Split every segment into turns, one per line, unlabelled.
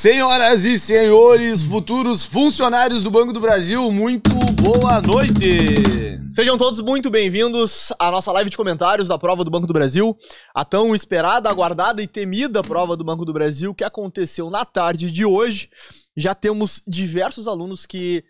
Senhoras e
senhores, futuros funcionários do Banco do Brasil, muito boa noite! Sejam todos muito bem-vindos à nossa live de comentários da prova do Banco do Brasil, a tão esperada, aguardada e temida prova do Banco do Brasil que aconteceu na tarde de hoje. Já temos diversos alunos que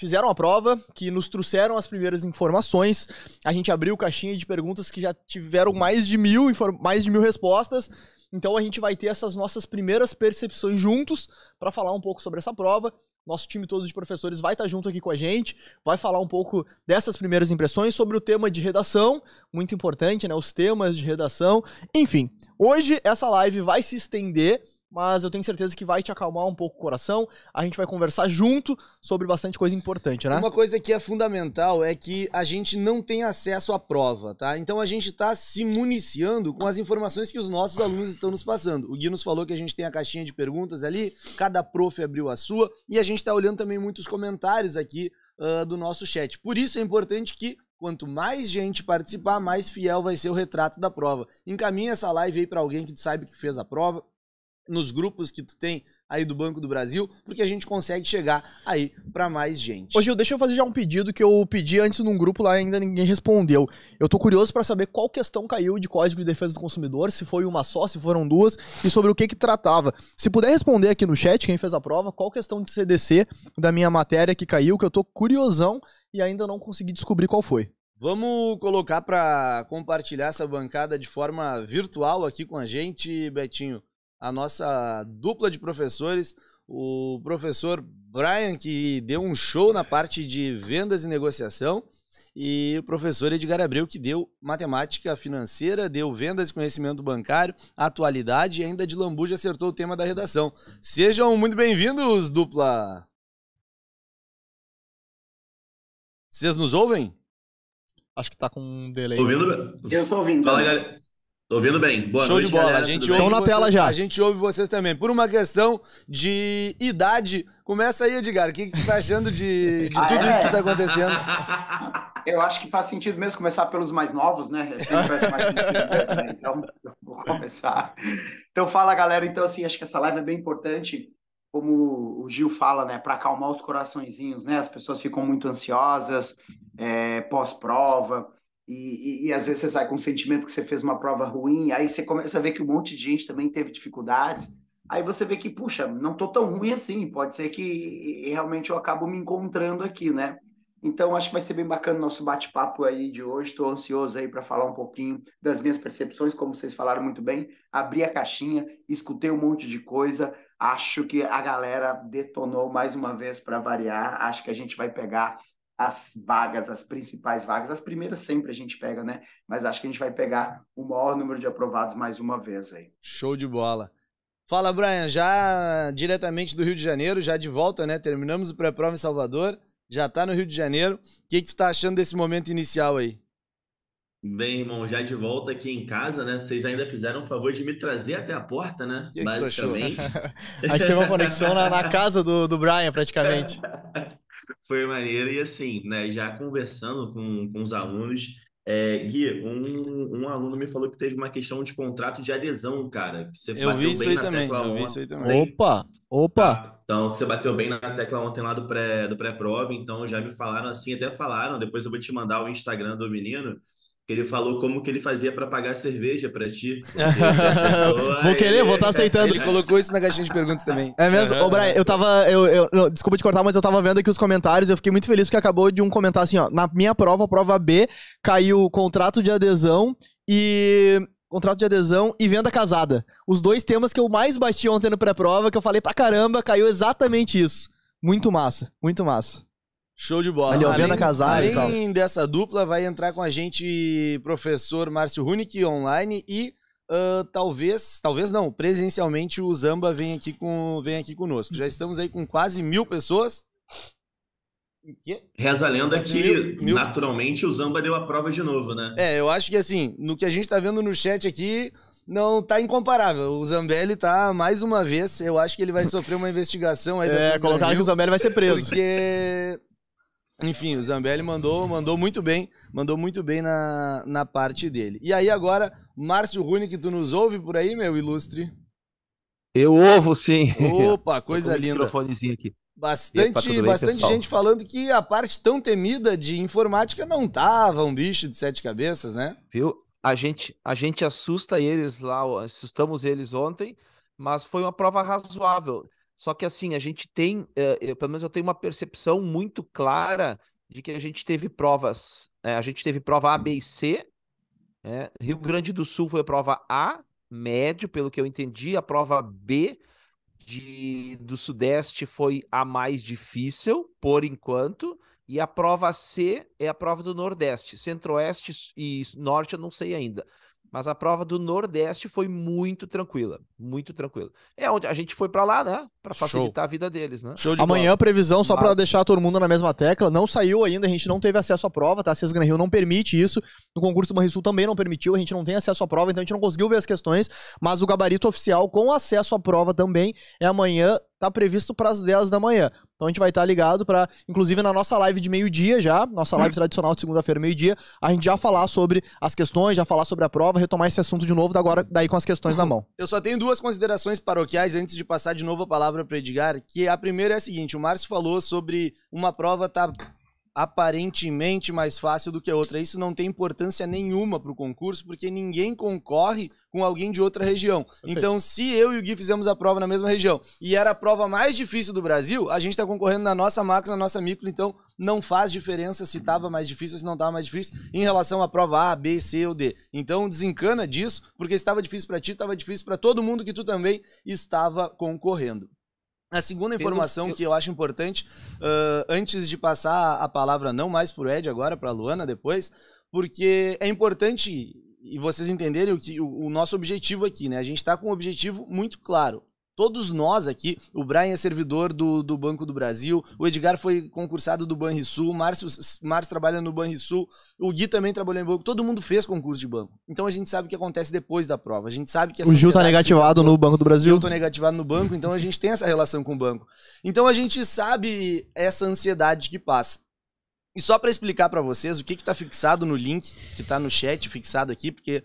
fizeram a prova, que nos trouxeram as primeiras informações. A gente abriu caixinha de perguntas que já tiveram mais de mil, mais de mil respostas. Então a gente vai ter essas nossas primeiras percepções juntos para falar um pouco sobre essa prova. Nosso time todo de professores vai estar tá junto aqui com a gente, vai falar um pouco dessas primeiras impressões sobre o tema de redação, muito importante, né? Os temas de redação. Enfim, hoje essa live vai se estender mas eu tenho certeza que vai te acalmar um pouco o coração. A gente vai conversar junto sobre bastante coisa importante, né? Uma
coisa que é fundamental é que a gente não tem acesso à prova, tá? Então a gente está se municiando com as informações que os nossos alunos estão nos passando. O Gui nos falou que a gente tem a caixinha de perguntas ali, cada prof abriu a sua, e a gente está olhando também muitos comentários aqui uh, do nosso chat. Por isso é importante que Quanto mais gente participar, mais fiel vai ser o retrato da prova. Encaminhe essa live aí para alguém que sabe que fez a prova, nos grupos que tu tem aí do Banco do Brasil, porque a gente consegue chegar aí para mais gente. Ô Gil,
deixa eu fazer já um pedido que eu pedi antes num grupo lá e ainda ninguém respondeu. Eu tô curioso para saber qual questão caiu de Código de Defesa do Consumidor, se foi uma só, se foram duas e sobre o que que tratava. Se puder responder aqui no chat quem fez a prova, qual questão de CDC da minha matéria que caiu, que eu tô curiosão e ainda não consegui descobrir qual foi.
Vamos colocar para compartilhar essa bancada de forma virtual aqui com a gente, Betinho a nossa dupla de professores, o professor Brian, que deu um show na parte de vendas e negociação, e o professor Edgar Abreu, que deu matemática financeira, deu vendas e conhecimento bancário, atualidade e ainda de lambuja acertou o tema da redação. Sejam muito bem-vindos, dupla! Vocês nos ouvem?
Acho que tá com um delay.
Tô ouvindo? Eu tô ouvindo. Fala, galera.
Tô ouvindo bem. Boa Show noite, de bola. Galera, a gente ouve na vocês, tela já. A gente
ouve vocês também. Por uma questão de idade, começa aí, Edgar. O que, que você tá achando de, de ah, tudo é? isso que tá acontecendo?
Eu acho que faz sentido mesmo começar pelos mais novos, né? É né? então, vou começar. Então, fala, galera. Então, assim, acho que essa live é bem importante, como o Gil fala, né? Para acalmar os coraçõezinhos, né? As pessoas ficam muito ansiosas, é, pós-prova e, e, e, às vezes você sai com o sentimento que você fez uma prova ruim, aí você começa a ver que um monte de gente também teve dificuldades. Aí você vê que, puxa, não tô tão ruim assim, pode ser que realmente eu acabo me encontrando aqui, né? Então acho que vai ser bem bacana o nosso bate-papo aí de hoje. Estou ansioso aí para falar um pouquinho das minhas percepções, como vocês falaram muito bem. Abri a caixinha, escutei um monte de coisa. Acho que a galera detonou mais uma vez para variar. Acho que a gente vai pegar as vagas, as principais vagas. As primeiras sempre a gente pega, né? Mas acho que a gente vai pegar o maior número de aprovados mais uma vez aí.
Show de bola. Fala, Brian, já diretamente do Rio de Janeiro, já de volta, né? Terminamos o pré-prova em Salvador, já tá no Rio de Janeiro. O que, que tu tá achando desse momento inicial aí?
Bem, irmão, já de volta aqui em casa, né? Vocês ainda fizeram o favor de me trazer até a porta, né? Que Basicamente. Que a gente teve uma conexão
na, na casa do, do Brian, praticamente.
foi maneiro. E assim, né, já conversando com, com os alunos, é, Gui, um, um aluno me falou que teve uma questão de contrato de adesão, cara. Que você eu vi isso aí também. Eu vi isso aí também.
Opa! Opa! Tá. Então,
você bateu bem na tecla ontem lá do pré-prova, do pré então já me falaram assim, até falaram, depois eu vou te mandar o Instagram do menino, que ele falou como que ele fazia para pagar a cerveja para ti.
vou querer, vou estar tá aceitando. Ele colocou isso na caixinha de perguntas também. É mesmo? Ô, Brian,
eu tava. Eu, eu, não, desculpa te cortar, mas eu tava vendo aqui os comentários. Eu fiquei muito feliz porque acabou de um comentar assim, ó. Na minha prova, prova B, caiu contrato de adesão e contrato de adesão e venda casada. Os dois temas que eu mais bati ontem no pré-prova, que eu falei pra caramba, caiu exatamente isso. Muito massa, muito massa.
Show de bola. Ali, além e tal. dessa dupla, vai entrar com a gente professor Márcio Runic online e uh, talvez, talvez não, presencialmente o Zamba vem aqui, com, vem aqui conosco. Já estamos aí com quase mil pessoas.
Reza a lenda que, mil, mil... naturalmente, o Zamba deu a prova de novo, né?
É, eu acho que assim, no que a gente tá vendo no chat aqui, não tá incomparável. O Zambelli tá, mais uma vez, eu acho que ele vai sofrer uma investigação aí É, colocaram que o Zambelli vai ser preso. Porque enfim, o Zambelli mandou, mandou muito bem, mandou muito bem na, na parte dele. E aí agora, Márcio Rune, que tu nos ouve por aí, meu ilustre?
Eu ouvo sim. Opa, coisa linda. Microfonezinho aqui.
Bastante, Epa, bem, bastante gente falando que a parte tão temida de informática
não tava um bicho de sete cabeças, né? Viu? A gente, a gente assusta eles lá, assustamos eles ontem, mas foi uma prova razoável. Só que assim, a gente tem, eh, eu, pelo menos eu tenho uma percepção muito clara de que a gente teve provas, eh, a gente teve prova A, B e C, né? Rio uhum. Grande do Sul foi a prova A, médio, pelo que eu entendi, a prova B de, do Sudeste foi a mais difícil, por enquanto, e a prova C é a prova do Nordeste. Centro-Oeste e Norte eu não sei ainda. Mas a prova do Nordeste foi muito tranquila, muito tranquila. É onde a gente foi para lá, né, para facilitar Show. a vida deles, né? De Amanhã bola. previsão só para deixar
todo mundo na mesma tecla, não saiu ainda, a gente não teve acesso à prova, tá? A Cesgan Rio não permite isso. No concurso do Banrisul também não permitiu, a gente não tem acesso à prova, então a gente não conseguiu ver as questões, mas o gabarito oficial com acesso à prova também é amanhã, tá previsto para as 10 da manhã. Então a gente vai estar tá ligado para, inclusive na nossa live de meio-dia já, nossa live tradicional de segunda-feira, meio-dia, a gente já falar sobre as questões, já falar sobre a prova, retomar esse assunto de novo, agora daí com as questões na mão.
Eu só tenho duas considerações paroquiais antes de passar de novo a palavra para Edgar, que a primeira é a seguinte, o Márcio falou sobre uma prova tá aparentemente mais fácil do que a outra. Isso não tem importância nenhuma para o concurso, porque ninguém concorre com alguém de outra região. Perfeito. Então, se eu e o Gui fizemos a prova na mesma região e era a prova mais difícil do Brasil, a gente está concorrendo na nossa macro, na nossa micro, então não faz diferença se estava mais difícil ou se não estava mais difícil em relação à prova A, B, C ou D. Então, desencana disso, porque estava difícil para ti, estava difícil para todo mundo que tu também estava concorrendo. A segunda informação que eu acho importante, uh, antes de passar a palavra não mais para o Ed, agora para a Luana depois, porque é importante e vocês entenderem o, que, o, o nosso objetivo aqui, né? A gente está com um objetivo muito claro. Todos nós aqui, o Brian é servidor do, do Banco do Brasil, o Edgar foi concursado do Banrisul, o Márcio, Márcio trabalha no Banrisul, o Gui também trabalhou em banco, todo mundo fez concurso de banco. Então a gente sabe o que acontece depois da prova. A gente sabe que O Gil tá negativado
no Banco do Brasil. Eu tô
tá negativado no banco, então a gente tem essa relação com o banco. Então a gente sabe essa ansiedade que passa. E só para explicar para vocês o que que tá fixado no link, que tá no chat fixado aqui, porque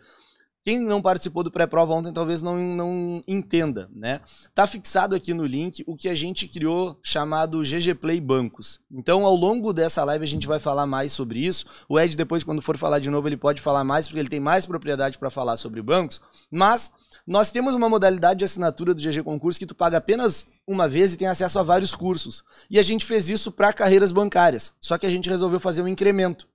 quem não participou do pré-prova ontem talvez não, não entenda, né? Tá fixado aqui no link o que a gente criou chamado GG Play Bancos. Então, ao longo dessa live a gente vai falar mais sobre isso. O Ed depois quando for falar de novo, ele pode falar mais porque ele tem mais propriedade para falar sobre bancos, mas nós temos uma modalidade de assinatura do GG Concurso que tu paga apenas uma vez e tem acesso a vários cursos. E a gente fez isso para carreiras bancárias, só que a gente resolveu fazer um incremento.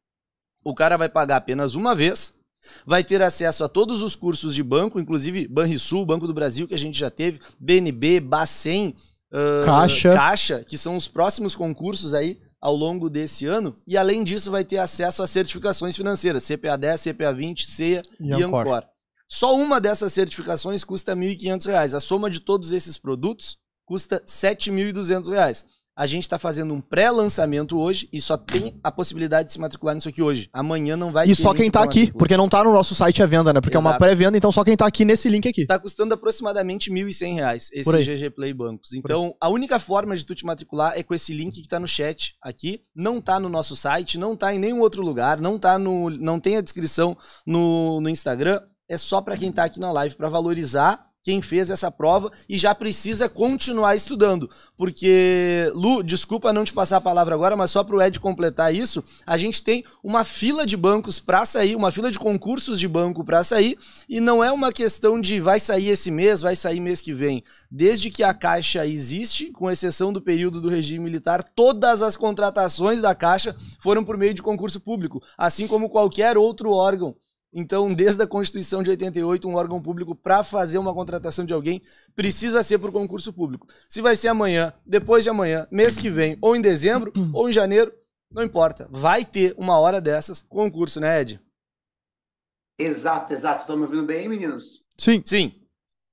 O cara vai pagar apenas uma vez vai ter acesso a todos os cursos de banco, inclusive Banrisul, Banco do Brasil, que a gente já teve, BNB, Bacen, uh, Caixa. Caixa, que são os próximos concursos aí ao longo desse ano. E além disso, vai ter acesso a certificações financeiras, CPA 10, CPA 20, CEA e, e Ancor. Só uma dessas certificações custa R$ 1.500. A soma de todos esses produtos custa R$ 7.200. A gente está fazendo um pré-lançamento hoje e só tem a possibilidade de se matricular nisso aqui hoje. Amanhã não vai e ter. E só quem está aqui, porque
não está no nosso site à venda, né? Porque Exato. é uma pré-venda, então só quem está aqui nesse link aqui. Está
custando aproximadamente R$ 1.100 esse GG Play Bancos. Então, a única forma de tu te matricular é com esse link que está no chat aqui. Não está no nosso site, não está em nenhum outro lugar, não tá no não tem a descrição no, no Instagram. É só para quem está aqui na live para valorizar quem fez essa prova e já precisa continuar estudando. Porque, Lu, desculpa não te passar a palavra agora, mas só para o Ed completar isso, a gente tem uma fila de bancos para sair, uma fila de concursos de banco para sair, e não é uma questão de vai sair esse mês, vai sair mês que vem. Desde que a Caixa existe, com exceção do período do regime militar, todas as contratações da Caixa foram por meio de concurso público, assim como qualquer outro órgão então, desde a Constituição de 88, um órgão público, para fazer uma contratação de alguém, precisa ser por concurso público. Se vai ser amanhã, depois de amanhã, mês que vem, ou em dezembro, ou em janeiro, não importa. Vai ter uma hora dessas concurso, né, Ed?
Exato, exato. Estão me ouvindo bem, meninos? Sim. Sim.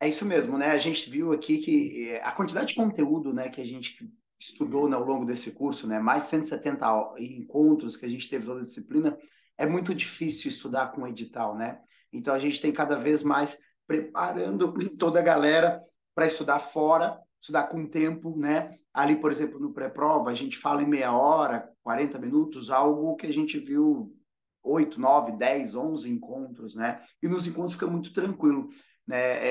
É isso mesmo, né? A gente viu aqui que eh, a quantidade de conteúdo né, que a gente estudou ao longo desse curso, né, mais 170 encontros que a gente teve toda a disciplina, é muito difícil estudar com edital, né? Então a gente tem cada vez mais preparando toda a galera para estudar fora, estudar com tempo, né? Ali, por exemplo, no pré-prova, a gente fala em meia hora, 40 minutos, algo que a gente viu 8, 9, 10, 11 encontros, né? E nos encontros fica muito tranquilo. Né?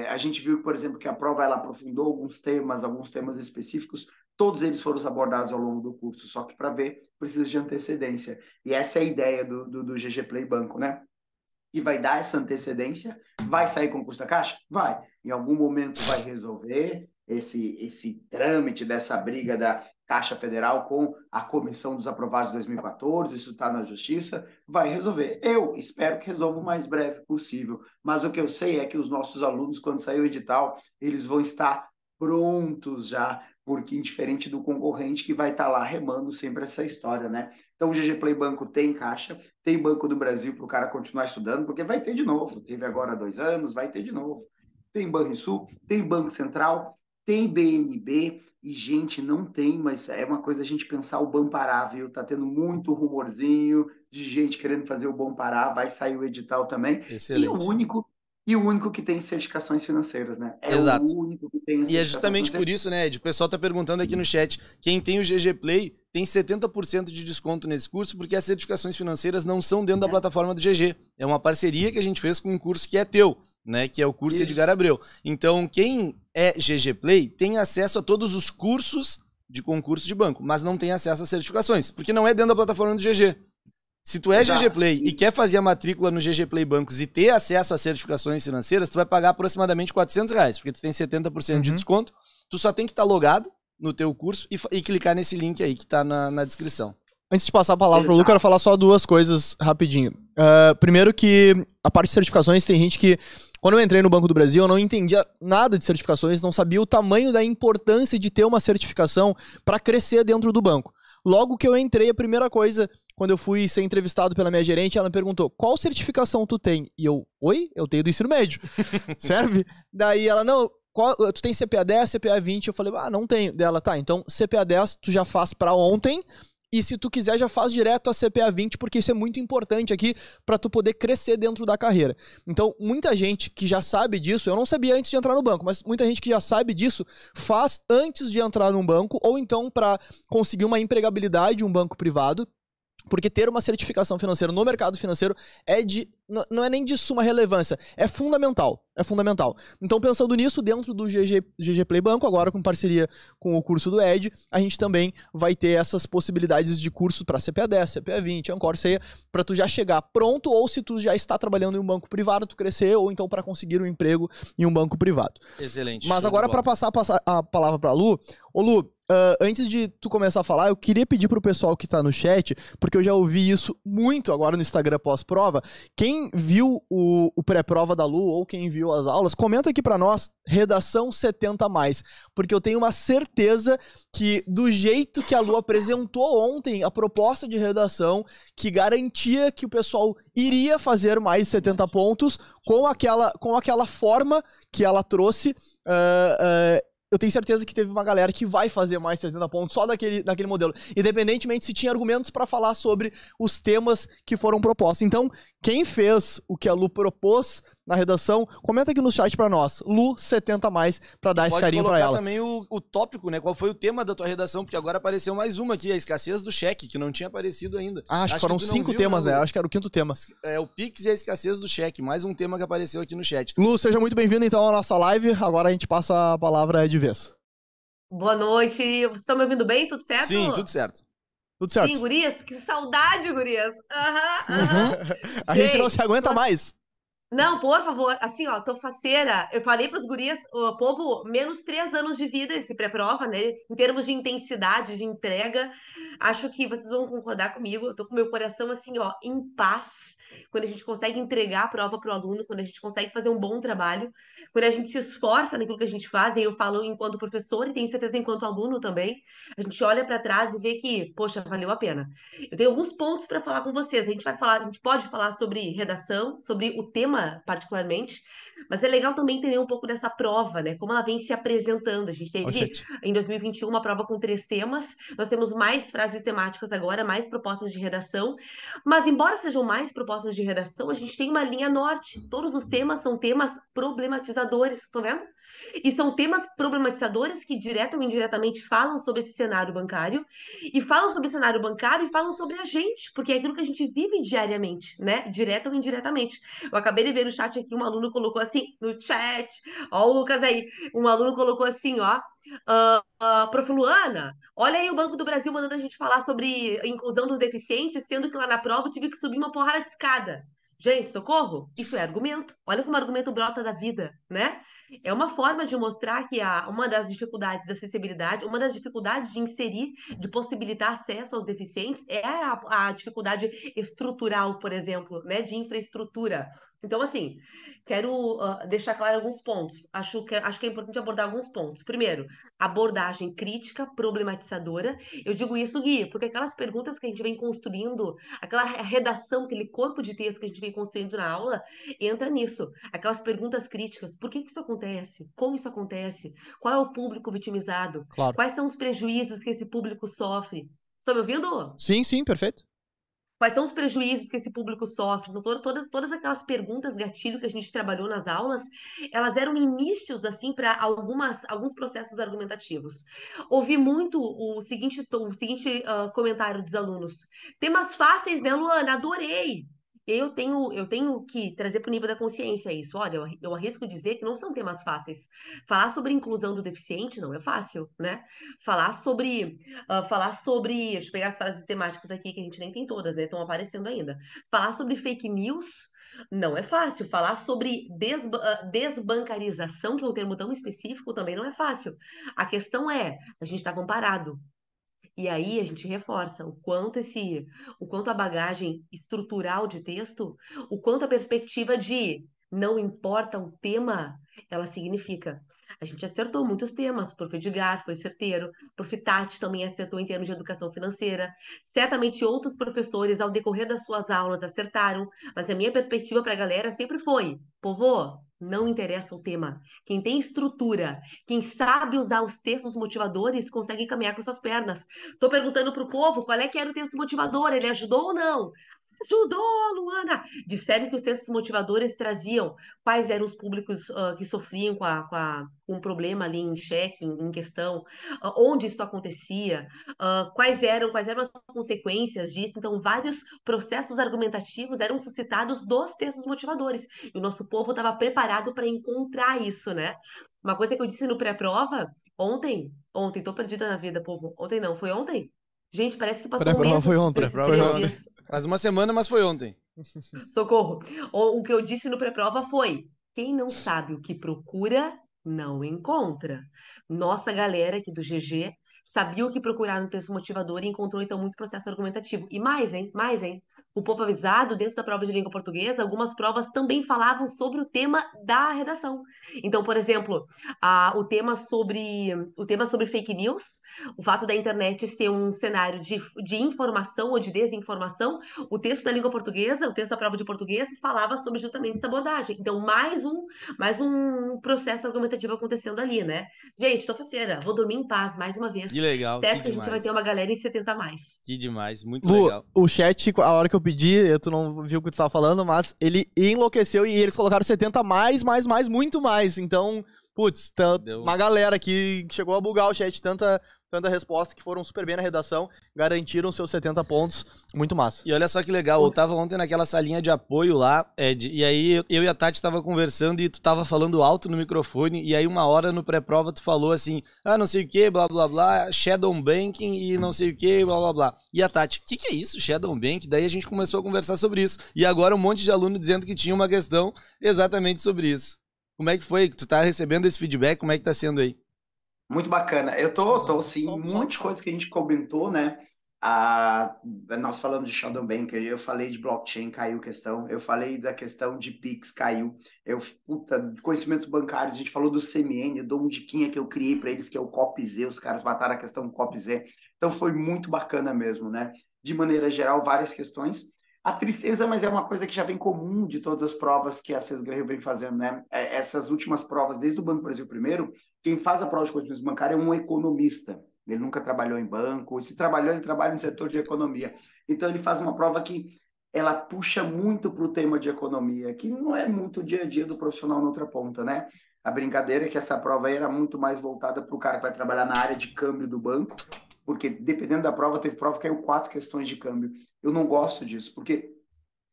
É, a gente viu, por exemplo, que a prova ela aprofundou alguns temas, alguns temas específicos, Todos eles foram abordados ao longo do curso, só que para ver precisa de antecedência. E essa é a ideia do, do, do GG Play Banco, né? que vai dar essa antecedência, vai sair concurso da Caixa? Vai. Em algum momento vai resolver esse, esse trâmite dessa briga da Caixa Federal com a Comissão dos Aprovados de 2014, isso está na Justiça, vai resolver. Eu espero que resolva o mais breve possível, mas o que eu sei é que os nossos alunos, quando sair o edital, eles vão estar prontos já porque indiferente do concorrente que vai estar tá lá remando sempre essa história, né? Então o GG Play Banco tem caixa, tem Banco do Brasil para o cara continuar estudando, porque vai ter de novo. Teve agora dois anos, vai ter de novo. Tem Banrisul, tem Banco Central, tem BNB, e, gente, não tem, mas é uma coisa a gente pensar o Bom Pará, viu? Tá tendo muito rumorzinho de gente querendo fazer o Bom Pará, vai sair o edital também. Excelente. E o único e o único que tem certificações financeiras, né? É Exato. o único que tem E é justamente por
isso, né, Ed? O pessoal tá perguntando aqui no chat, quem tem o GG Play tem 70% de desconto nesse curso, porque as certificações financeiras não são dentro é. da plataforma do GG. É uma parceria que a gente fez com um curso que é teu. Né, que é o curso isso. Edgar Abreu. Então, quem é GG Play tem acesso a todos os cursos de concurso de banco, mas não tem acesso às certificações, porque não é dentro da plataforma do GG. Se tu é Exato. GG Play e quer fazer a matrícula no GG Play Bancos e ter acesso a certificações financeiras, tu vai pagar aproximadamente 400 reais, porque tu tem 70% uhum. de desconto. Tu só tem que estar tá logado no teu curso e, e, clicar nesse link aí que está na, na, descrição.
Antes de passar a palavra Exato. pro Lu, quero falar só duas coisas rapidinho. Uh, primeiro que a parte de certificações tem gente que... Quando eu entrei no Banco do Brasil, eu não entendia nada de certificações, não sabia o tamanho da importância de ter uma certificação para crescer dentro do banco. Logo que eu entrei, a primeira coisa, quando eu fui ser entrevistado pela minha gerente, ela me perguntou: qual certificação tu tem? E eu, oi? Eu tenho do ensino médio. Serve? Daí ela, não, qual, tu tem CPA 10, CPA 20? Eu falei, ah, não tenho. Dela, tá, então CPA 10 tu já faz pra ontem e se tu quiser, já faz direto a CPA 20, porque isso é muito importante aqui para tu poder crescer dentro da carreira. Então, muita gente que já sabe disso, eu não sabia antes de entrar no banco, mas muita gente que já sabe disso faz antes de entrar num banco ou então para conseguir uma empregabilidade um banco privado porque ter uma certificação financeira no mercado financeiro é de. não é nem de suma relevância, é fundamental. É fundamental. Então, pensando nisso, dentro do GG, GG Play Banco, agora com parceria com o curso do Ed, a gente também vai ter essas possibilidades de curso para CPA 10, CPA 20, Ancor Ceia, para tu já chegar pronto, ou se tu já está trabalhando em um banco privado, tu crescer, ou então para conseguir um emprego em um banco privado.
Excelente. Mas agora, para
passar a palavra para o Lu, ô Lu, Uh, antes de tu começar a falar, eu queria pedir pro pessoal que tá no chat, porque eu já ouvi isso muito agora no Instagram pós-prova. Quem viu o, o pré-prova da Lu ou quem viu as aulas, comenta aqui para nós, redação 70 mais, porque eu tenho uma certeza que do jeito que a Lu apresentou ontem a proposta de redação, que garantia que o pessoal iria fazer mais 70 pontos com aquela, com aquela forma que ela trouxe. Uh, uh, eu tenho certeza que teve uma galera que vai fazer mais 70 pontos só daquele, daquele modelo, independentemente se tinha argumentos para falar sobre os temas que foram propostos. Então, quem fez o que a Lu propôs na redação, comenta aqui no chat para nós. Lu 70 mais para dar Pode esse carinho para ela. Pode
também o, o, tópico, né? Qual foi o tema da tua redação? Porque agora apareceu mais uma aqui, a escassez do cheque, que não tinha aparecido ainda. Ah, acho, acho que foram que cinco viu, temas, né? É, Lu?
Acho que era o quinto tema.
É o Pix e a escassez do cheque, mais um tema que apareceu aqui no chat. Lu, seja muito
bem-vindo então à nossa live. Agora a gente passa a palavra de vez.
Boa noite. Vocês estão me ouvindo bem? Tudo certo? Sim, tudo certo. Tudo certo. Sim, gurias? Que saudade, gurias. Uhum,
uhum. A gente, gente, não se aguenta por... mais.
Não, por favor, assim, ó, tô faceira. Eu falei pros gurias, o povo, menos três anos de vida esse pré-prova, né? Em termos de intensidade, de entrega. Acho que vocês vão concordar comigo. Eu tô com meu coração, assim, ó, em paz quando a gente consegue entregar a prova para o aluno, quando a gente consegue fazer um bom trabalho, quando a gente se esforça naquilo que a gente faz, e eu falo enquanto professor e tenho certeza enquanto aluno também, a gente olha para trás e vê que, poxa, valeu a pena. Eu tenho alguns pontos para falar com vocês. A gente vai falar, a gente pode falar sobre redação, sobre o tema particularmente, mas é legal também entender um pouco dessa prova, né? Como ela vem se apresentando. A gente teve oh, em 2021 uma prova com três temas, nós temos mais frases temáticas agora, mais propostas de redação, mas embora sejam mais propostas de redação, a gente tem uma linha norte. Todos os temas são temas problematizadores, estão tá vendo? E são temas problematizadores que, direto ou indiretamente, falam sobre esse cenário bancário, e falam sobre o cenário bancário e falam sobre a gente, porque é aquilo que a gente vive diariamente, né? Direto ou indiretamente. Eu acabei de ver no chat aqui, um aluno colocou assim, no chat, ó, o Lucas aí, um aluno colocou assim, ó. Uh, uh, prof. Luana, olha aí o Banco do Brasil mandando a gente falar sobre inclusão dos deficientes, sendo que lá na prova eu tive que subir uma porrada de escada. Gente, socorro? Isso é argumento. Olha como argumento brota da vida, né? É uma forma de mostrar que há uma das dificuldades da acessibilidade, uma das dificuldades de inserir, de possibilitar acesso aos deficientes, é a, a dificuldade estrutural, por exemplo, né, de infraestrutura. Então, assim, quero uh, deixar claro alguns pontos. Acho que, é, acho que é importante abordar alguns pontos. Primeiro, abordagem crítica, problematizadora. Eu digo isso, Gui, porque aquelas perguntas que a gente vem construindo, aquela redação, aquele corpo de texto que a gente vem construindo na aula, entra nisso. Aquelas perguntas críticas. Por que, que isso acontece? Como isso acontece? Qual é o público vitimizado? Claro. Quais são os prejuízos que esse público sofre? Estão tá me ouvindo?
Sim, sim, perfeito.
Quais são os prejuízos que esse público sofre? Então, todas, todas aquelas perguntas gatilho que a gente trabalhou nas aulas, elas eram inícios, assim, para algumas alguns processos argumentativos. Ouvi muito o seguinte, o seguinte uh, comentário dos alunos. Temas fáceis, né, Luana? Adorei! eu tenho, eu tenho que trazer para o nível da consciência isso. Olha, eu, arrisco dizer que não são temas fáceis. Falar sobre inclusão do deficiente não é fácil, né? Falar sobre. Uh, falar sobre. Deixa eu pegar as frases temáticas aqui, que a gente nem tem todas, né? Estão aparecendo ainda. Falar sobre fake news. Não é fácil. Falar sobre desba ah, desbancarização, que é um termo tão específico, também não é fácil. A questão é, a gente está comparado, e aí a gente reforça o quanto esse, o quanto a bagagem estrutural de texto, o quanto a perspectiva de não importa o tema, ela significa. A gente acertou muitos temas, o prof. Edgar foi certeiro, o prof. Tati também acertou em termos de educação financeira. Certamente outros professores, ao decorrer das suas aulas, acertaram, mas a minha perspectiva para a galera sempre foi: povo, não interessa o tema. Quem tem estrutura, quem sabe usar os textos motivadores, consegue caminhar com suas pernas. Estou perguntando para o povo qual é que era o texto motivador, ele ajudou ou não? ajudou, Luana! Disseram que os textos motivadores traziam quais eram os públicos uh, que sofriam com, a, com a, um problema ali em xeque, em, em questão, uh, onde isso acontecia, uh, quais eram quais eram as consequências disso. Então, vários processos argumentativos eram suscitados dos textos motivadores. E o nosso povo estava preparado para encontrar isso, né? Uma coisa que eu disse no pré-prova, ontem, ontem, tô perdida na vida, povo. Ontem não, foi ontem? Gente, parece que passou pré um mês. Foi ontem, prova foi ontem.
Faz uma semana, mas foi ontem.
Socorro. O, o que eu disse no pré-prova foi: quem não sabe o que procura, não encontra. Nossa galera aqui do GG sabia o que procurar no texto motivador e encontrou então muito processo argumentativo. E mais, hein? Mais, hein? O povo avisado, dentro da prova de língua portuguesa, algumas provas também falavam sobre o tema da redação. Então, por exemplo, a, o tema sobre o tema sobre fake news o fato da internet ser um cenário de, de informação ou de desinformação, o texto da língua portuguesa, o texto da prova de português, falava sobre justamente essa abordagem. Então, mais um, mais um processo argumentativo acontecendo ali, né? Gente, tô faceira, vou dormir em paz mais uma vez. Que legal. Certo que, a gente vai ter uma galera em 70 mais.
Que demais, muito Lu, legal.
O chat, a hora que eu pedi, tu não viu o que tu estava falando, mas ele enlouqueceu e eles colocaram 70 mais, mais, mais, muito mais. Então. Putz, tá uma galera que chegou a bugar o chat, tanta tanta resposta que foram super bem na redação, garantiram seus 70 pontos, muito massa. E olha só que legal, eu tava ontem naquela salinha de apoio lá,
é, Ed, e aí eu e a Tati tava conversando e tu tava falando alto no microfone, e aí uma hora no pré-prova tu falou assim, ah, não sei o que, blá blá blá, shadow banking e não sei o que, blá blá blá. E a Tati, o que, que é isso, shadow banking? Daí a gente começou a conversar sobre isso, e agora um monte de aluno dizendo que tinha uma questão exatamente sobre isso. Como é que foi? Tu tá recebendo esse feedback? Como é que tá sendo aí?
Muito bacana. Eu tô, tô assim, muitas um monte de coisa que a gente comentou, né? Ah, nós falamos de Shadow Banker, eu falei de blockchain, caiu questão. Eu falei da questão de Pix, caiu. Eu, puta, conhecimentos bancários, a gente falou do CMN, eu dou um diquinha que eu criei para eles, que é o COPZ, os caras mataram a questão do COPZ. Então foi muito bacana mesmo, né? De maneira geral, várias questões. A tristeza, mas é uma coisa que já vem comum de todas as provas que a Sesgreio vem fazendo, né? É, essas últimas provas, desde o Banco Brasil primeiro, quem faz a prova de conhecimento bancário é um economista. Ele nunca trabalhou em banco, e se trabalhou, ele trabalha no setor de economia. Então, ele faz uma prova que ela puxa muito para o tema de economia, que não é muito o dia a dia do profissional na outra ponta, né? A brincadeira é que essa prova aí era muito mais voltada para o cara que vai trabalhar na área de câmbio do banco, porque dependendo da prova, teve prova que caiu quatro questões de câmbio. Eu não gosto disso, porque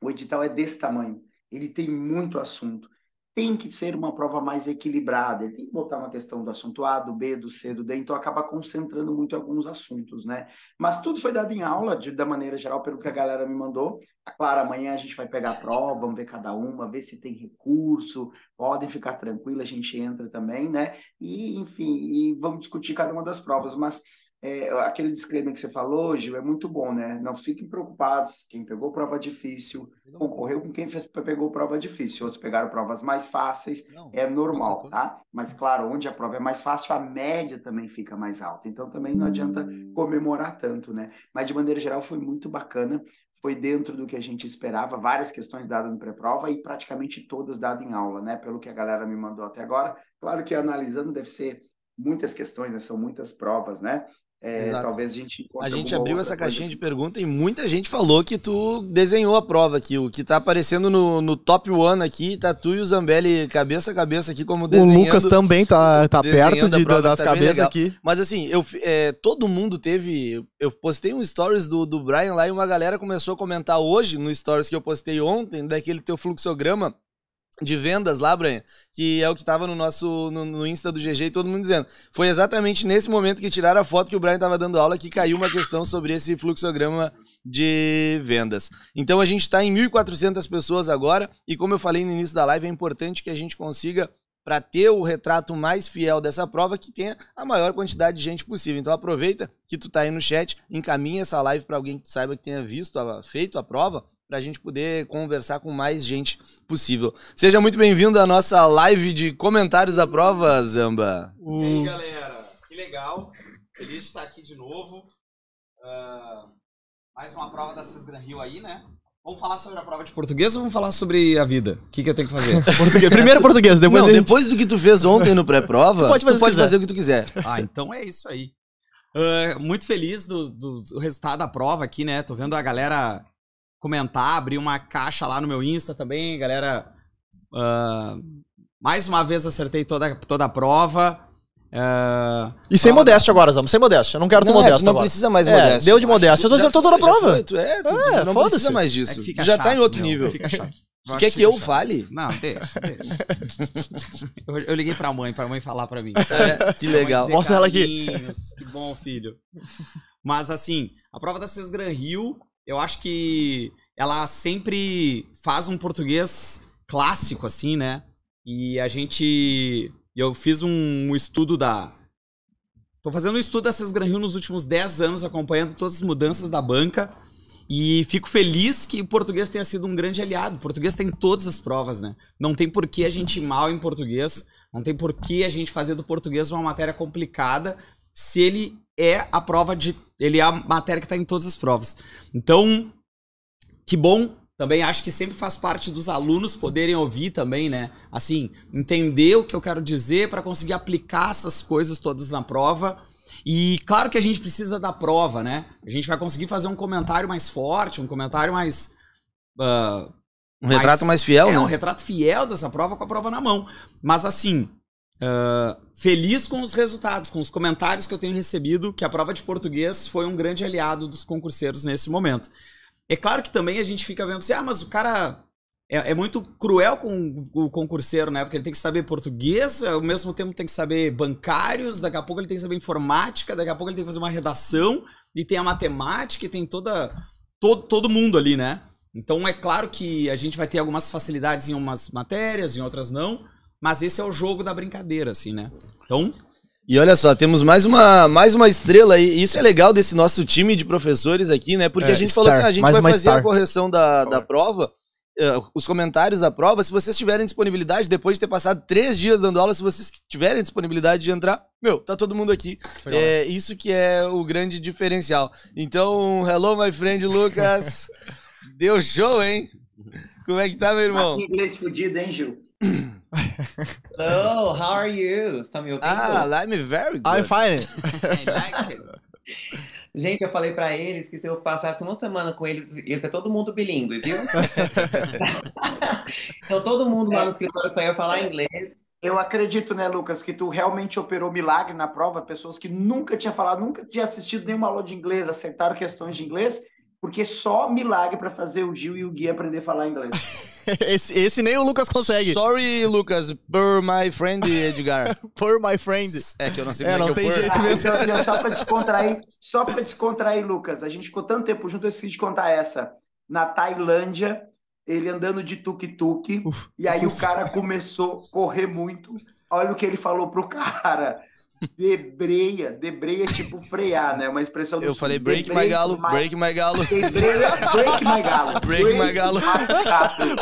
o edital é desse tamanho, ele tem muito assunto tem que ser uma prova mais equilibrada, ele tem que botar uma questão do assunto A, do B, do C, do D, então acaba concentrando muito alguns assuntos, né? Mas tudo foi dado em aula, de, da maneira geral, pelo que a galera me mandou. Tá claro, amanhã a gente vai pegar a prova, vamos ver cada uma, ver se tem recurso, podem ficar tranquilos, a gente entra também, né? E, enfim, e vamos discutir cada uma das provas, mas é, aquele disclaimer que você falou, Gil, é muito bom, né? Não fiquem preocupados. Quem pegou prova difícil concorreu com quem fez, pegou prova difícil. Outros pegaram provas mais fáceis. Não, é normal, tá? Mas, claro, onde a prova é mais fácil, a média também fica mais alta. Então, também não adianta comemorar tanto, né? Mas, de maneira geral, foi muito bacana. Foi dentro do que a gente esperava. Várias questões dadas no pré-prova e praticamente todas dadas em aula, né? Pelo que a galera me mandou até agora. Claro que analisando deve ser muitas questões, né? São muitas provas, né? É, talvez a gente A gente abriu essa caixinha coisa. de
pergunta e muita gente falou que tu desenhou a prova aqui. O que tá aparecendo no, no top one aqui, tá tu e o Zambelli cabeça a cabeça aqui como desenhando. O Lucas também tá, tá perto de, prova, das tá cabeças aqui. Mas assim, eu, é, todo mundo teve. Eu postei um stories do, do Brian lá e uma galera começou a comentar hoje, no stories que eu postei ontem, daquele teu fluxograma de vendas lá, Brian, que é o que tava no nosso no, no Insta do GG e todo mundo dizendo. Foi exatamente nesse momento que tiraram a foto que o Brian tava dando aula que caiu uma questão sobre esse fluxograma de vendas. Então a gente está em 1400 pessoas agora e como eu falei no início da live, é importante que a gente consiga para ter o retrato mais fiel dessa prova que tenha a maior quantidade de gente possível. Então aproveita que tu tá aí no chat, encaminha essa live para alguém que tu saiba que tenha visto, feito a prova para a gente poder conversar com mais gente possível. Seja muito bem-vindo à nossa live de comentários da prova, Zamba. E
aí, hum. galera? Que legal. Feliz de estar aqui de novo. Uh, mais uma prova da Cisgran Rio aí, né? Vamos falar sobre a prova de português ou vamos falar sobre a vida? O que, que eu tenho que fazer? português. Primeiro português, depois. Não, gente... depois do que tu fez ontem no pré-prova, tu pode, fazer, tu pode fazer, o que tu quiser. Ah, então é isso aí. Uh, muito feliz do, do, do, resultado da prova aqui, né? Tô vendo a galera comentar, abri uma caixa lá no meu Insta também, galera. Uh, mais uma vez acertei toda, toda a prova. Uh, e sem modéstia agora, Zamo, sem modéstia. Eu não quero
é, tu modéstia
não agora. Não precisa mais é, modéstia. Deu de modéstia. Eu tô acertou toda a prova. Foi, tu é, tu, é, não precisa mais disso. É já chato, tá em outro meu, nível. Fica chato. Tu quer que eu chato.
fale? Não, deixa. deixa. eu, eu, liguei pra mãe, pra mãe falar pra mim. É, que legal. Mostra ela aqui. Que bom, filho. Mas assim, a prova da Cesgran Rio eu acho que ela sempre faz um português clássico, assim, né? E a gente. Eu fiz um estudo da. Tô fazendo um estudo da César Rio nos últimos 10 anos, acompanhando todas as mudanças da banca. E fico feliz que o português tenha sido um grande aliado. O português tem todas as provas, né? Não tem por que a gente ir mal em português. Não tem por que a gente fazer do português uma matéria complicada se ele é a prova de. Ele é a matéria que tá em todas as provas. Então, que bom. Também acho que sempre faz parte dos alunos poderem ouvir também, né? Assim, entender o que eu quero dizer para conseguir aplicar essas coisas todas na prova. E claro que a gente precisa da prova, né? A gente vai conseguir fazer um comentário mais forte, um comentário mais. Uh,
um mais, retrato mais fiel, é, né? um
retrato fiel dessa prova com a prova na mão. Mas assim, ah, feliz com os resultados, com os comentários que eu tenho recebido, que a prova de português foi um grande aliado dos concurseiros nesse momento. É claro que também a gente fica vendo assim, ah, mas o cara é, é muito cruel com o concurseiro, né? Porque ele tem que saber português, ao mesmo tempo tem que saber bancários, daqui a pouco ele tem que saber informática, daqui a pouco ele tem que fazer uma redação, e tem a matemática, e tem toda, todo, todo mundo ali, né? Então é claro que a gente vai ter algumas facilidades em umas matérias, em outras não. Mas esse é o jogo da brincadeira, assim, né? Então,
e olha só, temos mais uma, mais uma estrela aí. Isso é legal desse nosso time de professores aqui, né? Porque é, a gente star. falou assim: a gente mais vai fazer star. a correção da, da prova, uh, os comentários da prova. Se vocês tiverem disponibilidade, depois de ter passado três dias dando aula, se vocês tiverem disponibilidade de entrar, meu, tá todo mundo aqui. É isso que é o grande diferencial. Então, hello, my friend Lucas. Deu show, hein?
Como é que tá, meu irmão? Que
inglês fudido, hein, Gil? Hello,
how are you? Você tá me ouvindo? Ah, é I'm very good. I'm fine. I like it. Gente, eu falei para eles que se eu passasse uma semana com eles, ia ser todo mundo bilíngue, viu?
então todo mundo lá no escritório só ia falar inglês. Eu acredito, né, Lucas, que tu realmente operou milagre na prova, pessoas que nunca tinha falado, nunca tinha assistido nenhuma aula de inglês, acertaram questões de inglês, porque só milagre para fazer o Gil e o Gui aprender a falar inglês.
esse, esse, nem o Lucas consegue. Sorry, Lucas, per my friend,
Edgar. per my friend. É que eu não sei é, é não é que tem eu jeito mesmo. Ah, então, só pra descontrair,
só pra descontrair, Lucas. A gente ficou tanto tempo junto, eu esqueci de contar essa. Na Tailândia, ele andando de tuk-tuk, e aí o cara começou a correr muito Olha o que ele falou pro cara. Debreia, debreia é tipo frear, né? Uma expressão do Eu sul. falei break my galo, tipo break my galo. Debreia, break my galo. Break, my galo.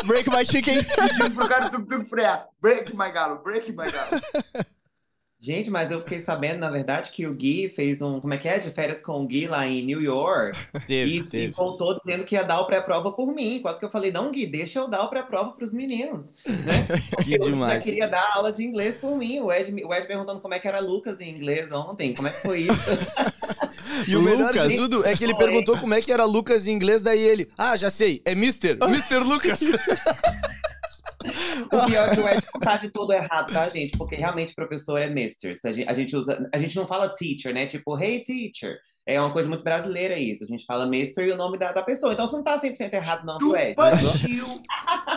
break my chicken. Pedindo pro cara do frear. Break my galo, break my galo.
Gente, mas eu fiquei sabendo, na verdade, que o Gui fez um. Como é que é? De férias com o Gui lá em New York. Teve, e, teve. e voltou dizendo que ia dar o pré-prova por mim. Quase que eu falei, não, Gui, deixa eu dar o pré-prova pros meninos. Né?
que demais. Eu
queria dar aula de inglês por mim. O Ed, o Ed perguntando como é que era Lucas em inglês ontem. Como é que foi isso? e o melhor de tudo é que ele perguntou como
é que era Lucas em inglês, daí ele. Ah, já sei, é Mr. Mr. Lucas.
O pior é que o Ed não tá de todo errado, tá, gente? Porque realmente professor é mister. A gente, usa, a gente não fala teacher, né? Tipo, hey teacher. É uma coisa muito brasileira isso. A gente fala mister e o nome da, da pessoa. Então você não tá 100% errado, não, do Ed.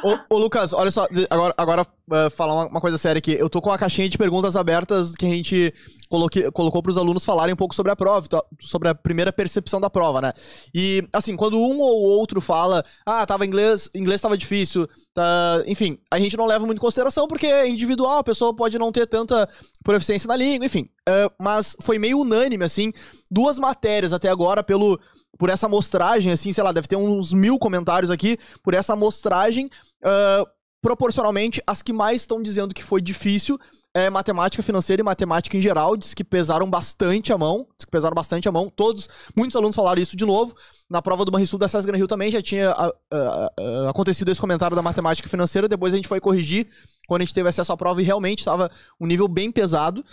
ô, ô, Lucas, olha só, agora, agora uh, falar uma, uma, coisa séria aqui. Eu tô com a caixinha de perguntas abertas que a gente coloquei, colocou para os alunos falarem um pouco sobre a prova, então, sobre a primeira percepção da prova, né? E, assim, quando um ou outro fala, ah, tava inglês, inglês tava difícil, tá... enfim, a gente não leva muito em consideração porque é individual, a pessoa pode não ter tanta proficiência na língua, enfim. Uh, mas foi meio unânime, assim, duas matérias até agora pelo por essa amostragem, assim, sei lá, deve ter uns mil comentários aqui, por essa amostragem, uh, proporcionalmente, as que mais estão dizendo que foi difícil é, matemática financeira e matemática em geral, diz que pesaram bastante a mão, diz que pesaram bastante a mão. Todos, muitos alunos falaram isso de novo. Na prova do Banrisul da César Rio também já tinha a, ah, a, ah, a, ah, acontecido esse comentário da matemática financeira, depois a gente foi corrigir quando a gente teve acesso à prova e realmente estava um nível bem pesado.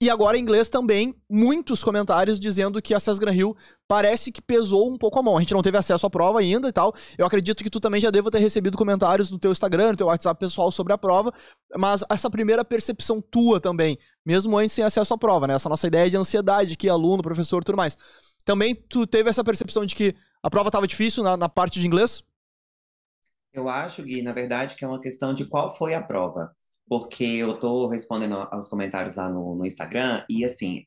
E agora em inglês também, muitos comentários dizendo que a César Gran Hill parece que pesou um pouco a mão. A gente não teve acesso à prova ainda e tal. Eu acredito que tu também já deva ter recebido comentários no teu Instagram, no teu WhatsApp pessoal sobre a prova, mas essa primeira percepção tua também, mesmo antes sem acesso à prova, né? Essa nossa ideia de ansiedade que aluno, professor, tudo mais. Também tu teve essa percepção de que a prova estava difícil na, na parte de inglês?
Eu acho, Gui, na verdade, que é uma questão de qual foi a prova porque eu tô respondendo aos comentários lá no, no Instagram, e assim,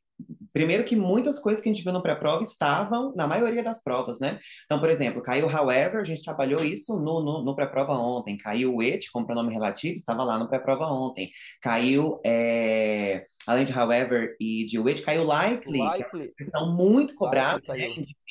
Primeiro que muitas coisas que a gente viu no pré-prova estavam na maioria das provas, né? Então, por exemplo, caiu however, a gente trabalhou isso no, no, no pré-prova ontem. Caiu it, com pronome relativo, estava lá no pré-prova ontem. Caiu, é, além de however e de it, caiu likely, é likely. Né? que são muito cobrados, né?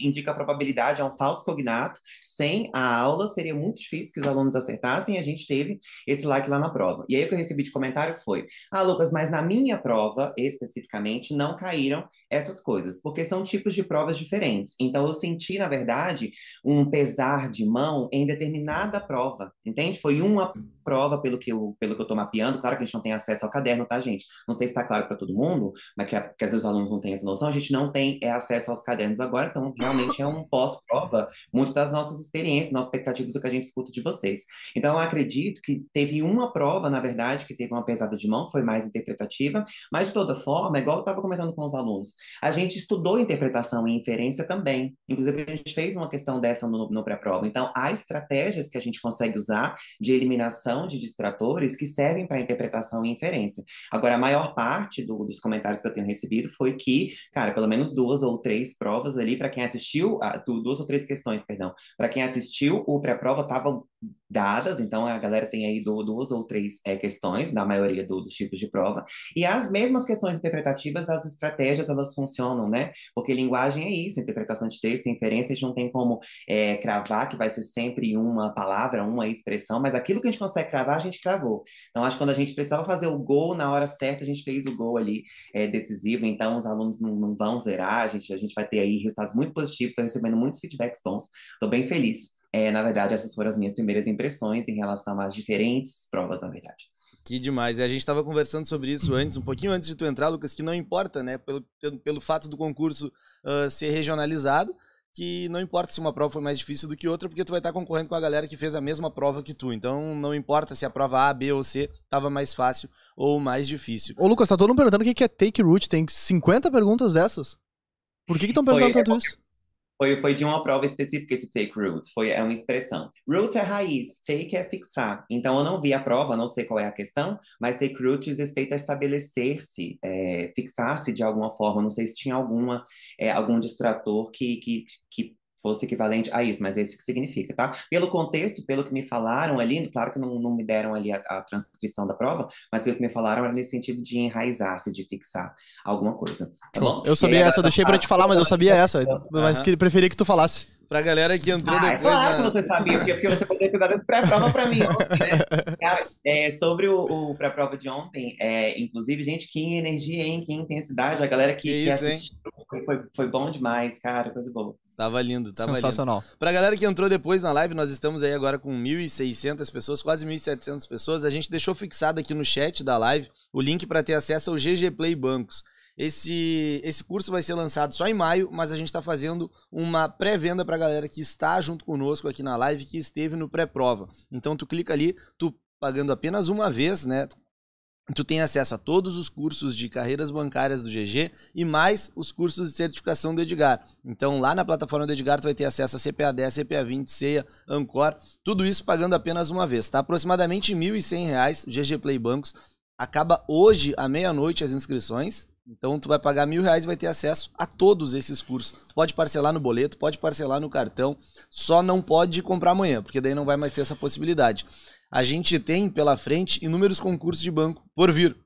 indica a probabilidade, é um falso cognato. Sem a aula, seria muito difícil que os alunos acertassem, e a gente teve esse like lá na prova. E aí o que eu recebi de comentário foi, ah, Lucas, mas na minha prova, especificamente, não caiu saíram essas coisas, porque são tipos de provas diferentes. Então, eu senti, na verdade, um pesar de mão em determinada prova, entende? Foi uma prova, pelo que, eu, pelo que eu tô mapeando. Claro que a gente não tem acesso ao caderno, tá, gente? Não sei se tá claro para todo mundo, mas que, é, que às vezes os alunos não têm essa noção. A gente não tem é, acesso aos cadernos agora, então realmente é um pós-prova muito das nossas experiências, nossas expectativas, do que a gente escuta de vocês. Então, eu acredito que teve uma prova, na verdade, que teve uma pesada de mão, que foi mais interpretativa, mas de toda forma, é igual eu estava comentando com os alunos, a gente estudou interpretação e inferência também. Inclusive, a gente fez uma questão dessa no, no pré-prova. Então, há estratégias que a gente consegue usar de eliminação de distratores que servem para interpretação e inferência. Agora, a maior parte do, dos comentários que eu tenho recebido foi que, cara, pelo menos duas ou três provas ali, para quem assistiu, a, ah, duas ou três questões, perdão, para quem assistiu o pré-prova, estavam dadas, então a galera tem aí duas ou três é, questões, na maioria do, dos tipos de prova, e as mesmas questões interpretativas, as estratégias, elas funcionam, né? Porque linguagem é isso, interpretação de texto, inferência, a gente não tem como é, cravar que vai ser sempre uma palavra, uma expressão, mas aquilo que a gente consegue cravar, a gente cravou. Então, acho que quando a gente precisava fazer o gol na hora certa, a gente fez o gol ali é, decisivo, então os alunos não, não, vão zerar, a gente, a gente vai ter aí resultados muito positivos, estou recebendo muitos feedbacks bons, estou bem feliz é, na verdade, essas foram as minhas primeiras impressões em relação às diferentes provas, na verdade.
Que demais. E a gente estava conversando sobre isso antes, um pouquinho antes de tu entrar, Lucas, que não importa, né? Pelo, pelo, fato do concurso uh, ser regionalizado, que não importa se uma prova foi mais difícil do que outra, porque tu vai estar tá concorrendo com a galera que fez a mesma prova que tu. Então não importa se a prova A, B ou C estava mais fácil ou mais difícil. Ô Lucas,
tá todo mundo perguntando o que é Take Root. Tem 50 perguntas dessas? Por que estão perguntando foi, tanto é,
isso? Foi, foi de uma prova específica esse take root, foi, é uma expressão. Root é raiz, take é fixar. Então, eu não vi a prova, não sei qual é a questão, mas take root diz respeito a estabelecer-se, é, fixar-se de alguma forma. Não sei se tinha alguma, é, algum distrator que, que, que fosse equivalente a isso, mas é isso que significa, tá? Pelo contexto, pelo que me falaram ali, claro que não, não me deram ali a, a, transcrição da prova, mas pelo que me falaram era nesse sentido de enraizar-se, de fixar alguma coisa, tá bom? Eu sabia essa, eu deixei pra te
falar, mas eu sabia essa, mas que preferia que tu falasse.
Pra galera que entrou ah, depois. É claro que você sabia, porque, porque você poderia ter dado pré-prova pra mim. Né? Cara, é, sobre o, o pré-prova de ontem, é, inclusive, gente, que energia, hein? Que intensidade. A galera que, que, isso, que assistiu foi, foi bom demais, cara, coisa boa.
Tava lindo, tava Sensacional. lindo. Sensacional. Pra galera que entrou depois na live, nós estamos aí agora com 1.600 pessoas, quase 1.700 pessoas. A gente deixou fixado aqui no chat da live o link para ter acesso ao GG Play Bancos. Esse, esse curso vai ser lançado só em maio, mas a gente está fazendo uma pré-venda para a galera que está junto conosco aqui na live, que esteve no pré-prova. Então tu clica ali, tu pagando apenas uma vez, né? Tu tem acesso a todos os cursos de carreiras bancárias do GG e mais os cursos de certificação do Edgar. Então, lá na plataforma do Edgar, tu vai ter acesso a CPA 10, CPA 20, CEA, Ancor, tudo isso pagando apenas uma vez, tá? Aproximadamente R$ 1.100, GG Play Bancos. Acaba hoje, à meia-noite, as inscrições. Então, tu vai pagar mil reais e vai ter acesso a todos esses cursos. Tu pode parcelar no boleto, pode parcelar no cartão, só não pode comprar amanhã, porque daí não vai mais ter essa possibilidade a gente tem pela frente inúmeros concursos de banco por vir.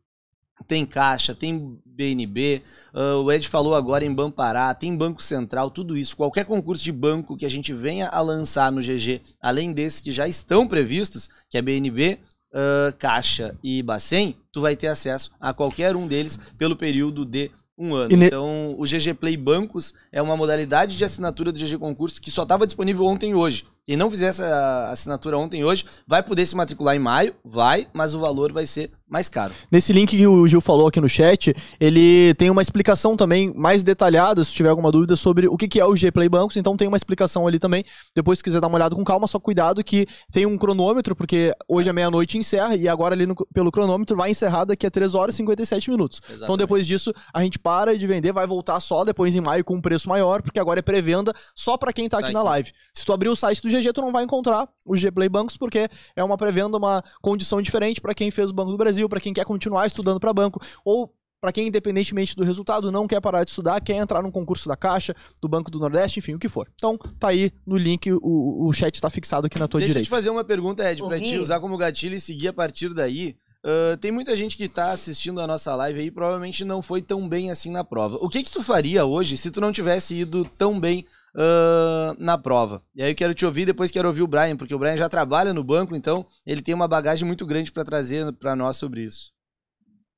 Tem Caixa, tem BNB, uh, o Ed falou agora em Bampará, tem Banco Central, tudo isso. Qualquer concurso de banco que a gente venha a lançar no GG, além desses que já estão previstos, que é BNB, uh, Caixa e Bacen, tu vai ter acesso a qualquer um deles pelo período de um ano. Ne... Então, o GG Play Bancos é uma modalidade de assinatura do GG Concurso que só estava disponível ontem e hoje. Quem não fizer essa assinatura ontem e hoje vai poder se matricular em maio, vai, mas o valor vai ser mais caro.
Nesse link que o Gil falou aqui no chat, ele tem uma explicação também mais detalhada, se tiver alguma dúvida sobre o que é o G Play Bancos, então tem uma explicação ali também. Depois se quiser dar uma olhada com calma, só cuidado que tem um cronômetro, porque hoje à meia-noite encerra e agora ali no, pelo cronômetro vai encerrar daqui a 3 horas e 57 minutos. Então, Exatamente. Então depois disso a gente para de vender, vai voltar só depois em maio com um preço maior, porque agora é pré-venda só para quem tá, tá aqui tá na live. Se tu abrir o site do GG tu não vai encontrar os Gplay Bancos, porque é uma pré-venda, uma condição diferente para quem fez o Banco do Brasil, para quem quer continuar estudando para banco, ou para quem, independentemente do resultado, não quer parar de estudar, quer entrar num concurso da Caixa, do Banco do Nordeste, enfim, o que for. Então, tá aí no link, o, o chat está fixado aqui na tua Deixa direita. Deixa eu
te fazer uma pergunta, Ed, para te usar como gatilho e seguir a partir daí. Uh, tem muita gente que tá assistindo a nossa live aí, provavelmente não foi tão bem assim na prova. O que que tu faria hoje se tu não tivesse ido tão bem uh, na prova. E aí eu quero te ouvir, depois quero ouvir o Brian, porque o Brian já trabalha no banco, então ele tem uma bagagem muito grande para trazer para nós sobre isso.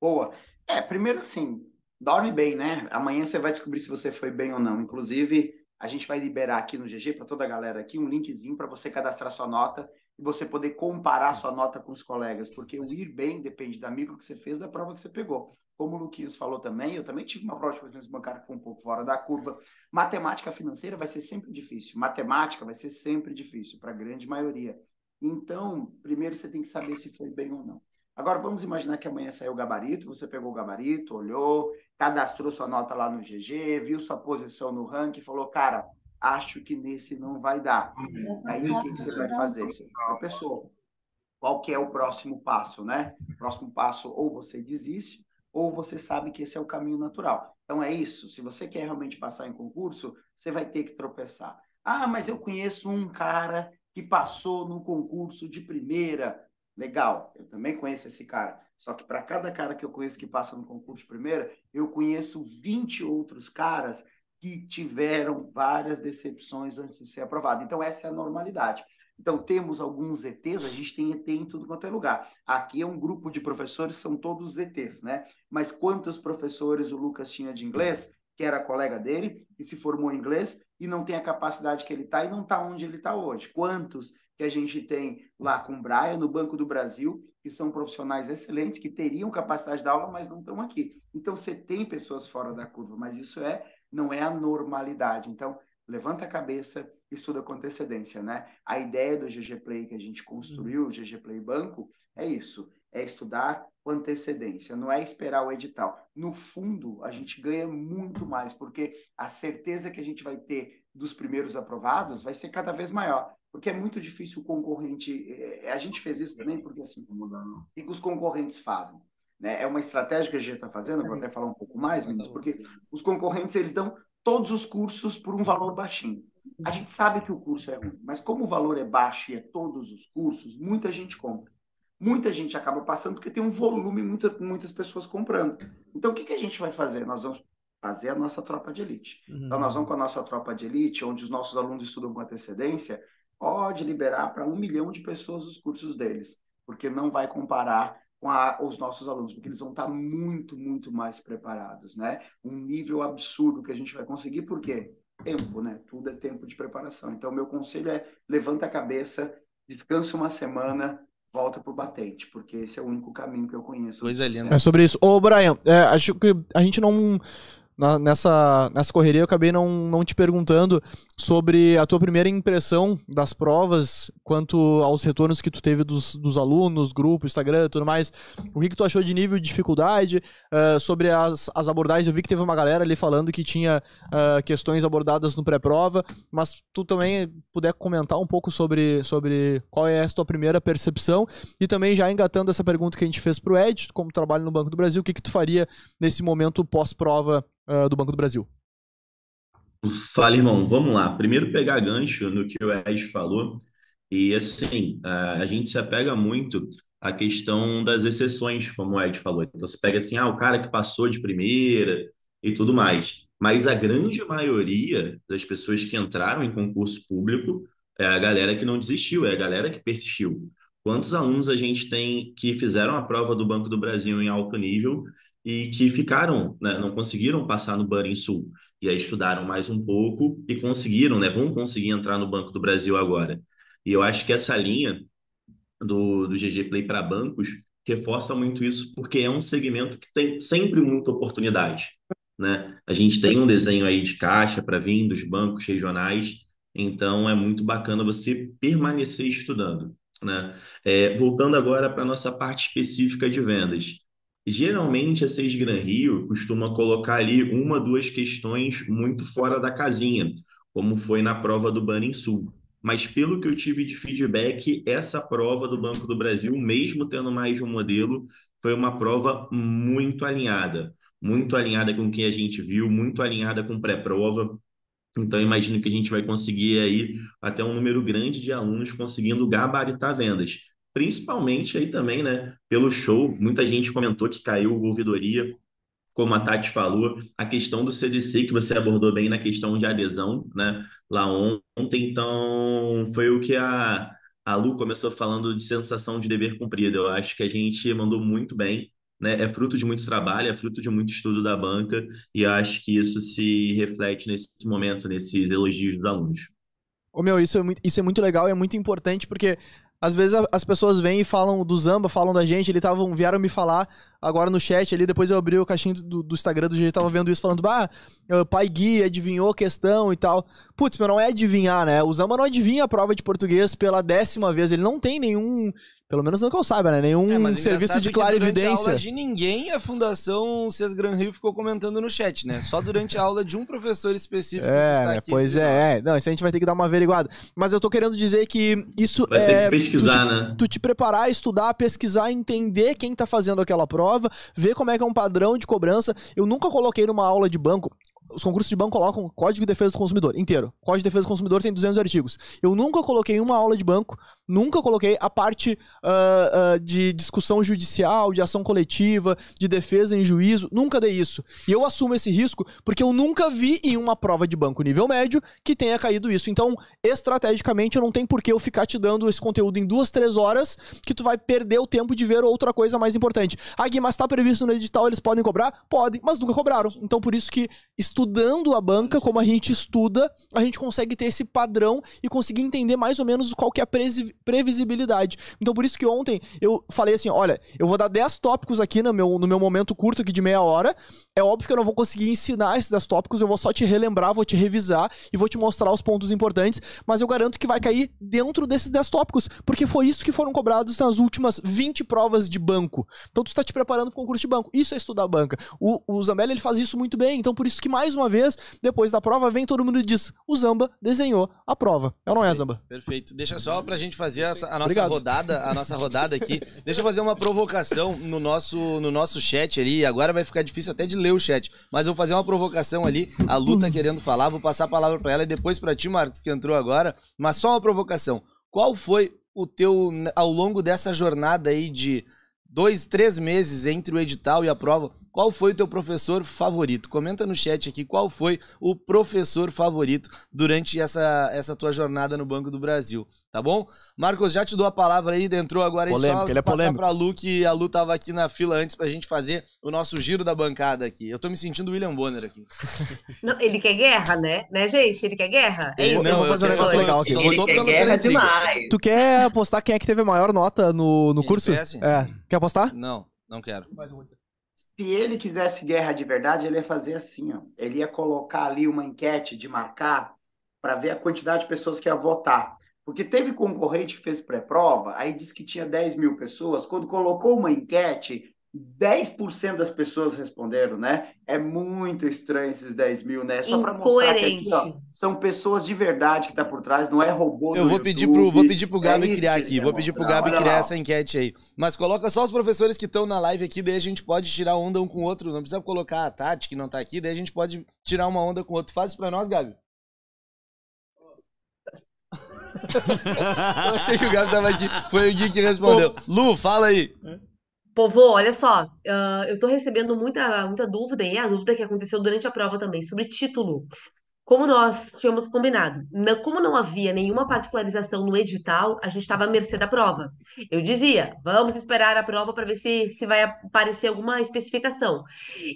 Boa. É, primeiro assim, dorme bem, né? Amanhã você vai descobrir se você foi bem ou não. Inclusive, a gente vai liberar aqui no GG para toda a galera aqui um linkzinho para você cadastrar sua nota e você poder comparar sua nota com os colegas, porque o ir bem depende da micro que você fez, da prova que você pegou. Como o Luquinhas falou também, eu também tive uma próxima experiência bancária que foi um pouco fora da curva. Matemática financeira vai ser sempre difícil. Matemática vai ser sempre difícil para a grande maioria. Então, primeiro você tem que saber se foi bem ou não. Agora, vamos imaginar que amanhã saiu o gabarito, você pegou o gabarito, olhou, cadastrou sua nota lá no GG, viu sua posição no ranking, falou, cara, acho que nesse não vai dar. Uhum. Aí o que, que você vai fazer? Você vai pessoa. Qual que é o próximo passo, né? O próximo passo, ou você desiste, ou você sabe que esse é o caminho natural. Então é isso. Se você quer realmente passar em concurso, você vai ter que tropeçar. Ah, mas eu conheço um cara que passou no concurso de primeira. Legal, eu também conheço esse cara. Só que para cada cara que eu conheço que passa no concurso de primeira, eu conheço 20 outros caras que tiveram várias decepções antes de ser aprovado. Então, essa é a normalidade. Então, temos alguns ETs, a gente tem ET em tudo quanto é lugar. Aqui é um grupo de professores, são todos ETs, né? Mas quantos professores o Lucas tinha de inglês, que era colega dele, e se formou em inglês, e não tem a capacidade que ele está, e não está onde ele está hoje? Quantos que a gente tem lá com o Brian, no Banco do Brasil, que são profissionais excelentes, que teriam capacidade de aula, mas não estão aqui. Então, você tem pessoas fora da curva, mas isso é não é a normalidade. Então, levanta a cabeça, estuda com antecedência, né? A ideia do GG Play que a gente construiu, uhum. o GG Play Banco, é isso, é estudar com antecedência, não é esperar o edital. No fundo, a gente ganha muito mais, porque a certeza que a gente vai ter dos primeiros aprovados vai ser cada vez maior, porque é muito difícil o concorrente, eh, a gente fez isso também porque assim, uhum. o que os concorrentes fazem? Né? É uma estratégia que a gente está fazendo, vou até falar um pouco mais, meninas, uhum. porque os concorrentes eles dão todos os cursos por um valor baixinho. A gente sabe que o curso é ruim, mas como o valor é baixo e é todos os cursos, muita gente compra. Muita gente acaba passando porque tem um volume, muita, muitas pessoas comprando. Então, o que, que a gente vai fazer? Nós vamos fazer a nossa tropa de elite. Uhum. Então, nós vamos com a nossa tropa de elite, onde os nossos alunos estudam com antecedência, pode liberar para um milhão de pessoas os cursos deles, porque não vai comparar com a, os nossos alunos, porque eles vão estar muito, muito mais preparados, né? Um nível absurdo que a gente vai conseguir, por quê? tempo, né? Tudo é tempo de preparação. Então, meu conselho é levanta a cabeça, descansa uma semana, volta pro batente, porque esse é o único caminho que eu conheço. Coisa linda. É sobre
isso. Ô, Brian, é, acho que a gente não na, nessa, nessa correria eu acabei não, não te perguntando sobre a tua primeira impressão das provas quanto aos retornos que tu teve dos, dos alunos, grupo, Instagram e tudo mais. O que, que tu achou de nível de dificuldade, uh, sobre as, as abordagens? Eu vi que teve uma galera ali falando que tinha uh, questões abordadas no pré-prova, mas tu também puder comentar um pouco sobre, sobre qual é a tua primeira percepção e também já engatando essa pergunta que a gente fez pro Ed, como trabalho no Banco do Brasil, o que, que tu faria nesse momento pós-prova uh, do Banco do Brasil.
Fala, irmão. Vamos lá. Primeiro pegar gancho no que o Ed falou. E assim, ah, a gente se apega muito à questão das exceções, como o Ed falou. Então, se pega assim, ah, o cara que passou de primeira e tudo mais. Mas a grande maioria das pessoas que entraram em concurso público é a galera que não desistiu, é a galera que persistiu. Quantos alunos a gente tem que fizeram a prova do Banco do Brasil em alto nível e que ficaram, né, não conseguiram passar no Banrin Sul. E aí estudaram mais um pouco e conseguiram, né, vão conseguir entrar no Banco do Brasil agora. E eu acho que essa linha do, do GG Play para bancos reforça muito isso, porque é um segmento que tem sempre muita oportunidade. Né? A gente tem um desenho aí de caixa para vir dos bancos regionais, então é muito bacana você permanecer estudando. Né? É, voltando agora para a nossa parte específica de vendas. Geralmente, a Seis Gran Rio costuma colocar ali uma, duas questões muito fora da casinha, como foi na prova do Banning Sul. Mas, pelo que eu tive de feedback, essa prova do Banco do Brasil, mesmo tendo mais de um modelo, foi uma prova muito alinhada. Muito alinhada com o que a gente viu, muito alinhada com pré-prova. Então, imagino que a gente vai conseguir aí até um número grande de alunos conseguindo gabaritar vendas principalmente aí também, né, pelo show. Muita gente comentou que caiu ouvidoria, como a Tati falou, a questão do CDC que você abordou bem na questão de adesão, né, lá ontem. Então, foi o que a, a Lu começou falando de sensação de dever cumprido. Eu acho que a gente mandou muito bem. Né? É fruto de muito trabalho, é fruto de muito estudo da banca, e acho que isso se reflete nesse momento, nesses elogios dos alunos.
Ô meu, isso é muito, isso é muito legal e é muito importante, porque às vezes as pessoas vêm e falam do Zamba, falam da gente, eles tavam, vieram me falar agora no chat ali, depois eu abri o caixinho do, do Instagram do jeito que tava vendo isso, falando, bah, eh, pai Gui adivinhou a questão e tal. Putz, meu, não é adivinhar, né? O Zamba não adivinha a prova de português pela décima vez, ele não tem nenhum pelo menos não que eu saiba, né? Nenhum é, serviço de é clarividência. Durante a aula de
ninguém, a Fundação César Gran Rio ficou comentando no chat, né? Só durante a aula de um professor específico. É, né? aqui, pois
é, é, Não, isso a gente vai ter que dar uma averiguada. Mas eu tô querendo dizer que isso vai é... ter que pesquisar, tu te, né? Tu te preparar, estudar, pesquisar, entender quem tá fazendo aquela prova, ver como é que é um padrão de cobrança. Eu nunca coloquei numa aula de banco os concursos de banco colocam Código de Defesa do Consumidor inteiro. Código de Defesa do Consumidor tem 200 artigos. Eu nunca coloquei uma aula de banco Nunca coloquei a parte uh, uh, de discussão judicial, de ação coletiva, de defesa em juízo. Nunca dei isso. E eu assumo esse risco porque eu nunca vi em uma prova de banco nível médio que tenha caído isso. Então, estrategicamente, eu não tenho por que eu ficar te dando esse conteúdo em duas, três horas que tu vai perder o tempo de ver outra coisa mais importante. Ah, Gui, mas tá previsto no edital, eles podem cobrar? Podem, mas nunca cobraram. Então, por isso que estudando a banca, como a gente estuda, a gente consegue ter esse padrão e conseguir entender mais ou menos qual que é a previsibilidade. Então por isso que ontem eu falei assim, olha, eu vou dar 10 tópicos aqui no meu, no meu momento curto aqui de meia hora. É óbvio que eu não vou conseguir ensinar esses 10 tópicos, eu vou só te relembrar, vou te revisar e vou te mostrar os pontos importantes, mas eu garanto que vai cair dentro desses 10 tópicos, porque foi isso que foram cobrados nas últimas 20 provas de banco. Então tu está te preparando para o concurso de banco. Isso é estudar banca. O, o Zambelli ele faz isso muito bem, então por isso que mais uma vez, depois da prova, vem todo mundo e diz: "O Zamba desenhou a prova". É ou não é, Zamba?
Perfeito. Deixa só para a gente fazer fazer a, a nossa rodada, a nossa rodada aqui. Deixa eu fazer uma provocação no nosso, no nosso chat ali. Agora vai ficar difícil até de ler o chat, mas eu vou fazer uma provocação ali. A Lu tá querendo falar, vou passar a palavra para ela e depois para ti, Marcos, que entrou agora. Mas só uma provocação. Qual foi o teu ao longo dessa jornada aí de dois, três meses entre o edital e a prova, qual foi o teu professor favorito? Comenta no chat aqui qual foi o professor favorito durante essa, essa tua jornada no Banco do Brasil tá bom? Marcos, já te dou a palavra aí, entrou agora aí polêmica, só ele é passar polêmica. pra Lu, que a Lu tava aqui na fila antes pra gente fazer o nosso giro da bancada aqui. Eu tô me sentindo William Bonner aqui.
Não, ele quer guerra, né? Né, gente? Ele quer guerra? É
ele, Não, eu vou fazer eu um negócio legal aqui. Ele quer pelo guerra
demais.
Tu quer apostar quem é que teve a maior nota no, no curso? É. Quer apostar?
Não, não quero. Mas eu
Se ele quisesse guerra de verdade, ele ia fazer assim, ó. Ele ia colocar ali uma enquete de marcar para ver a quantidade de pessoas que ia votar. Porque teve concorrente que fez pré-prova, aí disse que tinha 10 mil pessoas, quando colocou uma enquete, 10% das pessoas responderam, né? É muito estranho esses 10 mil, né? É só para mostrar que aqui, ó, são pessoas de verdade que está por trás, não é robô. Eu vou pedir pro, vou pedir pro Gabi é criar
aqui, vou pedir pro Gabi criar essa enquete aí. Mas coloca só os professores que estão na live aqui, daí a gente pode tirar onda um com o outro. Não precisa colocar a Tati que não está aqui, daí a gente pode tirar uma onda com o outro. Faz isso para nós, Gabi. Eu achei que o Gabi tava aqui. Foi o Gui que respondeu. Lu, fala aí.
Povô, olha só, uh, eu tô recebendo muita, muita dúvida, e é a dúvida que aconteceu durante a prova também, sobre título. Como nós tínhamos combinado, não, como não havia nenhuma particularização no edital, a gente estava à mercê da prova. Eu dizia, vamos esperar a prova para ver se, se vai aparecer alguma especificação.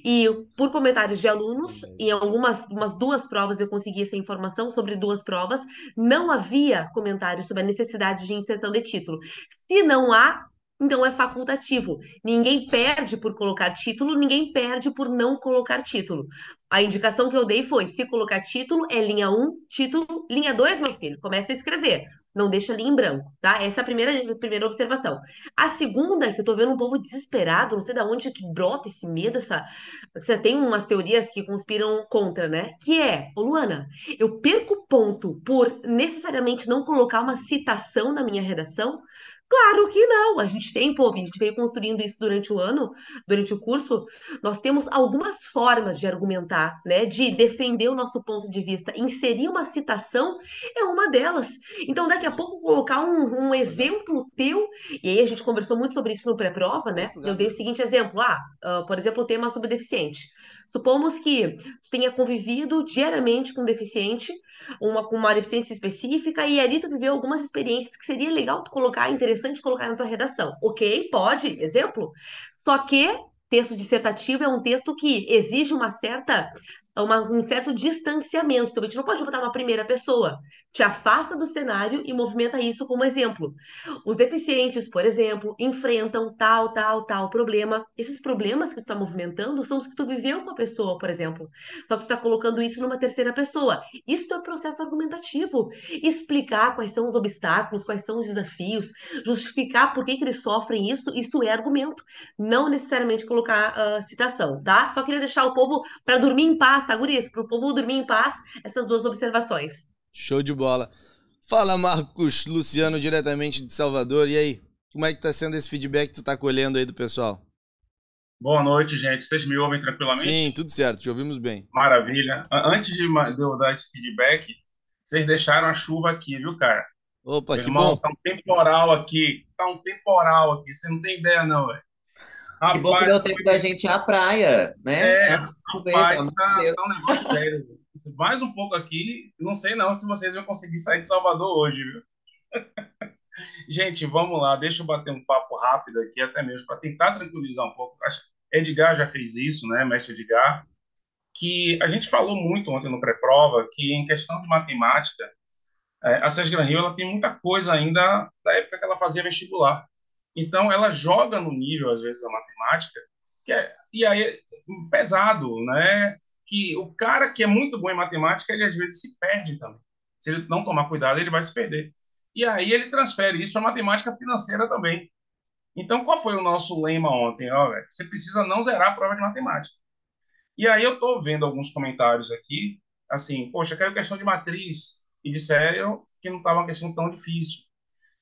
E por comentários de alunos, uhum. em algumas umas duas provas eu consegui essa informação sobre duas provas, não havia comentários sobre a necessidade de inserção de título. Se não há, então é facultativo. Ninguém perde por colocar título, ninguém perde por não colocar título. A indicação que eu dei foi: se colocar título, é linha 1, título, linha 2, meu filho, começa a escrever. Não deixa linha em branco, tá? Essa é a primeira, primeira observação. A segunda, que eu tô vendo um povo desesperado, não sei da onde é que brota esse medo, essa. Você tem umas teorias que conspiram contra, né? Que é, ô Luana, eu perco ponto por necessariamente não colocar uma citação na minha redação, Claro que não, a gente tem, pô, a gente veio construindo isso durante o ano, durante o curso. Nós temos algumas formas de argumentar, né, de defender o nosso ponto de vista. Inserir uma citação é uma delas. Então, daqui a pouco, colocar um, um é. exemplo teu, e aí a gente conversou muito sobre isso no pré-prova, né? Eu dei o seguinte exemplo: ah, uh, por exemplo, o tema sobre deficiente. Supomos que tu tenha convivido diariamente com um deficiente uma com uma deficiência específica, e ali tu viveu algumas experiências que seria legal tu colocar, interessante colocar na tua redação. Ok, pode, exemplo. Só que texto dissertativo é um texto que exige uma certa uma, um certo distanciamento. Então, a gente não pode botar uma primeira pessoa te afasta do cenário e movimenta isso como exemplo. Os deficientes, por exemplo, enfrentam tal, tal, tal problema. Esses problemas que tu está movimentando são os que tu viveu com a pessoa, por exemplo. Só que tu está colocando isso numa terceira pessoa. Isso é processo argumentativo. Explicar quais são os obstáculos, quais são os desafios, justificar por que, que eles sofrem isso, isso é argumento. Não necessariamente colocar uh, citação, tá? Só queria deixar o povo para dormir em paz, tá, gurias? Para o povo dormir em paz, essas duas observações.
Show de bola. Fala, Marcos Luciano, diretamente de Salvador. E aí, como é que tá sendo esse feedback que tu tá colhendo aí do pessoal?
Boa noite, gente. Vocês me ouvem tranquilamente? Sim, tudo
certo, te ouvimos bem.
Maravilha. Antes de eu dar esse feedback, vocês deixaram a chuva aqui, viu, cara? Opa, Meu que irmão, bom. Tá um temporal aqui, tá um temporal aqui, você não tem ideia, não, velho. Que bom que deu
tempo foi... da gente ir à praia, né? É,
rapaz, tá, tá um negócio sério, mais um pouco aqui, não sei não se vocês vão conseguir sair de Salvador hoje, viu? Gente, vamos lá, deixa eu bater um papo rápido aqui, até mesmo para tentar tranquilizar um pouco. Acho que Edgar já fez isso, né, mestre Edgar? Que a gente falou muito ontem no pré-prova que em questão de matemática, é, a Sérgio Granil ela tem muita coisa ainda da época que ela fazia vestibular. Então, ela joga no nível, às vezes, a matemática, que é, e aí, pesado, né? que o cara que é muito bom em matemática, ele às vezes se perde também. Se ele não tomar cuidado, ele vai se perder. E aí ele transfere isso para matemática financeira também. Então, qual foi o nosso lema ontem? Ó, velho, você precisa não zerar a prova de matemática. E aí eu estou vendo alguns comentários aqui, assim, poxa, caiu questão de matriz e de série que não estava uma questão tão difícil.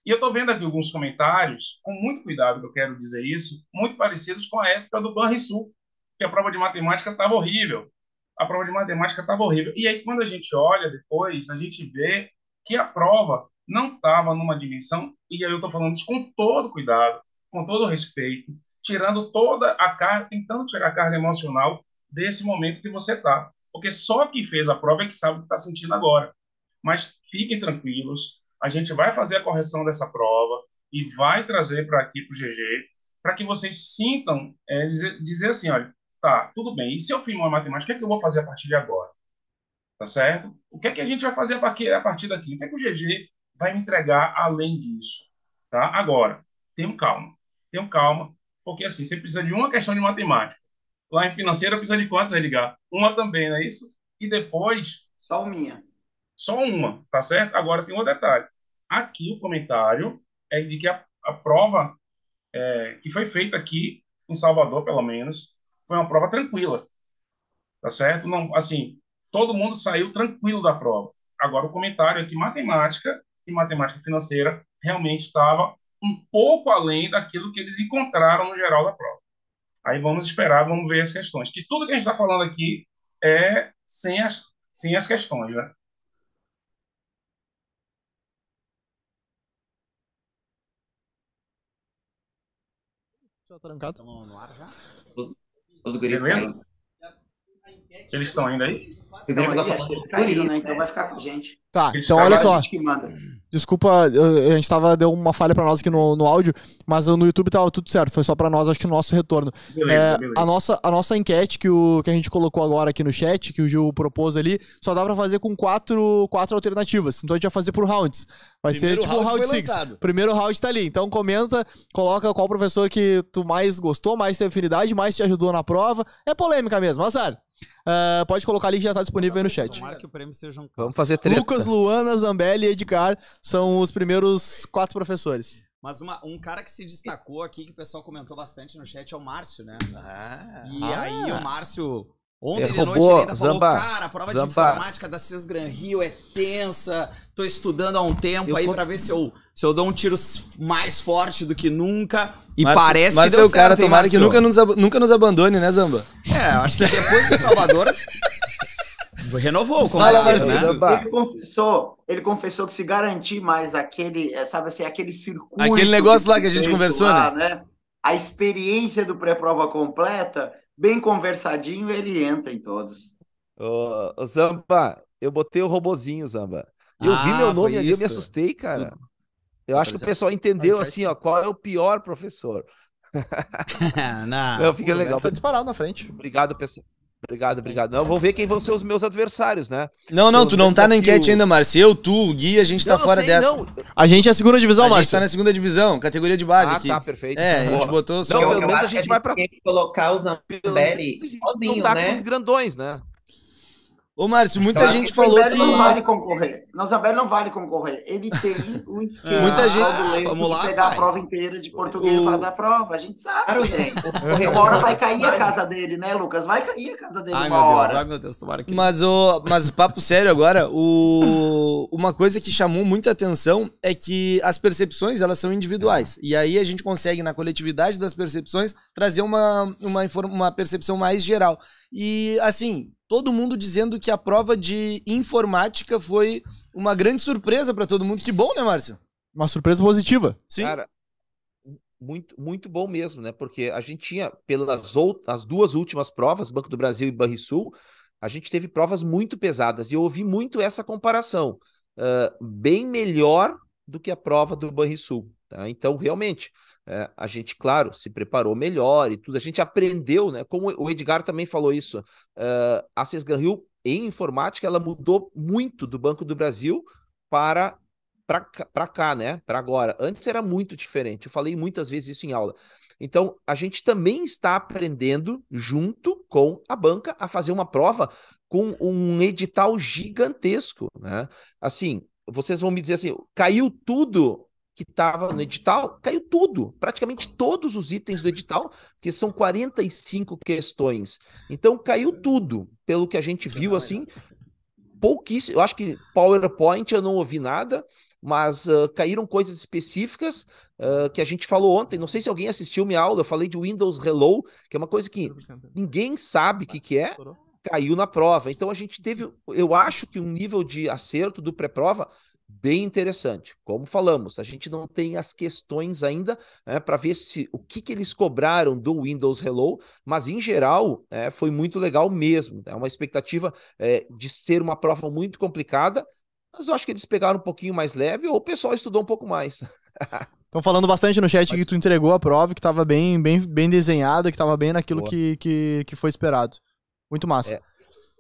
E eu estou vendo aqui alguns comentários, com muito cuidado que eu quero dizer isso, muito parecidos com a época do Banrisul, que a prova de matemática estava horrível a prova de matemática estava horrível. E aí, quando a gente olha depois, a gente vê que a prova não estava numa dimensão, e aí eu estou falando isso com todo cuidado, com todo respeito, tirando toda a carga, tentando tirar a carga emocional desse momento que você está. Porque só quem fez a prova é que sabe o que está sentindo agora. Mas fiquem tranquilos, a gente vai fazer a correção dessa prova e vai trazer para aqui, para o GG, para que vocês sintam, é, dizer, dizer assim, olha, Tá, tudo bem. E se eu fiz uma matemática, o que é que eu vou fazer a partir de agora? Tá certo? O que é que a gente vai fazer a partir daqui? O que é que o GG vai me entregar além disso? Tá? Agora, tenham calma. Tenham calma, porque assim, você precisa de uma questão de matemática. Lá em financeira, precisa de quantas, ligar? Uma também, não é isso? E depois... Só uma. Só uma, tá certo? Agora tem um detalhe. Aqui o comentário é de que a, a prova é, que foi feita aqui, em Salvador, pelo menos, foi uma prova tranquila, tá certo? Não, assim, todo mundo saiu tranquilo da prova. Agora, o comentário é que matemática e matemática financeira realmente estava um pouco além daquilo que eles encontraram no geral da prova. Aí vamos esperar, vamos ver as questões. Que tudo que a gente está falando aqui é sem as, sem as questões, né?
trancado? Estamos no ar já? Os guris é estão
Eles estão ainda aí? Então, é caído, tá né? então vai ficar com a gente. Tá, então olha é só.
Desculpa, a gente tava, deu uma falha pra nós aqui no, no áudio, mas no YouTube tava tudo certo, foi só pra nós, acho que o nosso retorno. Beleza, é, beleza. A, nossa, a nossa enquete que, o, que a gente colocou agora aqui no chat, que o Gil propôs ali, só dá pra fazer com quatro, quatro alternativas, então a gente vai fazer por rounds. Vai Primeiro ser tipo round 6. Primeiro round tá ali, então comenta, coloca qual professor que tu mais gostou, mais teve afinidade, mais te ajudou na prova. É polêmica mesmo, azar. Uh, pode colocar ali que já tá disponível aí no chat.
Tomara que o prêmio seja um Vamos fazer treta. Lucas,
Luana, Zambelli e Edgar são os primeiros quatro professores.
Mas uma, um cara que se destacou aqui, que o pessoal comentou bastante no chat, é o Márcio, né? Ah, e ah. aí o Márcio, ontem de noite, ele ainda falou: Zamba, Cara, a prova Zamba. de informática da CES Gran Rio é tensa, tô estudando há um tempo eu aí para ver se eu, se eu dou um tiro mais forte do que nunca. E Márcio, parece Márcio que deu é o certo, cara, tomara que nunca
nos, nunca nos abandone, né, Zamba? É,
acho que depois de Salvador. renovou o contrato, Fala, né? Ele
confessou, ele confessou que se garantir mais aquele, eh, sabe assim, aquele circuito... Aquele negócio lá que a gente conversou, lá, né? né? A experiência do pré-prova completa, bem conversadinho, ele entra em todos. Ô, oh,
Zamba, eu botei o robozinho, Zamba.
Eu ah, vi meu nome ali, eu me assustei,
cara.
Tudo.
Eu acho que o pessoal
entendeu assim, ó, qual é o pior professor.
não, não, fica legal. Foi
disparado na frente. Obrigado, pessoal. Obrigado, obrigado. Não, vamos ver quem vão ser os meus adversários, né? Não, não, tu não tá na enquete o... ainda,
Márcio. Eu, tu, o Gui, a gente tá não, tá fora sei, dessa. Não. A gente é a segunda divisão, Márcio. A gente tá na
segunda divisão, categoria de
base ah, aqui. tá, perfeito. É, Boa. a gente botou... Não, pelo menos a gente vai
pra... Tem que colocar os Zambelli sozinho, né? tá com né? os grandões, né?
Ô, Márcio, muita claro, gente falou que. não vale concorrer. Nozambel não vale concorrer. Ele tem um esquema muita gente... Ah, vamos lá, pegar pai. a prova inteira de português o... lá da prova. A gente sabe, claro, né? uma hora vai cair a casa dele, né, Lucas? Vai cair a casa dele ai, uma meu Deus, Ai, meu Deus,
tomara
que. Mas o, mas o papo sério agora, o... uma coisa que chamou muita atenção é que as percepções, elas são individuais. E aí a gente consegue, na coletividade das percepções, trazer uma, uma, uma percepção mais geral. E, assim, todo mundo dizendo que a prova de informática foi
uma grande surpresa para todo mundo. Que bom, né, Márcio?
Uma surpresa positiva.
Sim. Cara, muito, muito bom mesmo, né? Porque a gente tinha, pelas outras, as duas últimas provas, Banco do Brasil e Banrisul, a gente teve provas muito pesadas. E eu ouvi muito essa comparação. Uh, bem melhor do que a prova do Banrisul. Tá? Então, realmente, é, a gente, claro, se preparou melhor e tudo, a gente aprendeu, né? Como o Edgar também falou isso, uh, a Sesgran Rio em informática ela mudou muito do Banco do Brasil para para cá, né? Para agora. Antes era muito diferente. Eu falei muitas vezes isso em aula. Então, a gente também está aprendendo junto com a banca a fazer uma prova com um edital gigantesco, né? Assim, vocês vão me dizer assim, caiu tudo que estava no edital, caiu tudo, praticamente todos os itens do edital, que são 45 questões. Então caiu tudo, pelo que a gente viu assim, pouquíssimo, eu acho que PowerPoint eu não ouvi nada, mas uh, caíram coisas específicas uh, que a gente falou ontem. Não sei se alguém assistiu minha aula, eu falei de Windows Hello, que é uma coisa que ninguém sabe o que, que é, caiu na prova. Então a gente teve, eu acho que um nível de acerto do pré-prova bem interessante. Como falamos, a gente não tem as questões ainda né, para ver se o que, que eles cobraram do Windows Hello, mas em geral é, foi muito legal mesmo. É uma expectativa é, de ser uma prova muito complicada, mas eu acho que eles pegaram um pouquinho mais leve ou o pessoal estudou um pouco mais. Estão falando bastante no
chat mas... que tu entregou a prova, que estava bem, bem, bem desenhada, que estava bem naquilo que, que, que, foi esperado.
Muito massa. É.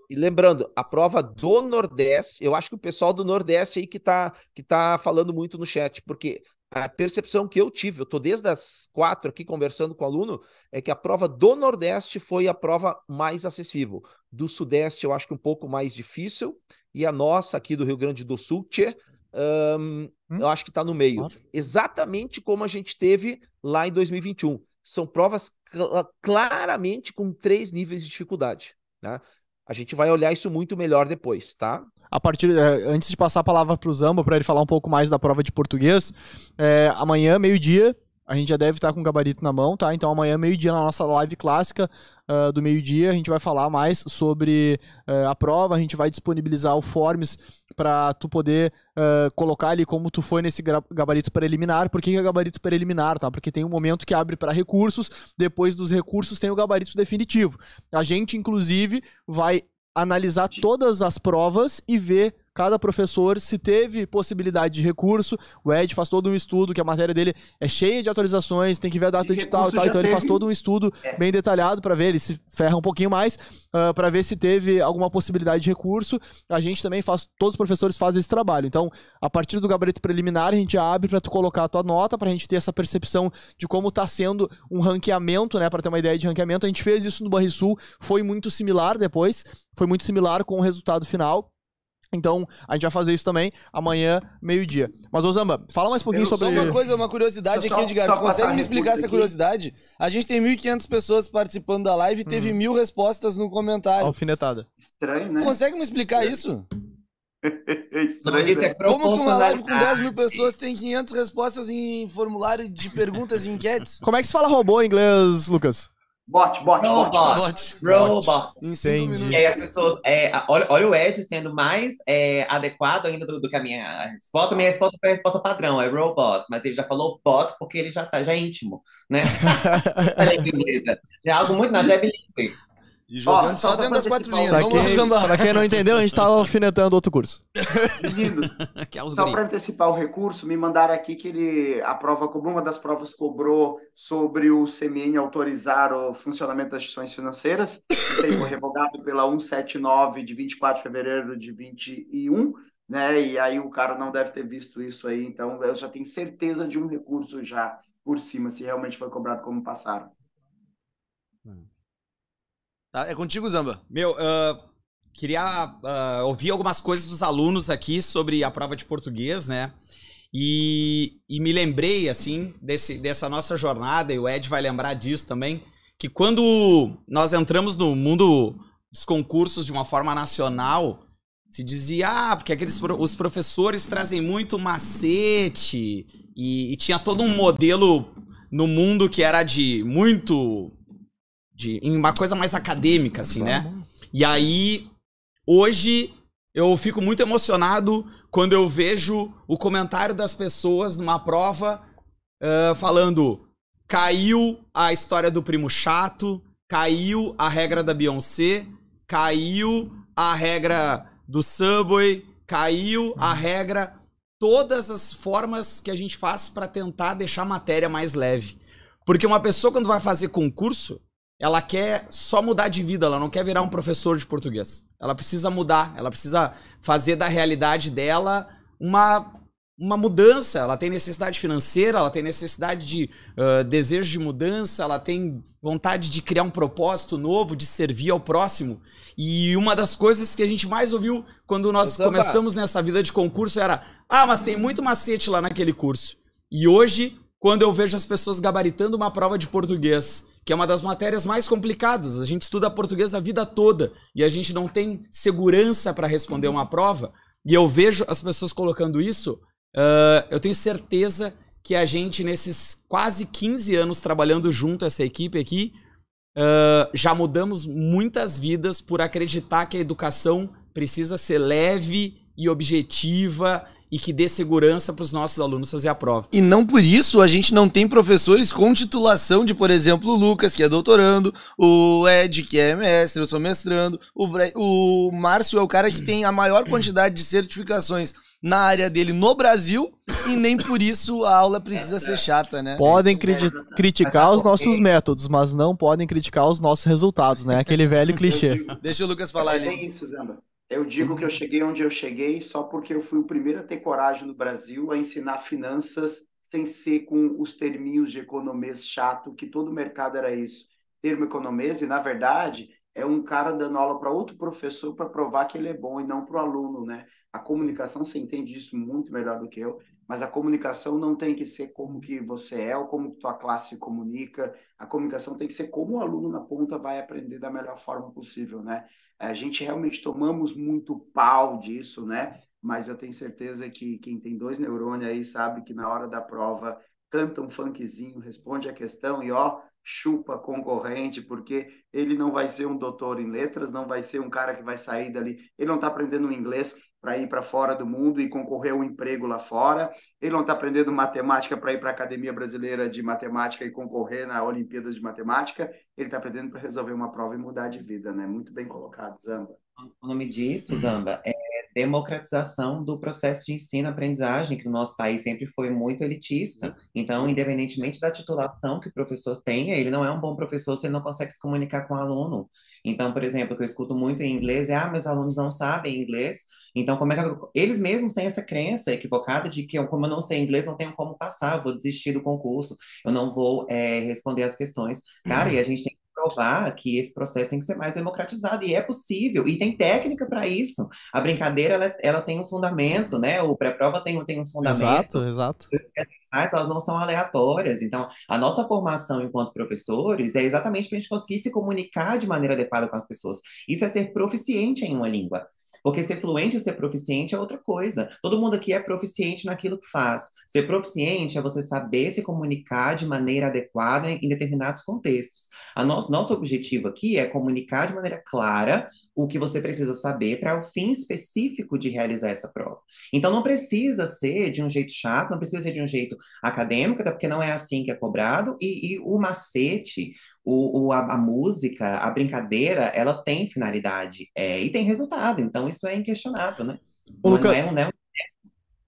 E lembrando, a prova do Nordeste, eu acho que o pessoal do Nordeste aí que tá, que tá falando muito no chat, porque a percepção que eu tive, eu tô desde as quatro aqui conversando com o aluno, é que a prova do Nordeste foi a prova mais acessível. Do Sudeste, eu acho que um pouco mais difícil. E a nossa aqui do Rio Grande do Sul, tchê, hum? eu acho que está no meio. Nossa. Exatamente como a gente teve lá em 2021. São provas cl claramente com três níveis de dificuldade. Né? A gente vai olhar isso muito melhor depois, tá?
A partir é, antes de passar a palavra para o Zamba para ele falar um pouco mais da prova de português, é, amanhã meio dia a gente já deve estar tá com o gabarito na mão, tá? Então amanhã meio dia na nossa live clássica uh, do meio-dia, a gente vai falar mais sobre uh, a prova, a gente vai disponibilizar o Forms para tu poder uh, colocar ali como tu foi nesse gabarito preliminar. Por que, que é gabarito preliminar, tá? Porque tem um momento que abre para recursos, depois dos recursos tem o gabarito definitivo. A gente, inclusive, vai analisar todas as provas e ver cada professor, se teve possibilidade de recurso. O Ed faz todo um estudo, que a matéria dele é cheia de atualizações, tem que ver a data digital e tal. Então teve... ele faz todo um estudo é. bem detalhado para ver, ele se ferra um pouquinho mais, uh, ah, para ver se teve alguma possibilidade de recurso. A gente também faz, todos os professores fazem esse trabalho. Então, a partir do gabarito preliminar, a gente abre para tu colocar a tua nota, para a gente ter essa percepção de como está sendo um ranqueamento, né? Para ter uma ideia de ranqueamento. A gente fez isso no Barrisul, foi muito similar depois, foi muito similar com o resultado final. Então, a gente vai fazer isso também amanhã, meio-dia. Mas, Osamba, fala mais um pouquinho eu, sobre... Só uma coisa,
uma curiosidade só, aqui, Edgar. Tu consegue me explicar essa aqui. curiosidade? A gente tem 1.500 pessoas participando da live e uhum. teve hum. mil respostas no comentário.
Alfinetada. Estranho, né? Consegue me explicar é. isso? Estranho, isso é né? Como que uma live com 10 mil
pessoas tem 500 respostas em formulário de perguntas
e enquetes? Como é que se fala robô em inglês, Lucas?
Bot, bot, robot, bot. Robot. Entendi. E aí É, é olha, olha o Ed sendo mais é, adequado ainda do, do, que a minha resposta. Minha resposta foi a resposta padrão, é robot. Mas ele já falou bot porque ele já tá, já é íntimo, né? já é algo muito. na já é bilíngue. E
jogando só, só dentro das
quatro linhas, pra quem, Pra quem não entendeu,
a gente tava tá alfinetando outro curso.
Meninos, é só para antecipar o recurso, me mandaram aqui que ele, a prova, como uma das provas cobrou sobre o CMN autorizar o funcionamento das instituições financeiras, isso aí foi revogado pela 179 de 24 de fevereiro de 21, né? E aí o cara não deve ter visto isso aí, então eu já tenho certeza de um recurso já por cima, se realmente foi cobrado como passaram.
Tá? É contigo, Zamba. Meu, uh, queria uh, ouvir algumas coisas dos alunos aqui sobre a prova de português, né? E, e me lembrei, assim, desse, dessa nossa jornada, e o Ed vai lembrar disso também, que quando nós entramos no mundo dos concursos de uma forma nacional, se dizia, ah, porque aqueles os professores trazem muito macete, e, e tinha todo um modelo no mundo que era de muito de em uma coisa mais acadêmica, assim, né? E aí, hoje, eu fico muito emocionado quando eu vejo o comentário das pessoas numa prova uh, falando caiu a história do primo chato, caiu a regra da Beyoncé, caiu a regra do Subway, caiu a uhum. regra todas as formas que a gente faz para tentar deixar a matéria mais leve. Porque uma pessoa quando vai fazer concurso, ela quer só mudar de vida, ela não quer virar um professor de português. Ela precisa mudar, ela precisa fazer da realidade dela uma, uma mudança. Ela tem necessidade financeira, ela tem necessidade de uh, desejo de mudança, ela tem vontade de criar um propósito novo, de servir ao próximo. E uma das coisas que a gente mais ouviu quando nós começamos nessa vida de concurso era: ah, mas tem muito macete lá naquele curso. E hoje, quando eu vejo as pessoas gabaritando uma prova de português que é uma das matérias mais complicadas. A gente estuda português a vida toda e a gente não tem segurança para responder uma prova. E eu vejo as pessoas colocando isso. Uh, eu tenho certeza que a gente, nesses quase 15 anos trabalhando junto, essa equipe aqui, uh, já mudamos muitas vidas por acreditar que a educação precisa ser leve e objetiva e que dê segurança para os nossos alunos fazer a prova.
E não por isso a gente não tem professores com titulação de, por exemplo, o Lucas, que é doutorando, o Ed, que é mestre, eu sou mestrando, o, Bre... o Márcio é o cara que tem a maior quantidade de certificações na área dele no Brasil e nem por isso a aula precisa ser chata, né? Podem
é, criticar os tá nossos métodos, mas não podem criticar os nossos resultados, né? Aquele velho clichê.
Deixa o Lucas falar é, ali. É isso, Zamba. Eu digo que eu cheguei onde eu cheguei só porque eu fui o primeiro a ter coragem no Brasil a ensinar finanças sem ser com os terminhos de economês chato, que todo mercado era isso. Termo economês, e na verdade, é um cara dando aula para outro professor para provar que ele é bom e não para o aluno, né? A comunicação, você entende isso muito melhor do que eu, mas a comunicação não tem que ser como que você é ou como que tua classe comunica, a comunicação tem que ser como o aluno na ponta vai aprender da melhor forma possível, né? A gente realmente tomamos muito pau disso, né? Mas eu tenho certeza que quem tem dois neurônios aí sabe que na hora da prova canta um funkzinho, responde a questão e ó, chupa concorrente, porque ele não vai ser um doutor em letras, não vai ser um cara que vai sair dali, ele não está aprendendo inglês, para ir para fora do mundo e concorrer a um emprego lá fora. Ele não está aprendendo matemática para ir para a Academia Brasileira de Matemática e concorrer na Olimpíadas de Matemática. Ele está aprendendo para resolver uma prova e mudar de vida, né? Muito bem colocado, Zamba. O nome disso, Zamba,
é democratização do processo de ensino-aprendizagem, que no nosso país sempre foi muito elitista. Então, independentemente da titulação que o professor tenha, ele não é um bom professor se ele não consegue se comunicar com o aluno. Então, por exemplo, o que eu escuto muito em inglês é: ah, meus alunos não sabem inglês, então como é que. Eu... Eles mesmos têm essa crença equivocada de que, como eu não sei inglês, não tenho como passar, vou desistir do concurso, eu não vou é, responder as questões. Cara, uhum. e a gente tem provar que esse processo tem que ser mais democratizado e é possível e tem técnica para isso. A brincadeira ela, ela, tem um fundamento, né? O pré-prova tem, tem um fundamento. Exato, exato. Mas elas não são aleatórias. Então, a nossa formação enquanto professores é exatamente para a gente conseguir se comunicar de maneira adequada com as pessoas. Isso é ser proficiente em uma língua. Porque ser fluente e ser proficiente é outra coisa. Todo mundo aqui é proficiente naquilo que faz. Ser proficiente é você saber se comunicar de maneira adequada em, determinados contextos. A nosso, nosso objetivo aqui é comunicar de maneira clara o que você precisa saber para o fim específico de realizar essa prova. Então, não precisa ser de um jeito chato, não precisa ser de um jeito acadêmico, até porque não é assim que é cobrado, e, e o macete, o, o a, a, música, a brincadeira, ela tem finalidade é, e tem resultado, então isso é inquestionável, né? Ô, Luca... Não é, não é...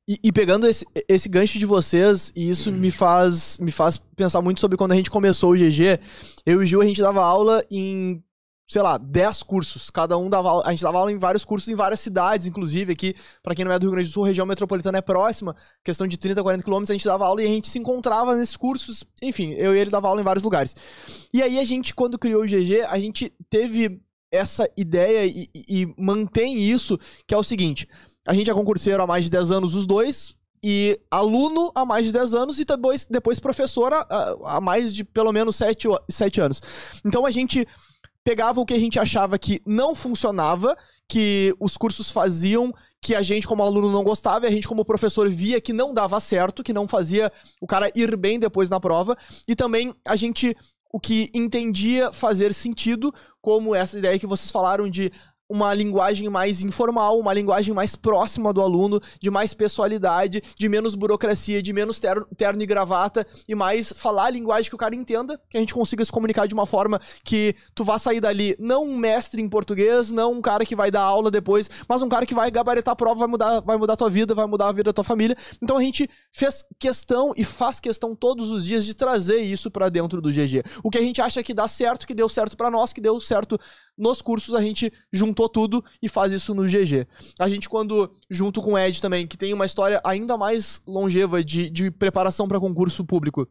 E, e, pegando esse, esse gancho de vocês, e isso me faz, me faz pensar muito sobre quando a gente começou o GG, eu e o Gil, a gente dava aula em sei lá, 10 cursos. Cada um dava A gente dava aula em vários cursos em várias cidades, inclusive aqui, para quem não é do Rio Grande do Sul, região metropolitana é próxima, questão de 30, 40 quilômetros, a gente dava aula e a gente se encontrava nesses cursos. Enfim, eu e ele dava aula em vários lugares. E aí a gente, quando criou o GG, a gente teve essa ideia e, e, e mantém isso, que é o seguinte. A gente é concurseiro há mais de 10 anos os dois, e aluno há mais de 10 anos e depois, depois professora há mais de pelo menos 7, 7 anos. Então a gente pegava o que a gente achava que não funcionava, que os cursos faziam, que a gente como aluno não gostava, e a gente como professor via que não dava certo, que não fazia o cara ir bem depois na prova, e também a gente o que entendia fazer sentido, como essa ideia que vocês falaram de uma linguagem mais informal, uma linguagem mais próxima do aluno, de mais pessoalidade, de menos burocracia, de menos ter terno e gravata e mais falar a linguagem que o cara entenda, que a gente consiga se comunicar de uma forma que tu vá sair dali não um mestre em português, não um cara que vai dar aula depois, mas um cara que vai gabaritar a prova, vai mudar, vai mudar a tua vida, vai mudar a vida da tua família. Então a gente fez questão e faz questão todos os dias de trazer isso para dentro do GG. O que a gente acha que dá certo, que deu certo para nós, que deu certo nos cursos a gente juntou tudo e faz isso no GG. A gente, quando, junto com o Ed também, que tem uma história ainda mais longeva de, de preparação para concurso público,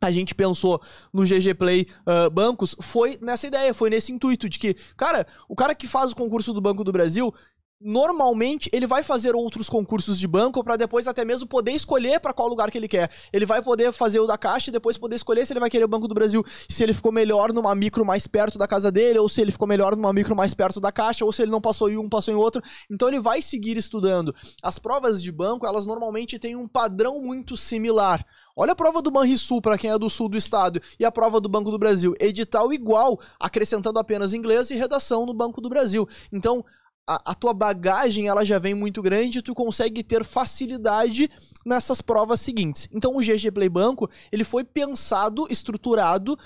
a gente pensou no GG Play uh, Bancos foi nessa ideia, foi nesse intuito de que, cara, o cara que faz o concurso do Banco do Brasil, normalmente ele vai fazer outros concursos de banco para depois até mesmo poder escolher para qual lugar que ele quer. Ele vai poder fazer o da Caixa e depois poder escolher se ele vai querer o Banco do Brasil, se ele ficou melhor numa micro mais perto da casa dele, ou se ele ficou melhor numa micro mais perto da Caixa, ou se ele não passou em um, passou em outro. Então ele vai seguir estudando. As provas de banco, elas normalmente têm um padrão muito similar. Olha a prova do Banrisul para quem é do sul do estado e a prova do Banco do Brasil, edital igual, acrescentando apenas inglês e redação no Banco do Brasil. Então, a, tua bagagem ela já vem muito grande e tu consegue ter facilidade nessas provas seguintes. Então o GG Play Banco, ele foi pensado, estruturado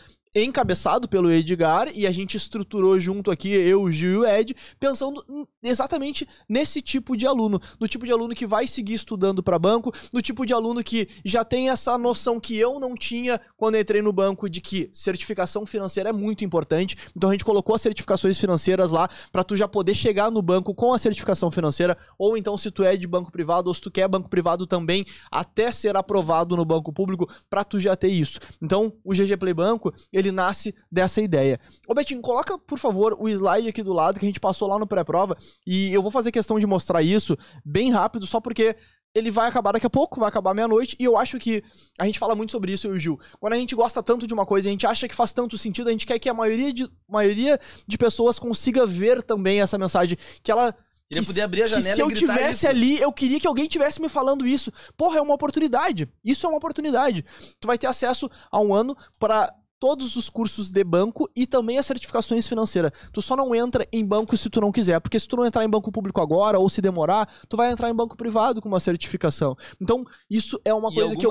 encabeçado pelo Edgar, e a gente estruturou junto aqui, eu, o Gil e o Ed, pensando exatamente nesse tipo de aluno. No tipo de aluno que vai seguir estudando para banco, no tipo de aluno que já tem essa noção que eu não tinha quando entrei no banco de que certificação financeira é muito importante. Então a gente colocou as certificações financeiras lá para tu já poder chegar no banco com a certificação financeira, ou então se tu é de banco privado ou se tu quer banco privado também, até ser aprovado no banco público, para tu já ter isso. Então, o GG Play Banco, ele ele nasce dessa ideia. Ô Betinho, coloca, por favor, o slide aqui do lado que a gente passou lá no pré-prova e eu vou fazer questão de mostrar isso bem rápido, só porque ele vai acabar daqui a pouco, vai acabar meia-noite, e eu acho que a gente fala muito sobre isso, eu e o Gil. Quando a gente gosta tanto de uma coisa, a gente acha que faz tanto sentido, a gente quer que a maioria de, maioria de pessoas consiga ver também essa mensagem, que ela que, Ele poder abrir a janela que se eu tivesse isso. ali, eu queria que alguém tivesse me falando isso. Porra, é uma oportunidade. Isso é uma oportunidade. Tu vai ter acesso a um ano para todos os cursos de banco e também as certificações financeiras. Tu só não entra em banco se tu não quiser, porque se tu não entrar em banco público agora ou se demorar, tu vai entrar em banco privado com uma certificação. Então, isso é uma e coisa que eu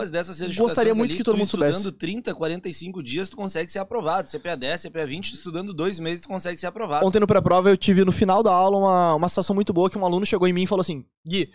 gostaria muito ali, que todo mundo soubesse. estudando
30, 45 dias, tu consegue ser aprovado. CPA 10, CPA 20, estudando dois meses, tu consegue ser aprovado. Ontem no
pré-prova eu tive no final da aula uma, uma situação muito boa que um aluno chegou em mim e falou assim, Gui,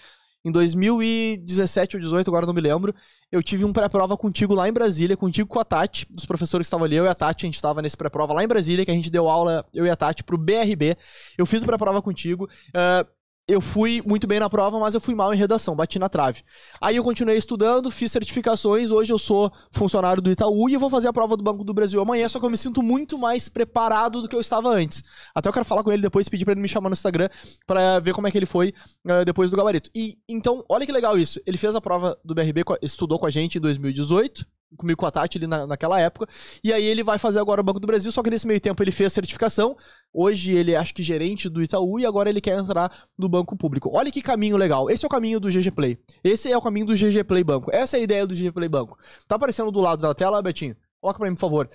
em 2017 ou 18, agora não me lembro, eu tive um pré-prova contigo lá em Brasília, contigo com a Tati, dos professores que estavam ali, eu e a Tati, a gente estava nesse pré-prova lá em Brasília, que a gente deu aula, eu e a Tati, pro BRB. Eu fiz o pré-prova contigo. Uh, eu fui muito bem na prova, mas eu fui mal em redação, bati na trave. Aí eu continuei estudando, fiz certificações, hoje eu sou funcionário do Itaú e vou fazer a prova do Banco do Brasil amanhã, só que eu me sinto muito mais preparado do que eu estava antes. Até eu quero falar com ele depois, pedir para ele me chamar no Instagram para ver como é que ele foi uh, depois do gabarito. E então, olha que legal isso. Ele fez a prova do BRB, estudou com a gente em 2018 comigo com a Tati ali na, naquela época. E aí ele vai fazer agora o Banco do Brasil, só que nesse meio tempo ele fez a certificação. Hoje ele é, acho que, gerente do Itaú e agora ele quer entrar no banco público. Olha que caminho legal. Esse é o caminho do GG Play. Esse é o caminho do GG Play Banco. Essa é a ideia do GG Play Banco. Tá aparecendo do lado da tela, Betinho? Coloca pra mim, por favor.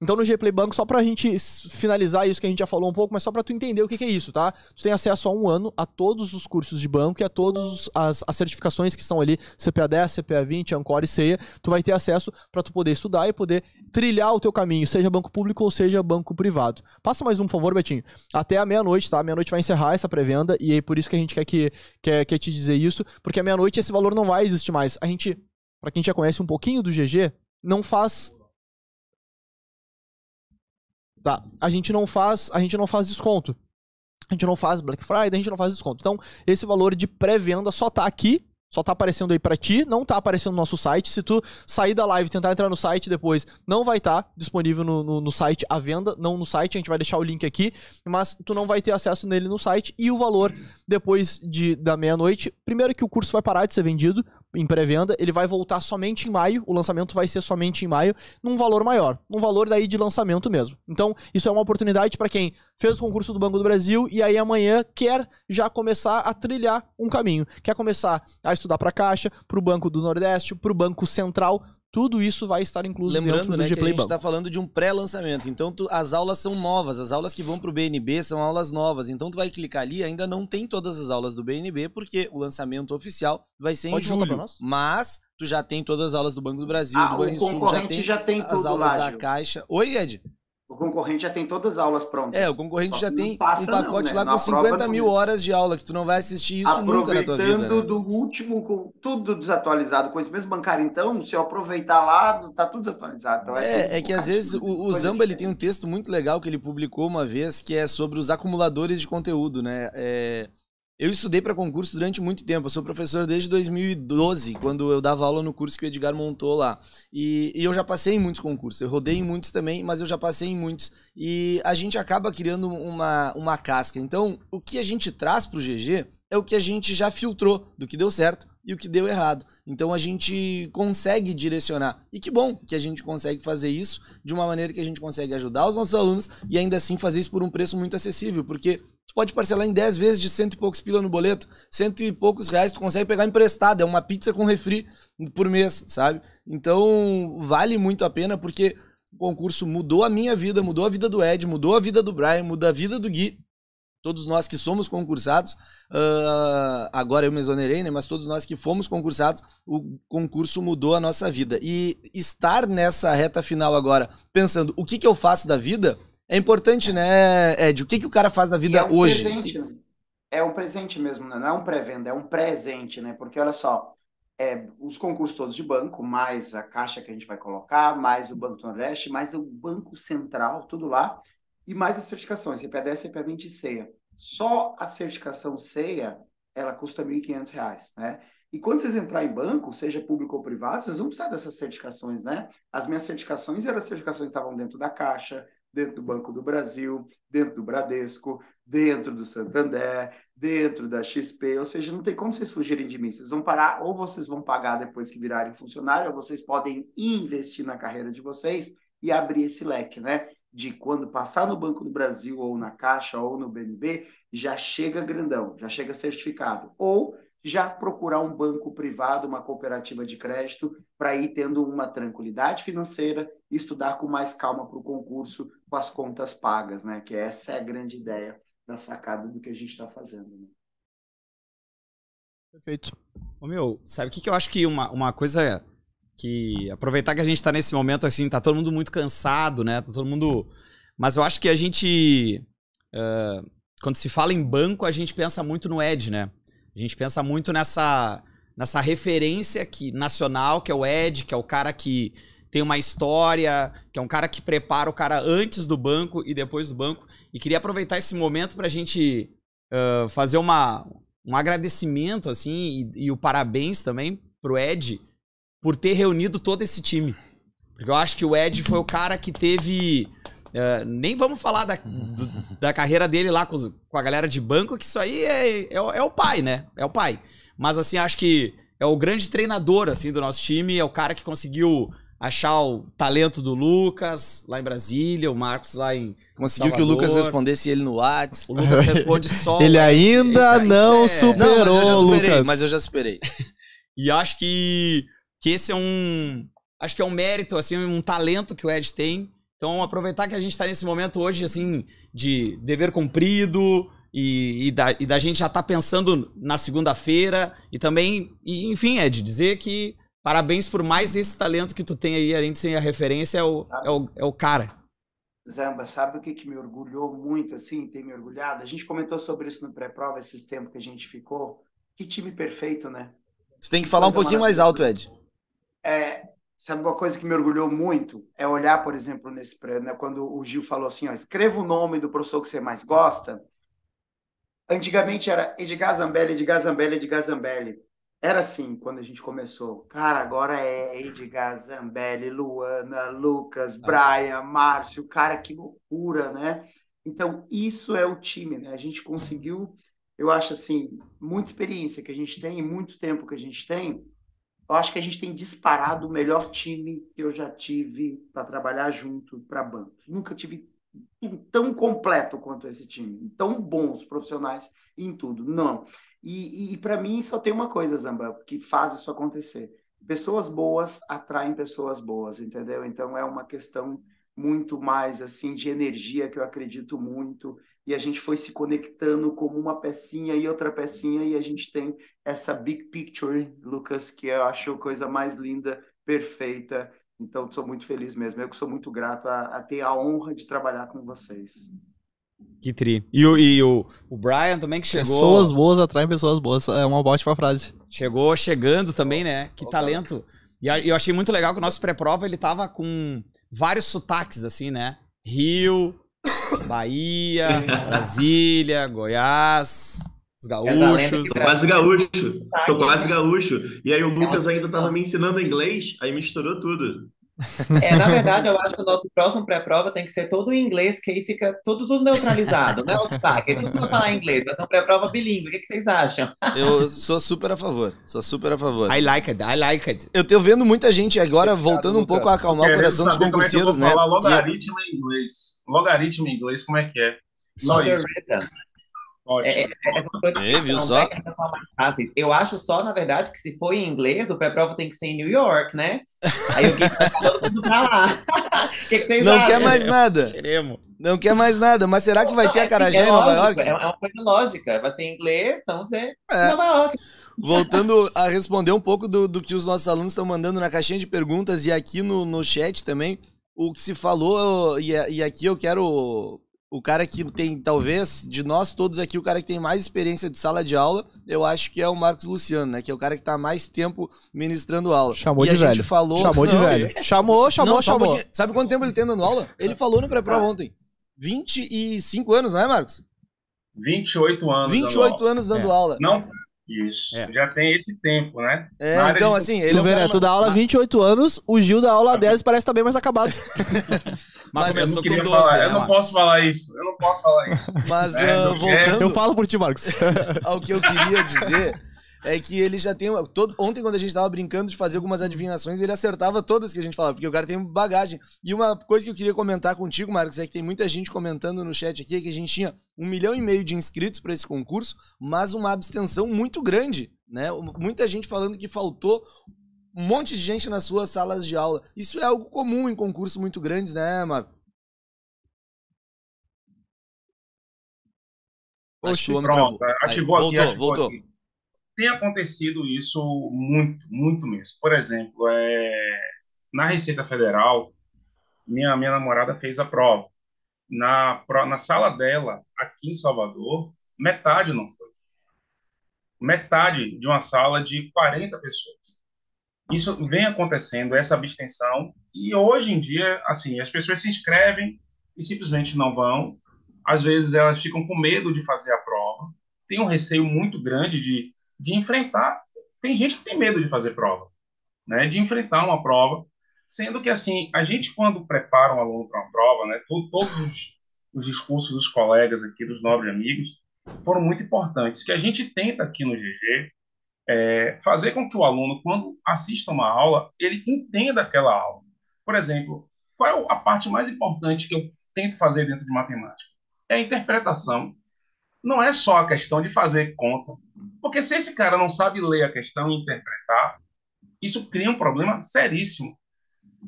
Então no Gplay Banco, só pra gente finalizar isso que a gente já falou um pouco, mas só pra tu entender o que, que é isso, tá? Tu tem acesso a um ano a todos os cursos de banco e a todas as, as certificações que são ali, CPA 10, CPA 20, Ancora e CEIA, Tu vai ter acesso para tu poder estudar e poder trilhar o teu caminho, seja banco público ou seja banco privado. Passa mais um, por favor, Betinho. Até a meia-noite, tá? Meia-noite vai encerrar essa pré-venda e aí é por isso que a gente quer, que, quer, quer te dizer isso, porque à meia-noite esse valor não vai existir mais. A gente, para quem já conhece um pouquinho do GG, não faz Tá? A gente não faz, a gente não faz desconto. A gente não faz Black Friday, a gente não faz desconto. Então, esse valor de pré-venda só tá aqui, só tá aparecendo aí para ti, não tá aparecendo no nosso site. Se tu sair da live e tentar entrar no site depois, não vai estar tá disponível no, no, no, site a venda, não no site, a gente vai deixar o link aqui, mas tu não vai ter acesso nele no site e o valor depois de, da meia-noite. Primeiro que o curso vai parar de ser vendido, em pré-venda, ele vai voltar somente em maio, o lançamento vai ser somente em maio, num valor maior, num valor daí de lançamento mesmo. Então, isso é uma oportunidade para quem fez o concurso do Banco do Brasil e aí amanhã quer já começar a trilhar um caminho, quer começar a estudar para a Caixa, para o Banco do Nordeste, para o Banco Central, tudo isso vai estar incluso Lembrando, dentro do né, que a gente está
falando de um pré-lançamento. Então, tu, as aulas são novas. As aulas que vão para o BNB são aulas novas. Então, tu vai clicar ali, ainda não tem todas as aulas do BNB, porque o lançamento oficial vai ser Pode em julho. Mas tu já tem todas as aulas do Banco do Brasil, ah, do Banco Sul, já tem já tem as aulas lá, da Gil. Caixa. Oi, Ed.
O concorrente já tem todas as aulas prontas. É, o concorrente já tem passa, um
pacote não, né? lá com 50 mil horas de aula, que tu não vai assistir isso nunca na tua vida. Né? Aproveitando
do né? último, com tudo desatualizado, com esse mesmo bancário, então, se eu aproveitar lá, tá tudo desatualizado. Então, é, é, é que
às vezes o, o Zamba ele tem um texto muito legal que ele publicou uma vez, que é sobre os acumuladores de conteúdo, né? É, eu estudei para concurso durante muito tempo. Eu sou professor desde 2012, quando eu dava aula no curso que o Edgar montou lá. E, e, eu já passei em muitos concursos. Eu rodei em muitos também, mas eu já passei em muitos. E a gente acaba criando uma, uma casca. Então, o que a gente traz para o GG é o que a gente já filtrou do que deu certo, e o que deu errado. Então a gente consegue direcionar. E que bom que a gente consegue fazer isso de uma maneira que a gente consegue ajudar os nossos alunos e ainda assim fazer isso por um preço muito acessível, porque tu pode parcelar em 10 vezes de cento e poucos pila no boleto, cento e poucos reais tu consegue pegar emprestado, é uma pizza com refri por mês, sabe? Então vale muito a pena porque o concurso mudou a minha vida, mudou a vida do Ed, mudou a vida do Brian, mudou a vida do Gui todos nós que somos concursados, uh, agora eu me exonerei, né, mas todos nós que fomos concursados, o concurso mudou a nossa vida. E estar nessa reta final agora, pensando o que, que eu faço da vida, é importante, né, Ed? O que, que o cara faz da vida é um
hoje? Presente. É um presente mesmo, né? não é um pré-venda, é um presente, né? Porque olha só, é, os concursos todos de banco, mais a caixa que a gente vai colocar, mais o Banco do Nordeste, mais o Banco Central, tudo lá e mais as certificações, CPA10, CPA20 é e CEA. Só a certificação CEA, ela custa R$ 1.500, né? E quando vocês entrarem em banco, seja público ou privado, vocês vão precisar dessas certificações, né? As minhas certificações eram certificações que estavam dentro da Caixa, dentro do Banco do Brasil, dentro do Bradesco, dentro do Santander, dentro da XP, ou seja, não tem como vocês fugirem de mim. Vocês vão parar, ou vocês vão pagar depois que virarem funcionário, ou vocês podem investir na carreira de vocês e abrir esse leque, né? de quando passar no Banco do Brasil ou na Caixa ou no BNB, já chega grandão, já chega certificado. Ou já procurar um banco privado, uma cooperativa de crédito, para ir tendo uma tranquilidade financeira e estudar com mais calma para o concurso, com as contas pagas, né? Que essa é a grande ideia da sacada do que a gente está fazendo. Né?
Perfeito. Ô meu,
sabe o que, que eu acho que uma, uma coisa que aproveitar que a gente tá nesse momento assim, tá todo mundo muito cansado, né? Tá todo mundo. Mas eu acho que a gente. Uh, quando se fala em banco, a gente pensa muito no Ed, né? A gente pensa muito nessa, nessa referência que, nacional, que é o Ed, que é o cara que tem uma história, que é um cara que prepara o cara antes do banco e depois do banco. E queria aproveitar esse momento para a gente uh, fazer uma, um agradecimento, assim, e, e o parabéns também pro Ed, por ter reunido todo esse time. Porque eu acho que o Ed foi o cara que teve. Uh, nem vamos falar da, do, da carreira dele lá com, com, a galera de banco, que isso aí é, é, é, o pai, né? É o pai. Mas assim, acho que é o grande treinador assim do nosso time, é o cara que conseguiu achar o talento do Lucas lá em Brasília, o Marcos lá em conseguiu Salvador. que o Lucas respondesse ele no WhatsApp. O Lucas responde só. ele
ainda isso, não isso é... superou, não, mas Lucas. Mas eu
já superei. e acho que que esse é um. Acho que é um mérito, assim, um talento que o Ed tem. Então, aproveitar que a gente está nesse momento hoje, assim, de dever cumprido e, e, da, e da, gente já estar tá pensando na segunda-feira e também, e, enfim, Ed, dizer que parabéns por mais esse talento que tu tem aí, além de ser a referência, é o, é o, é o cara.
Zamba, sabe o que, que me orgulhou muito, assim, tem me orgulhado? A gente comentou sobre isso no pré-prova, esses tempos que a gente ficou. Que time perfeito, né? Tu tem que falar um pouquinho mais alto, Ed é, sabe uma coisa que me orgulhou muito é olhar, por exemplo, nesse né, quando o Gil falou assim, ó, escreva o nome do professor que você mais gosta. Antigamente era Edgar Zambelli, Edgar Zambelli, Edgar Zambelli. Era assim quando a gente começou. Cara, agora é Edgar Zambelli, Luana, Lucas, é. Brian, Márcio. Cara, que loucura, né? Então, isso é o time, né? A gente conseguiu, eu acho assim, muita experiência que a gente tem e muito tempo que a gente tem eu acho que a gente tem disparado o melhor time que eu já tive para trabalhar junto para bancos. Nunca tive tão completo quanto esse time, tão bons profissionais em tudo. Não. E, e, e para mim só tem uma coisa, Zamba, que faz isso acontecer. Pessoas boas atraem pessoas boas, entendeu? Então é uma questão muito mais assim de energia que eu acredito muito e a gente foi se conectando como uma pecinha e outra pecinha, e a gente tem essa big picture, Lucas, que eu acho coisa mais linda, perfeita. Então, sou muito feliz mesmo. Eu que sou muito grato a, a ter a honra de trabalhar com vocês.
Que tri. E, o, e o, o Brian também que chegou. Pessoas boas atraem pessoas boas. É uma ótima frase. Chegou chegando também, né? Que talento. E eu achei muito legal que o nosso pré-prova ele tava com vários sotaques, assim, né? Rio, Bahia, Brasília, Goiás. Os gaúchos. Tô quase é gaúcho. Tô quase né? gaúcho.
E aí o é Lucas ainda tava me ensinando inglês, aí misturou tudo. É, na verdade, eu acho que o
nosso próximo pré-prova tem que ser todo em inglês, que aí fica tudo, tudo neutralizado, né? O sotaque, todo vai falar inglês, vai ser é uma pré-prova bilíngue, o que, que, vocês acham?
Eu sou super a favor, sou super a favor. I like it, I like it. Eu tô vendo muita gente agora, voltando um pouco a acalmar o coração dos é concurseiros, é né? falar logaritmo
em inglês, logaritmo em inglês, como é que é? Só isso. É, Ótimo. É, é só... Eu acho só, na verdade, que se for em
inglês, o pré-prova tem que ser em New York, né? Aí o Gui tá tudo pra lá. que que não quer mais nada.
Queremos. Não quer mais nada. Mas será que vai não, ter a é assim, Carajé é em Nova York? É uma
coisa lógica. Vai ser em inglês, então você é. Nova
York. Voltando a responder um pouco do, do que os nossos alunos estão mandando na caixinha de perguntas e aqui no, no chat também, o que se falou, e, e aqui eu quero o cara que tem, talvez, de nós todos aqui, o cara que tem mais experiência de sala de aula, eu acho que é o Marcos Luciano, né? Que é o cara que tá mais tempo ministrando aula. Chamou e de velho. Falou... Chamou de velho.
Chamou, chamou, não, chamou.
sabe quanto tempo ele tem dando aula? Ele falou no pré-prova ah. ontem. 25 anos, não é, Marcos?
28 anos. 28 dando anos dando é. aula. Não, isso. É. Já tem esse tempo, né? É, então, assim. Ele tu, vê, né? tu dá aula
há 28 ah. anos, o Gil da aula há 10 parece estar tá bem mais acabado. Mas, Mas eu não queria 12, falar, né, eu não posso
falar isso, eu não posso falar isso. Mas, é, uh, voltando.
Eu falo por ti, Marcos. ao
que eu queria dizer é que ele já tem. Todo, ontem, quando a gente tava brincando de fazer algumas uhum. adivinhações, ele acertava todas que a gente falava, porque o cara tem bagagem. E uma coisa que eu queria comentar contigo, Marcos, é que tem muita gente comentando no chat aqui é que a gente tinha um milhão e meio de inscritos para esse concurso, mas uma abstenção muito grande. Né? Muita gente falando que faltou um monte de gente nas suas salas de aula. Isso é algo comum em concursos muito grandes,
né, Marco? Oxi, pronto, ativou, Aí, voltou, voltou tem acontecido isso muito, muito mesmo. Por exemplo, é, na Receita Federal, minha, minha namorada fez a prova. Na, na sala dela, aqui em Salvador, metade não foi. Metade de uma sala de 40 pessoas. Isso vem acontecendo, essa abstenção, e hoje em dia, assim, as pessoas se inscrevem e simplesmente não vão. Às vezes elas ficam com medo de fazer a prova, tem um receio muito grande de de enfrentar. Tem gente que tem medo de fazer prova, né? De enfrentar uma prova, sendo que assim a gente quando prepara um aluno para uma prova, né? Todos os, os discursos dos colegas aqui, dos nobres amigos, foram muito importantes. Que a gente tenta aqui no GG é, fazer com que o aluno, quando assista uma aula, ele entenda aquela aula. Por exemplo, qual é a parte mais importante que eu tento fazer dentro de matemática? É a interpretação não é só a questão de fazer conta. Porque se esse cara não sabe ler a questão e interpretar, isso cria um problema seríssimo.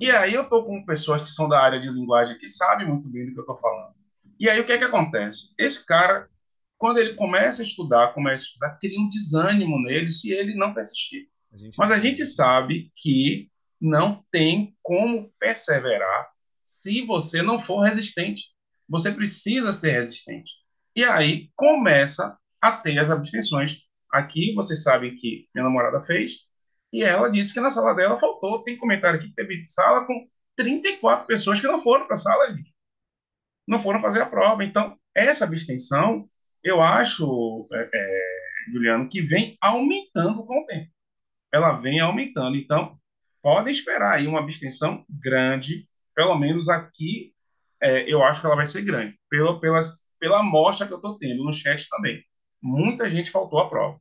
E aí eu estou com pessoas que são da área de linguagem que sabem muito bem do que eu estou falando. E aí o que é que acontece? Esse cara, quando ele começa a estudar, começa a estudar, cria um desânimo nele se ele não persistir. A gente... Mas a gente sabe que não tem como perseverar se você não for resistente. Você precisa ser resistente. E aí começa a ter as abstenções. Aqui, vocês sabem que minha namorada fez, e ela disse que na sala dela faltou. Tem comentário aqui que teve sala com 34 pessoas que não foram para a sala, gente. Não foram fazer a prova. Então, essa abstenção, eu acho, é, é, Juliano, que vem aumentando com o tempo. Ela vem aumentando. Então, podem esperar aí uma abstenção grande, pelo menos aqui, é, eu acho que ela vai ser grande, pelo, pelas pela amostra que eu estou tendo no chat também. Muita gente faltou à prova.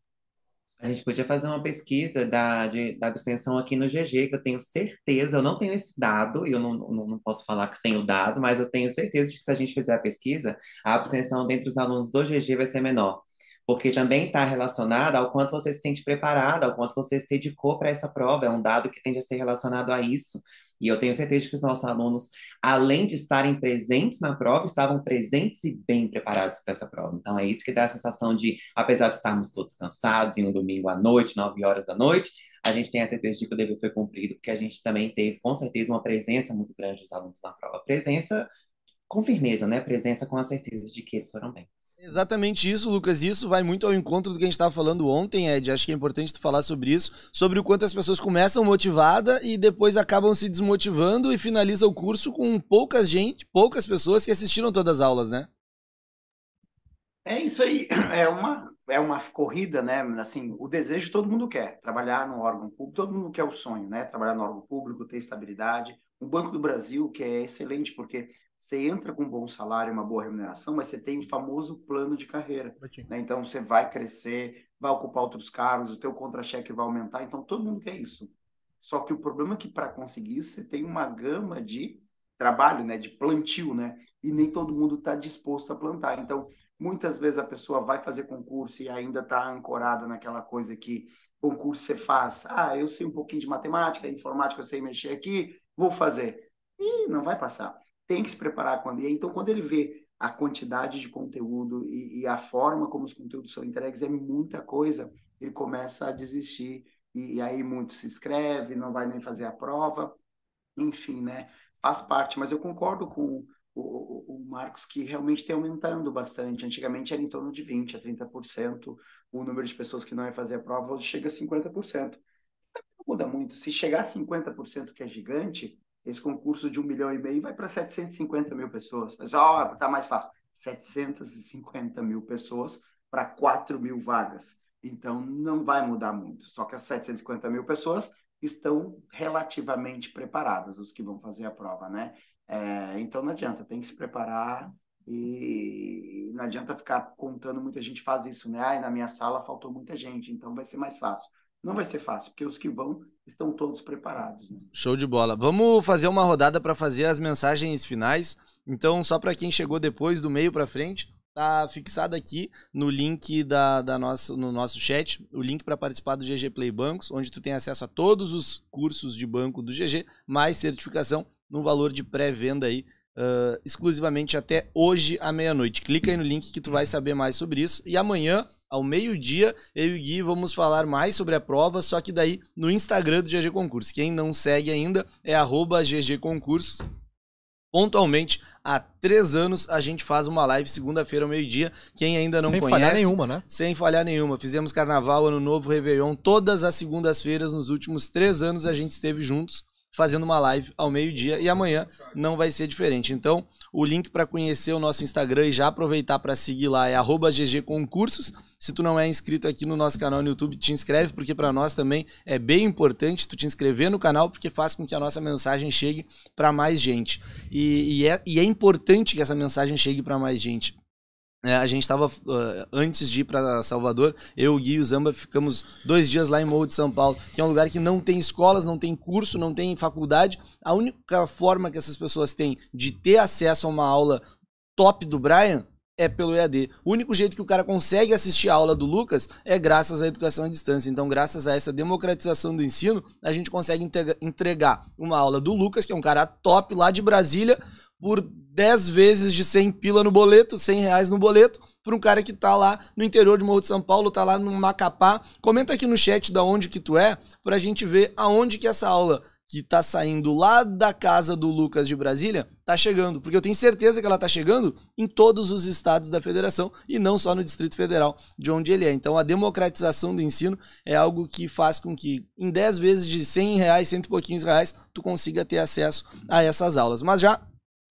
A gente podia fazer uma pesquisa da,
de, da abstenção aqui no GG, que eu tenho certeza, eu não tenho esse dado, e eu não, não, não, posso falar que tenho dado, mas eu tenho certeza de que se a gente fizer a pesquisa, a abstenção dentre os alunos do GG vai ser menor. Porque também está relacionada ao quanto você se sente preparado, ao quanto você se dedicou para essa prova, é um dado que tende a ser relacionado a isso. E eu tenho certeza que os nossos alunos, além de estarem presentes na prova, estavam presentes e bem preparados para essa prova. Então, é isso que dá a sensação de, apesar de estarmos todos cansados, em um domingo à noite, nove horas da noite, a gente tem a certeza de que o dever foi cumprido, porque a gente também teve, com certeza, uma presença muito grande dos alunos na prova. Presença com firmeza, né? Presença com a certeza de que eles foram bem.
Exatamente isso, Lucas. Isso vai muito ao encontro do que a gente estava falando ontem, Ed. Acho que é importante tu falar sobre isso, sobre o quanto as pessoas começam motivada e depois acabam se desmotivando e finalizam o curso com poucas gente, poucas pessoas que assistiram todas as aulas, né?
É isso aí. É uma é uma corrida, né? Assim, o desejo todo mundo quer, trabalhar no órgão público, todo mundo quer o sonho, né? Trabalhar no órgão público, ter estabilidade. O Banco do Brasil, que é excelente, porque você entra com um bom salário, uma boa remuneração, mas você tem o famoso plano de carreira. Né? Então você vai crescer, vai ocupar outros cargos, o teu contra-cheque vai aumentar, então todo mundo quer isso. Só que o problema é que para conseguir isso, você tem uma gama de trabalho, né, de plantio, né? E nem todo mundo está disposto a plantar. Então, muitas vezes a pessoa vai fazer concurso e ainda está ancorada naquela coisa que concurso você faz. Ah, eu sei um pouquinho de matemática, informática, eu sei mexer aqui, vou fazer. E não vai passar tem que se preparar quando. E então, quando ele vê a quantidade de conteúdo e, e a forma como os conteúdos são entregues, é muita coisa, ele começa a desistir. E, e aí, muito se inscreve, não vai nem fazer a prova. Enfim, né? Faz parte. Mas eu concordo com o, o, o, Marcos, que realmente tem aumentando bastante. Antigamente era em torno de 20% a 30% o número de pessoas que não ia fazer a prova, hoje chega a 50%. Também então, muda muito. Se chegar a 50%, que é gigante, esse concurso de um milhão e meio vai para 750 mil pessoas. Já está mais fácil. 750 mil pessoas para 4 mil vagas. Então, não vai mudar muito. Só que as 750 mil pessoas estão relativamente preparadas, os que vão fazer a prova, né? É, então, não adianta, tem que se preparar e não adianta ficar contando. Muita gente faz isso, né? Ai, na minha sala faltou muita gente, então vai ser mais fácil não vai ser fácil, porque os que vão estão todos preparados. Né?
Show de bola. Vamos fazer uma rodada para fazer as mensagens finais. Então, só para quem chegou depois, do meio para frente, tá fixado aqui no link da, da nosso, no nosso chat, o link para participar do GG Play Bancos, onde tu tem acesso a todos os cursos de banco do GG, mais certificação no valor de pré-venda aí, uh, exclusivamente até hoje à meia-noite. Clica aí no link que tu vai saber mais sobre isso. E amanhã ao meio-dia, eu e o Gui vamos falar mais sobre a prova, só que daí no Instagram do GG Concursos. Quem não segue ainda é Concursos. Pontualmente, há três anos, a gente faz uma live segunda-feira ao meio-dia. Quem ainda não sem conhece. Sem falhar nenhuma, né? Sem falhar nenhuma. Fizemos carnaval, ano novo, Réveillon. Todas as segundas-feiras, nos últimos três anos, a gente esteve juntos fazendo uma live ao meio-dia e amanhã não vai ser diferente. Então, o link para conhecer o nosso Instagram e já aproveitar para seguir lá é @ggconcursos. Se tu não é inscrito aqui no nosso canal no YouTube, te inscreve porque para nós também é bem importante tu te inscrever no canal porque faz com que a nossa mensagem chegue para mais gente. E, e, é, e é importante que essa mensagem chegue para mais gente é, a gente estava, uh, ah, antes de ir para Salvador, eu, o Gui e o Zamba ficamos dois dias lá em Morro de São Paulo, que é um lugar que não tem escolas, não tem curso, não tem faculdade. A única forma que essas pessoas têm de ter acesso a uma aula top do Brian é pelo EAD. O único jeito que o cara consegue assistir a aula do Lucas é graças à educação à distância. Então, graças a essa democratização do ensino, a gente consegue entregar uma aula do Lucas, que é um cara top lá de Brasília, por 10 vezes de 100 pila no boleto, 100 reais no boleto, para um cara que está lá no interior de Morro de São Paulo, está lá no Macapá. Comenta aqui no chat da onde que tu é, para a gente ver aonde que essa aula que tá saindo lá da casa do Lucas de Brasília, tá chegando, porque eu tenho certeza que ela tá chegando em todos os estados da federação e não só no Distrito Federal, de onde ele é. Então a democratização do ensino é algo que faz com que em 10 vezes de 100 reais, cento e pouquinhos reais, tu consiga ter acesso a essas aulas. Mas já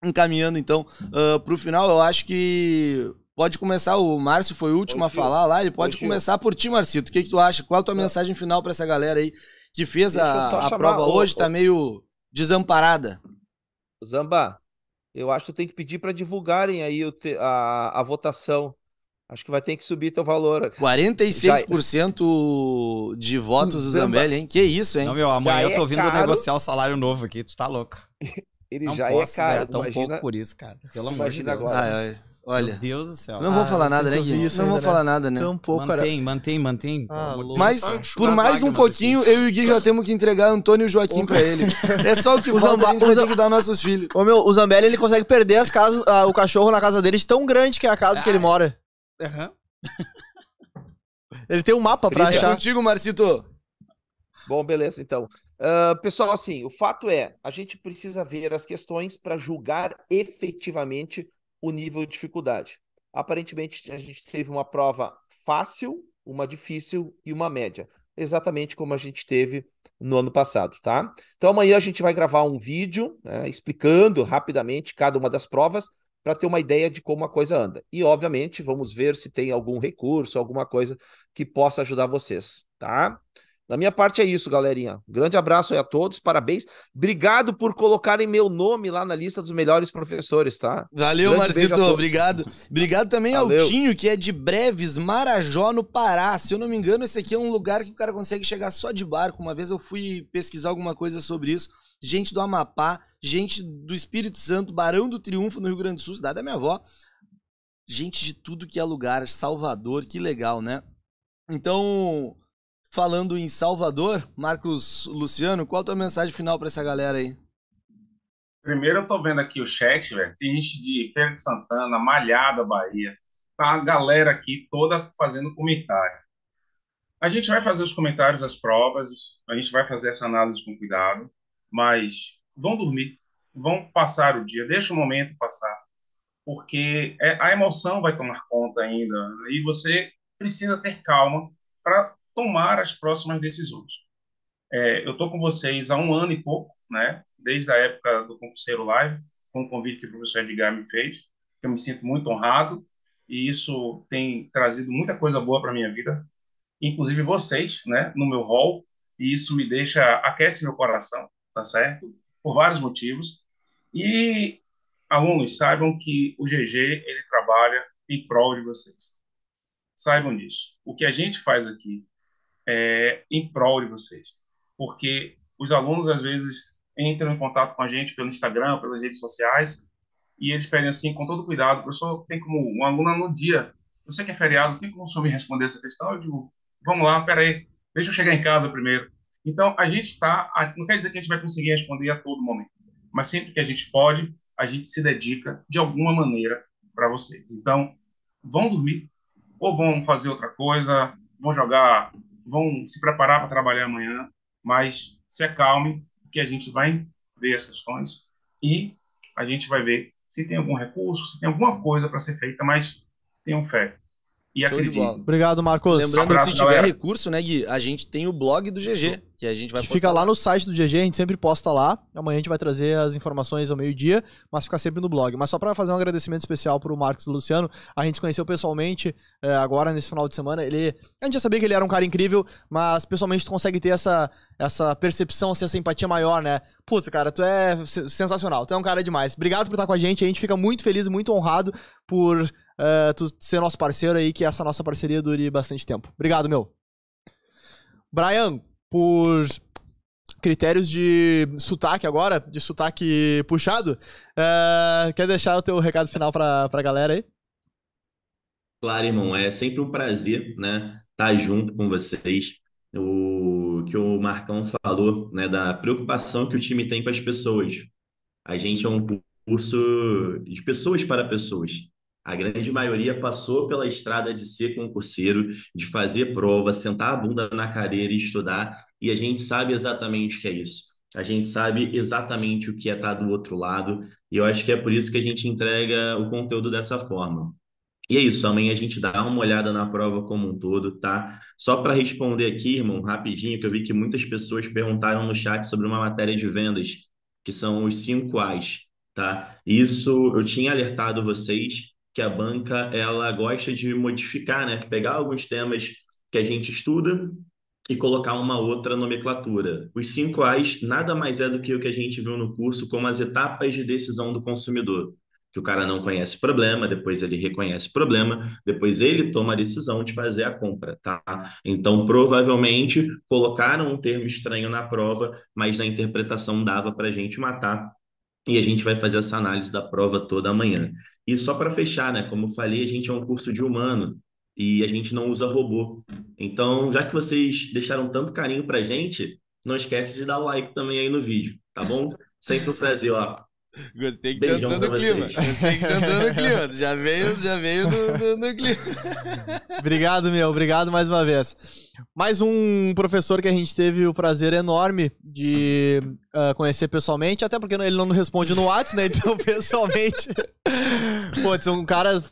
encaminhando então uh, ah, para o final, eu acho que pode começar, o Márcio foi o último a falar lá, ele pode começar por ti, Marcito. O que, que tu acha? Qual a tua mensagem final para essa galera aí que fez a, a prova o, hoje, tá o, tá meio
desamparada. Zamba, eu acho que tem que pedir para divulgarem aí o, a, a votação. Acho que vai ter que subir teu valor. 46%
Já... de votos do Zambelli, hein? Que isso, hein?
Não, meu, amanhã é eu tô vindo caro. negociar o salário novo aqui, tu tá louco. Ele não já é posso, é caro. Velho, tão imagina... pouco por isso, cara. Pelo amor de Deus. Agora.
Olha. Meu Deus do céu. Não ah, né, vou né? falar nada, né, Gui? Não vou falar nada, né? mantém, cara.
mantém, mantém. Ah, mas, por mais um pouquinho, assim. eu e o Gui já
temos que entregar Antônio e Joaquim pra ele. É só o que o Zamba... a gente vai ter que dar nossos filhos. Ô, meu, o Zambelli, ele consegue perder as casas, ah, o cachorro na casa dele de tão grande que é a casa que ele ah. mora.
Aham.
Ele tem um mapa pra Trilha. É achar. contigo,
Marcito. Bom, beleza, então. Uh, pessoal, assim, o fato é, a gente precisa ver as questões para julgar efetivamente o nível de dificuldade. Aparentemente, a gente teve uma prova fácil, uma difícil e uma média, exatamente como a gente teve no ano passado, tá? Então, amanhã a gente vai gravar um vídeo né, explicando rapidamente cada uma das provas para ter uma ideia de como a coisa anda. E, obviamente, vamos ver se tem algum recurso, alguma coisa que possa ajudar vocês, tá? Da minha parte é isso, galerinha. Grande abraço aí a todos, parabéns. Obrigado por colocarem meu nome lá na lista dos melhores professores, tá? Valeu, Marcito, obrigado. Obrigado também Valeu. ao Tinho, que é de Breves,
Marajó, no Pará. Se eu não me engano, esse aqui é um lugar que o cara consegue chegar só de barco. Uma vez eu fui pesquisar alguma coisa sobre isso. Gente do Amapá, gente do Espírito Santo, Barão do Triunfo no Rio Grande do Sul, cidade da minha avó. Gente de tudo que é lugar, Salvador, que legal, né? Então, Falando em Salvador, Marcos
Luciano, qual a tua mensagem final para essa galera aí? Primeiro eu tô vendo aqui o chat, velho. Tem gente de Feira de Santana, Malhada, Bahia. Tá a galera aqui toda fazendo comentário. A gente vai fazer os comentários das provas, a gente vai fazer essa análise com cuidado, mas vão dormir, vão passar o dia, deixa o momento passar, porque é, a emoção vai tomar conta ainda e você precisa ter calma para tomar as próximas decisões. É, eu estou com vocês há um ano e pouco, né? desde a época do concurseiro live, com o convite que o professor Edgar me fez. Eu me sinto muito honrado e isso tem trazido muita coisa boa para minha vida, inclusive vocês, né, no meu hall, e isso me deixa aquece meu coração, tá certo? Por vários motivos. E alunos saibam que o GG ele trabalha em prol de vocês. Saibam disso. O que a gente faz aqui é, em prol de vocês. Porque os alunos, às vezes, entram em contato com a gente pelo Instagram, pelas redes sociais, e eles pedem assim, com todo cuidado, professor, tem como um aluno no dia, você que é feriado, tem como o senhor me responder essa questão? Eu digo, vamos lá, peraí, deixa eu chegar em casa primeiro. Então, a gente está, não quer dizer que a gente vai conseguir responder a todo momento, mas sempre que a gente pode, a gente se dedica de alguma maneira para vocês. Então, vão dormir, ou vão fazer outra coisa, vão jogar vão se preparar para trabalhar amanhã, mas se acalme, que a gente vai ver as questões e a gente vai ver se tem algum recurso, se tem alguma coisa para ser feita, mas tenham fé e Show acreditem. Obrigado, Marcos. Lembrando Abraço, que se tiver galera.
recurso, né, Gui, a gente tem o blog do GG, que a gente vai
que postar. fica lá no site do GG, a gente sempre posta lá. Amanhã a gente vai trazer as informações ao meio-dia, mas fica sempre no blog. Mas só para fazer um agradecimento especial pro Marcos Luciano, a gente se conheceu pessoalmente é, agora nesse final de semana. Ele, a gente já sabia que ele era um cara incrível, mas pessoalmente tu consegue ter essa essa percepção, assim, essa empatia maior, né? Puta, cara, tu é sensacional, tu é um cara demais. Obrigado por estar com a gente, a gente fica muito feliz, muito honrado por uh, tu ser nosso parceiro aí, que essa nossa parceria dure bastante tempo. Obrigado, meu. Brian, por critérios de sotaque agora, de sotaque puxado, uh, quer deixar o teu recado final pra, pra galera aí?
Claro, irmão, é sempre um prazer, né, estar tá junto com vocês. O que o Marcão falou, né, da preocupação que o time tem com as pessoas. A gente é um curso de pessoas para pessoas. A grande maioria passou pela estrada de ser concurseiro, de fazer prova, sentar a bunda na cadeira e estudar, e a gente sabe exatamente o que é isso. A gente sabe exatamente o que é estar do outro lado, e eu acho que é por isso que a gente entrega o conteúdo dessa forma. E é isso, amanhã a gente dá uma olhada na prova como um todo, tá? Só para responder aqui, irmão, rapidinho, que eu vi que muitas pessoas perguntaram no chat sobre uma matéria de vendas, que são os cinco A's, tá? Isso eu tinha alertado vocês, que a banca ela gosta de modificar, né? Pegar alguns temas que a gente estuda e colocar uma outra nomenclatura. Os cinco A's nada mais é do que o que a gente viu no curso como as etapas de decisão do consumidor. Que o cara não conhece problema, depois ele reconhece problema, depois ele toma a decisão de fazer a compra, tá? Então, provavelmente colocaram um termo estranho na prova, mas na interpretação dava para a gente matar e a gente vai fazer essa análise da prova toda amanhã. E só para fechar, né? Como eu falei, a gente é um curso de humano e a gente não usa robô. Então, já que vocês deixaram tanto carinho para gente, não esquece de dar like também aí no vídeo, tá bom? Sempre um prazer, ó. Gostei que tá entrando no clima. Gostei que tá entrando no clima. Já veio, já veio no,
no, no clima.
obrigado, meu. Obrigado mais uma vez. Mais um professor que a gente teve o prazer enorme de uh, conhecer pessoalmente, até porque ele não responde no WhatsApp, né? Então, pessoalmente. Putz, um cara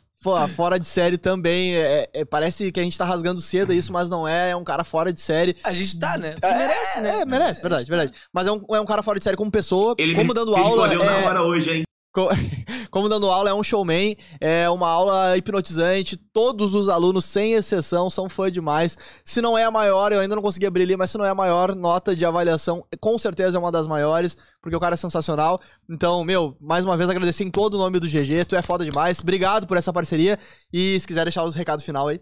fora de série também. É, é, é, parece que a gente tá rasgando cedo isso, mas não é. É um cara fora de série. A gente tá, né? Porque é, merece, né? É, merece, verdade, tá. verdade. Mas é um, é um cara fora de série como pessoa, Ele como dando aula. Ele me respondeu na é, hora hoje, hein? Como dando aula é um showman, é uma aula hipnotizante. Todos os alunos, sem exceção, são fã demais. Se não é a maior, eu ainda não consegui abrir ali, mas se não é a maior nota de avaliação, com certeza é uma das maiores, porque o cara é sensacional. Então, meu, mais uma vez agradecer em todo o nome do GG, tu é foda demais. Obrigado por essa parceria. E se quiser deixar os recados final aí.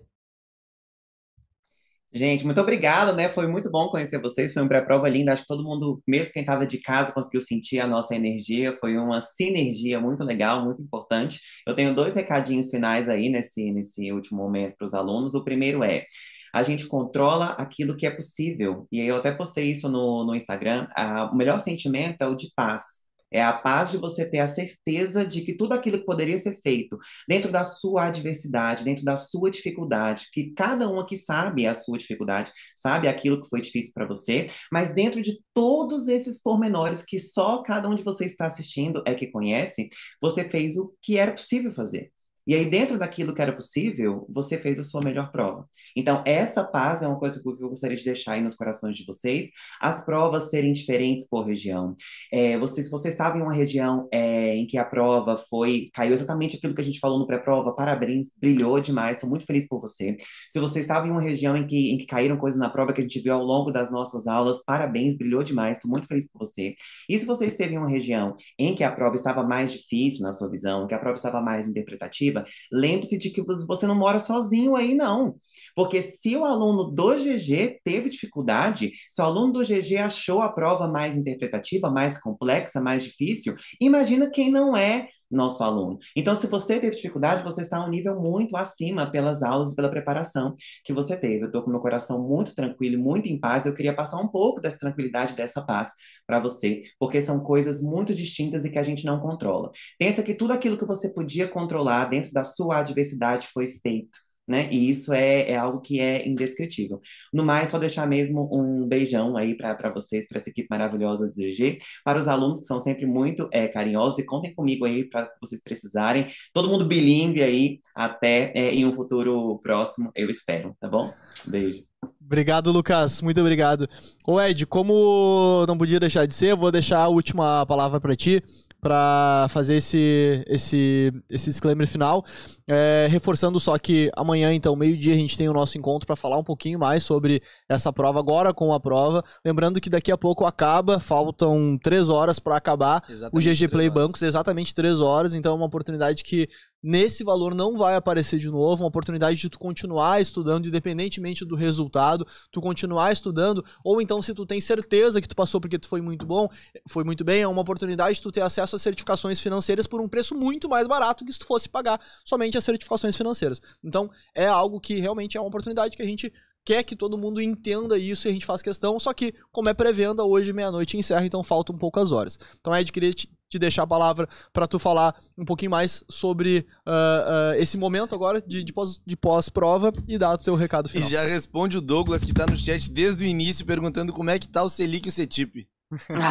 Gente, muito obrigada, né? Foi muito bom conhecer vocês. Foi uma pré-prova linda. Acho que todo mundo, mesmo quem estava de casa, conseguiu sentir a nossa energia. Foi uma sinergia muito legal, muito importante. Eu tenho dois recadinhos finais aí nesse, nesse último momento para os alunos. O primeiro é a gente controla aquilo que é possível. E eu até postei isso no, no Instagram. Ah, o melhor sentimento é o de paz. É a paz de você ter a certeza de que tudo aquilo que poderia ser feito dentro da sua adversidade, dentro da sua dificuldade, que cada um aqui sabe a sua dificuldade, sabe aquilo que foi difícil para você, mas dentro de todos esses pormenores que só cada um de vocês está assistindo é que conhece, você fez o que era possível fazer. E aí, dentro daquilo que era possível, você fez a sua melhor prova. Então, essa paz é uma coisa que eu gostaria de deixar aí nos corações de vocês. As provas serem diferentes por região. É, vocês, vocês estavam em uma região é, em que a prova foi caiu exatamente aquilo que a gente falou no pré-prova, parabéns, brilhou demais, estou muito feliz por você. Se você estava em uma região em que, em que caíram coisas na prova que a gente viu ao longo das nossas aulas, parabéns, brilhou demais, estou muito feliz por você. E se você esteve em uma região em que a prova estava mais difícil na sua visão, que a prova estava mais interpretativa, Lembre-se de que você não mora sozinho aí, não. Porque se o aluno do GG teve dificuldade, se o aluno do GG achou a prova mais interpretativa, mais complexa, mais difícil, imagina quem não é nosso aluno. Então, se você teve dificuldade, você está a um nível muito acima pelas aulas, pela preparação que você teve. Eu estou com meu coração muito tranquilo, muito em paz. Eu queria passar um pouco dessa tranquilidade, dessa paz para você, porque são coisas muito distintas e que a gente não controla. Pensa que tudo aquilo que você podia controlar dentro da sua adversidade foi feito né? E isso é, é algo que é indescritível. No mais, só deixar mesmo um beijão aí para vocês, para essa equipe maravilhosa do GG, para os alunos que são sempre muito é, carinhosos e contem comigo aí para vocês precisarem. Todo mundo bilingue aí, até é, em um futuro próximo, eu espero, tá bom? Beijo.
Obrigado, Lucas. Muito obrigado. Ô, Ed, como não podia deixar de ser, vou deixar a última palavra para ti para fazer esse, esse, esse disclaimer final. É, reforçando só que amanhã, então, meio-dia, a gente tem o nosso encontro para falar um pouquinho mais sobre essa prova agora com a prova. Lembrando que daqui a pouco acaba, faltam três horas para acabar exatamente o GG Play Bancos, exatamente três horas, então é uma oportunidade que nesse valor não vai aparecer de novo, uma oportunidade de tu continuar estudando, independentemente do resultado, tu continuar estudando, ou então se tu tem certeza que tu passou porque tu foi muito bom, foi muito bem, é uma oportunidade de tu ter acesso a certificações financeiras por um preço muito mais barato que se tu fosse pagar somente as certificações financeiras. Então, é algo que realmente é uma oportunidade que a gente quer que todo mundo entenda isso e a gente faz questão, só que como é pré-venda, hoje meia-noite encerra, então faltam poucas horas. Então, Ed, queria te, te deixar a palavra para tu falar um pouquinho mais sobre uh, uh, esse momento agora de, de pós-prova de pós e dar o teu recado final. E já
responde o Douglas, que está no chat desde o início, perguntando como é que tá o Selic e o CETIP.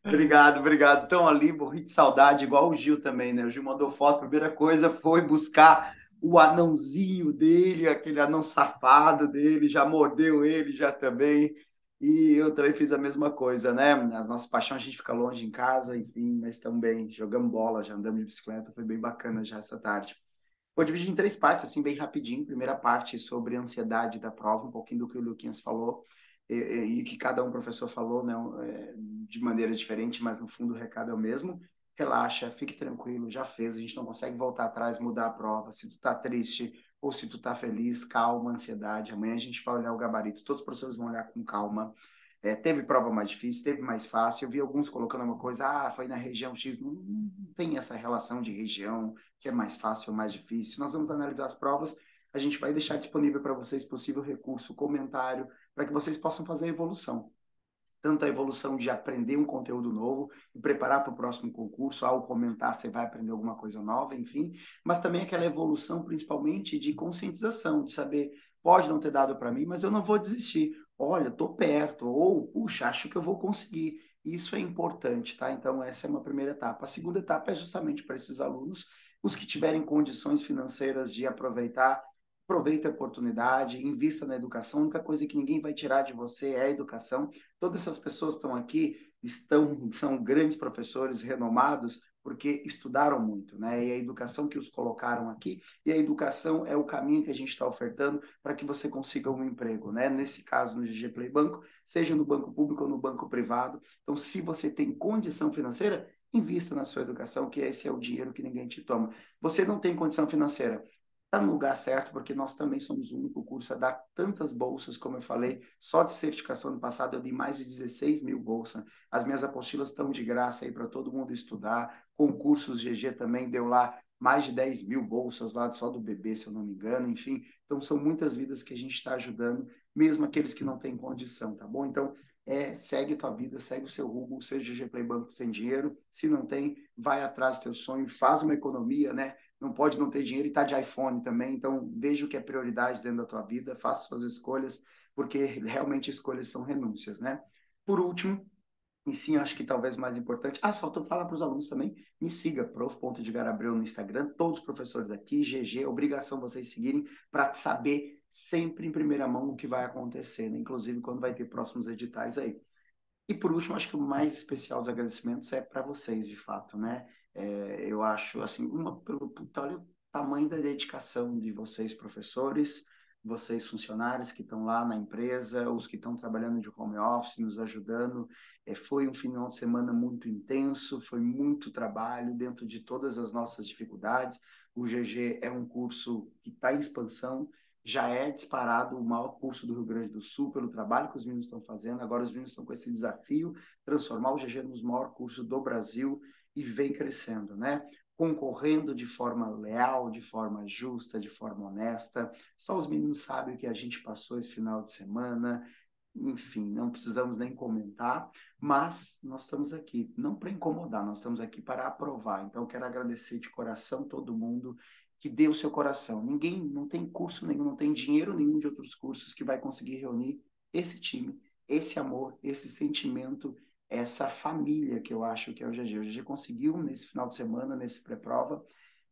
Tá obrigado, obrigado. Então ali, morri de saudade, igual o Gil também, né? O Gil mandou foto, a primeira coisa foi buscar o anãozinho dele, aquele anão safado dele, já mordeu ele já também. E eu também fiz a mesma coisa, né? A nossa paixão, a gente fica longe em casa, enfim, mas também jogamos bola, já andamos de bicicleta, foi bem bacana já essa tarde. Vou dividir em três partes, assim, bem rapidinho. Primeira parte sobre a ansiedade da prova, um pouquinho do que o Luquinhas falou e, e, e que cada um professor falou, né, é, de maneira diferente, mas no fundo o recado é o mesmo relaxa, fique tranquilo, já fez, a gente não consegue voltar atrás, mudar a prova. Se tu tá triste ou se tu tá feliz, calma, ansiedade. Amanhã a gente vai olhar o gabarito, todos os professores vão olhar com calma. É, teve prova mais difícil, teve mais fácil. Eu vi alguns colocando uma coisa, ah, foi na região X. Não, não tem essa relação de região, que é mais fácil ou mais difícil. Nós vamos analisar as provas. A gente vai deixar disponível para vocês possível recurso, comentário, para que vocês possam fazer a evolução tanto a evolução de aprender um conteúdo novo e preparar para o próximo concurso, ao comentar você vai aprender alguma coisa nova, enfim, mas também aquela evolução principalmente de conscientização, de saber, pode não ter dado para mim, mas eu não vou desistir. Olha, estou perto, ou puxa, acho que eu vou conseguir. Isso é importante, tá? Então essa é uma primeira etapa. A segunda etapa é justamente para esses alunos, os que tiverem condições financeiras de aproveitar aproveite a oportunidade, invista na educação. A única coisa que ninguém vai tirar de você é a educação. Todas essas pessoas estão aqui, estão são grandes professores renomados porque estudaram muito, né? E a educação que os colocaram aqui e a educação é o caminho que a gente está ofertando para que você consiga um emprego, né? Nesse caso no GG Play Banco, seja no banco público ou no banco privado. Então, se você tem condição financeira, invista na sua educação, que esse é o dinheiro que ninguém te toma. Você não tem condição financeira, está no lugar certo, porque nós também somos o único curso a dar tantas bolsas, como eu falei, só de certificação no passado eu dei mais de 16 mil bolsas. As minhas apostilas estão de graça aí para todo mundo estudar. Concursos GG também deu lá mais de 10 mil bolsas lá só do bebê, se eu não me engano, enfim. Então, são muitas vidas que a gente está ajudando, mesmo aqueles que não têm condição, tá bom? Então, é, segue tua vida, segue o seu rumo, seja GG Play Banco sem dinheiro, se não tem, vai atrás do teu sonho, faz uma economia, né? não pode não ter dinheiro e está de iPhone também. Então, veja o que é prioridade dentro da tua vida, faça suas escolhas, porque realmente escolhas são renúncias, né? Por último, e sim, acho que talvez mais importante, ah, faltou falar para os alunos também, me siga, prof. de no Instagram, todos os professores aqui, GG, obrigação vocês seguirem para saber sempre em primeira mão o que vai acontecer, né? inclusive quando vai ter próximos editais aí. E por último, acho que o mais especial dos agradecimentos é para vocês, de fato, né? É, eu acho, assim, uma pelo, tamanho da dedicação de vocês, professores, vocês funcionários que estão lá na empresa, os que estão trabalhando de home office, nos ajudando. É, foi um final de semana muito intenso, foi muito trabalho dentro de todas as nossas dificuldades. O GG é um curso que está em expansão, já é disparado o maior curso do Rio Grande do Sul pelo trabalho que os meninos estão fazendo. Agora os meninos estão com esse desafio transformar o GG nos maior curso do Brasil e vem crescendo, né? Concorrendo de forma leal, de forma justa, de forma honesta. Só os meninos sabem o que a gente passou esse final de semana. Enfim, não precisamos nem comentar, mas nós estamos aqui, não para incomodar, nós estamos aqui para aprovar. Então, quero agradecer de coração todo mundo que deu seu coração. Ninguém, não tem curso nenhum, não tem dinheiro nenhum de outros cursos que vai conseguir reunir esse time, esse amor, esse sentimento essa família que eu acho que é o GG. O GG conseguiu, nesse final de semana, nesse pré-prova,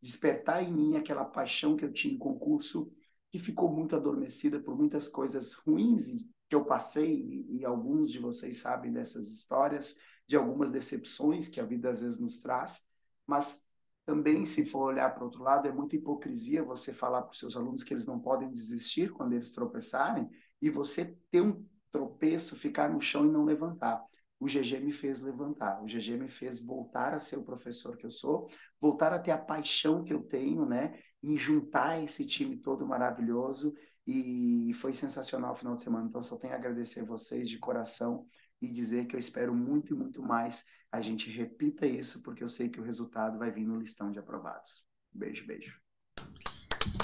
despertar em mim aquela paixão que eu tinha em concurso, que ficou muito adormecida por muitas coisas ruins que eu passei, e, e alguns de vocês sabem dessas histórias, de algumas decepções que a vida às vezes nos traz, mas também, se for olhar para o outro lado, é muita hipocrisia você falar para os seus alunos que eles não podem desistir quando eles tropeçarem e você ter um tropeço, ficar no chão e não levantar o GG me fez levantar, o GG me fez voltar a ser o professor que eu sou, voltar a ter a paixão que eu tenho, né? Em juntar esse time todo maravilhoso e foi sensacional o final de semana. Então, só tenho a agradecer a vocês de coração e dizer que eu espero muito e muito mais a gente repita isso, porque eu sei que o resultado vai vir no listão de aprovados. Beijo, beijo.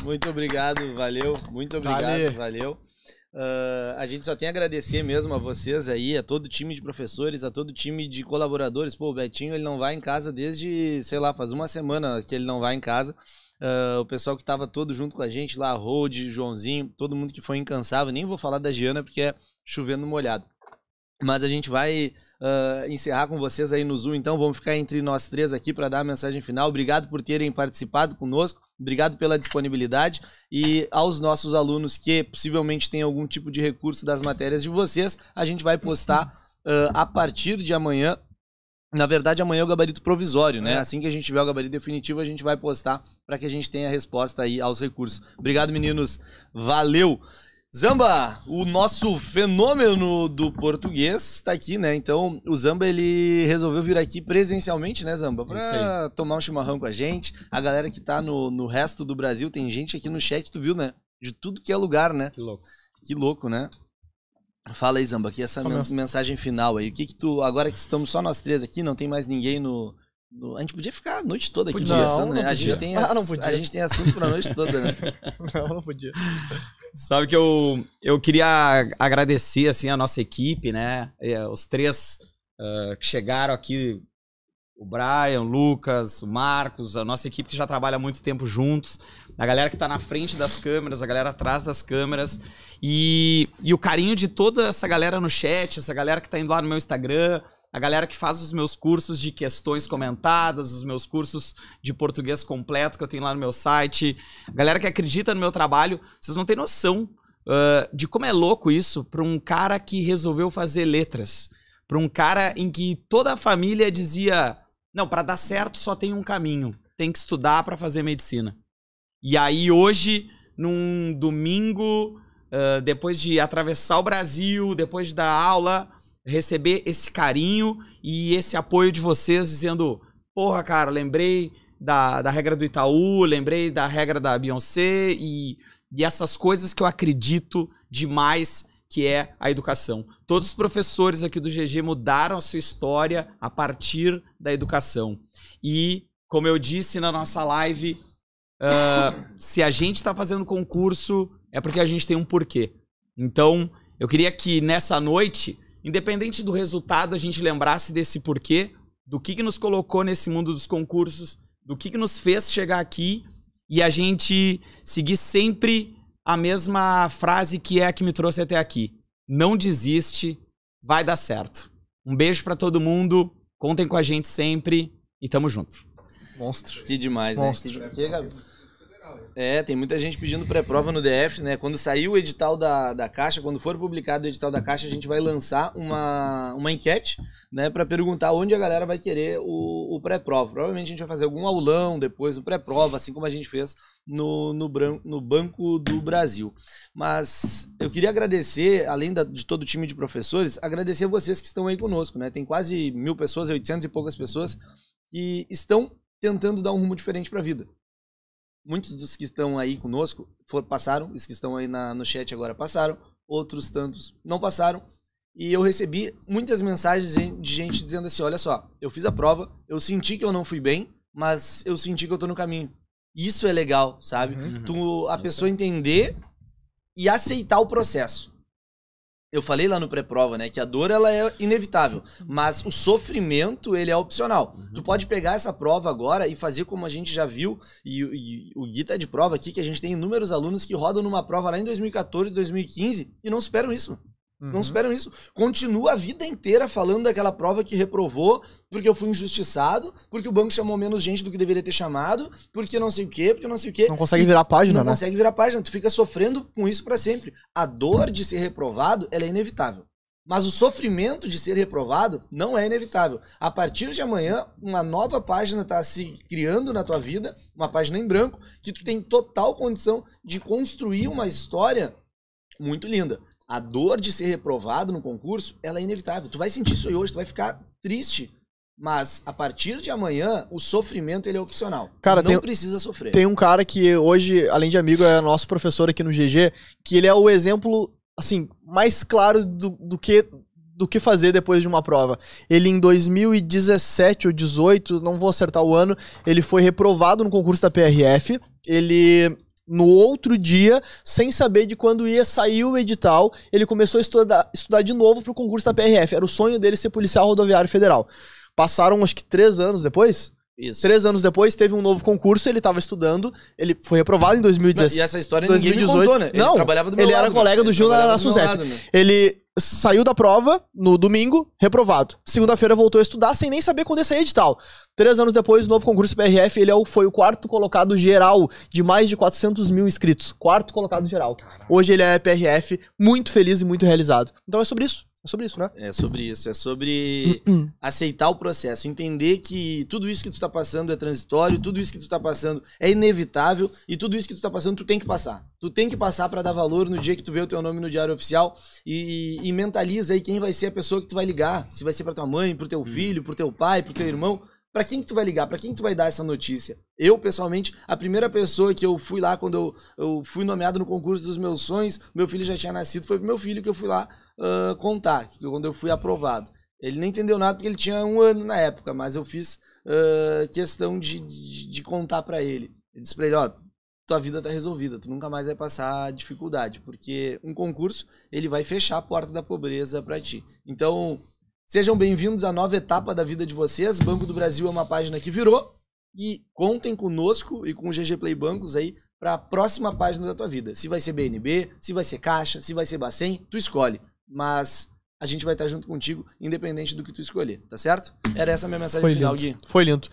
Muito obrigado, valeu. Muito obrigado, valeu. valeu. Uh, a gente só tem a agradecer mesmo a vocês aí, a todo o time de professores, a todo o time de colaboradores. Pô, o Betinho ele não vai em casa desde, sei lá, faz uma semana que ele não vai em casa. Uh, o pessoal que estava todo junto com a gente lá, Road, Joãozinho, todo mundo que foi incansável. Nem vou falar da Giana porque é chovendo molhado. Mas a gente vai uh, encerrar com vocês aí no Zoom, então vamos ficar entre nós três aqui para dar a mensagem final. Obrigado por terem participado conosco, obrigado pela disponibilidade e aos nossos alunos que possivelmente têm algum tipo de recurso das matérias de vocês, a gente vai postar uh, a partir de amanhã na verdade, amanhã é o gabarito provisório, né? É. Assim que a gente tiver o gabarito definitivo, a gente vai postar para que a gente tenha a resposta aí aos recursos. Obrigado, meninos. Valeu! Zamba, o nosso fenômeno do português está aqui, né? Então, o Zamba ele resolveu vir aqui presencialmente, né, Zamba, para tomar um chimarrão com a gente. A galera que tá no, no resto do Brasil, tem gente aqui no chat, tu viu, né? De tudo que é lugar, né? Que louco. Que louco, né? Fala aí, Zamba, aqui essa Começa. mensagem final aí. O que que tu, agora que estamos só nós três aqui, não tem mais ninguém no, a gente podia ficar
a noite toda aqui podia, conversando, né? A gente, tem ah, a gente tem assunto pra noite toda, né? não, não podia.
Sabe que eu, eu queria agradecer assim a nossa equipe, né? É, os três uh, que chegaram aqui, o Brian, o Lucas, o Marcos, a nossa equipe que já trabalha há muito tempo juntos da galera que tá na frente das câmeras, a galera atrás das câmeras. E, e o carinho de toda essa galera no chat, essa galera que tá indo lá no meu Instagram, a galera que faz os meus cursos de questões comentadas, os meus cursos de português completo que eu tenho lá no meu site, a galera que acredita no meu trabalho, vocês não têm noção uh, de como é louco isso para um cara que resolveu fazer letras, para um cara em que toda a família dizia: não, para dar certo só tem um caminho, tem que estudar para fazer medicina. E aí hoje, num domingo, uh, depois de atravessar o Brasil, depois da aula, receber esse carinho e esse apoio de vocês, dizendo: porra, cara, lembrei da, da regra do Itaú, lembrei da regra da Beyoncé e, e essas coisas que eu acredito demais que é a educação. Todos os professores aqui do GG mudaram a sua história a partir da educação. E, como eu disse na nossa live, uh, se a gente está fazendo concurso, é porque a gente tem um porquê. Então, eu queria que nessa noite, independente do resultado, a gente lembrasse desse porquê, do que, que nos colocou nesse mundo dos concursos, do que, que nos fez chegar aqui e a gente seguir sempre a mesma frase que é a que me trouxe até aqui. Não desiste, vai dar certo. Um beijo para todo mundo, contem com a gente sempre e tamo junto.
Monstro. Que demais, Monstro.
né? É, tem muita gente pedindo pré-prova no DF, né? Quando sair o edital da, da Caixa, quando for publicado o edital da Caixa, a gente vai lançar uma, uma enquete, né? para perguntar onde a galera vai querer o, o pré-prova. Provavelmente a gente vai fazer algum aulão depois do pré-prova, assim como a gente fez no, no, no, Banco do Brasil. Mas eu queria agradecer, além da, de todo o time de professores, agradecer vocês que estão aí conosco, né? Tem quase mil pessoas, 800 e poucas pessoas que estão tentando dar um rumo diferente para a vida. Muitos dos que estão aí conosco foram passaram, os que estão aí na, no chat agora passaram, outros tantos não passaram. E eu recebi muitas mensagens de gente dizendo assim: olha só, eu fiz a prova, eu senti que eu não fui bem, mas eu senti que eu tô no caminho. Isso é legal, sabe? Uhum. Tu, a Nossa. Uhum. pessoa entender e aceitar o processo eu falei lá no pré-prova, né, que a dor ela é inevitável, mas o sofrimento ele é opcional. Uhum. Tu pode pegar essa prova agora e fazer como a gente já viu e, e, o Gui tá de prova aqui que a gente tem inúmeros alunos que rodam numa prova lá em 2014, 2015 e não superam isso. Uhum. Não esperam isso. Continua a vida inteira falando daquela prova que reprovou, porque eu fui injustiçado, porque o banco chamou menos gente do que deveria ter chamado, porque não sei o quê, porque não sei o quê. Não consegue e virar página, não né? Não consegue virar página. Tu fica sofrendo com isso para sempre. A dor de ser reprovado, ela é inevitável. Mas o sofrimento de ser reprovado não é inevitável. A partir de amanhã, uma nova página está se criando na tua vida, uma página em branco, que tu tem total condição de construir uma história muito linda a dor de ser reprovado no concurso, ela é inevitável. Tu vai sentir isso hoje, tu vai ficar triste. Mas a partir de amanhã, o sofrimento ele é opcional. Cara, não tem, precisa sofrer. Tem um
cara que hoje, além de amigo, é nosso professor aqui no GG, que ele é o exemplo, assim, mais claro do, do que do que fazer depois de uma prova. Ele em 2017 ou 18, não vou acertar o ano, ele foi reprovado no concurso da PRF. Ele no outro dia, sem saber de quando ia sair o edital, ele começou a estudar, estudar de novo para o concurso da PRF. Era o sonho dele ser policial rodoviário federal. Passaram acho que três anos depois. Isso. Três anos depois teve um novo concurso, ele estava estudando, ele foi aprovado em 2017. E essa história 2018. me contou, né? Ele não, trabalhava do meu ele lado. Era Colega né? do Gil na, Suzette. Né? Ele saiu da prova no domingo, reprovado. Segunda-feira voltou a estudar sem nem saber quando ia sair edital. Três anos depois, novo concurso PRF, ele é foi o quarto colocado geral de mais de 400 mil inscritos. Quarto colocado geral. Hoje ele é PRF, muito feliz e muito realizado. Então é sobre isso. É sobre isso, né?
É
sobre isso. É sobre aceitar o processo, entender que tudo isso que tu tá passando é transitório, tudo isso que tu tá passando é inevitável e tudo isso que tu tá passando tu tem que passar. Tu tem que passar para dar valor no dia que tu vê o teu nome no Diário Oficial e, e mentaliza aí quem vai ser a pessoa que tu vai ligar. Se vai ser para tua mãe, pro teu hum. filho, pro teu pai, pro teu irmão. Para quem que tu vai ligar? Para quem que tu vai dar essa notícia? Eu, pessoalmente, a primeira pessoa que eu fui lá quando eu, eu fui nomeado no concurso dos meus sonhos, meu filho já tinha nascido, foi pro meu filho que eu fui lá uh, contar, quando eu fui aprovado. Ele nem entendeu nada porque ele tinha um ano na época, mas eu fiz uh, questão de, de, de contar para ele. Ele disse pra ele, ó, tua vida tá resolvida, tu nunca mais vai passar dificuldade, porque um concurso, ele vai fechar a porta da pobreza para ti. Então, Sejam bem-vindos à nova etapa da vida de vocês. Banco do Brasil é uma página que virou e contem conosco e com o GG Play Bancos aí para a próxima página da tua vida. Se vai ser BNB, se vai ser Caixa, se vai ser Bacen, tu escolhe. Mas a gente vai estar junto contigo, independente do que tu escolher, tá certo? Era essa a minha mensagem Foi final, lindo.
Gui. Foi lindo.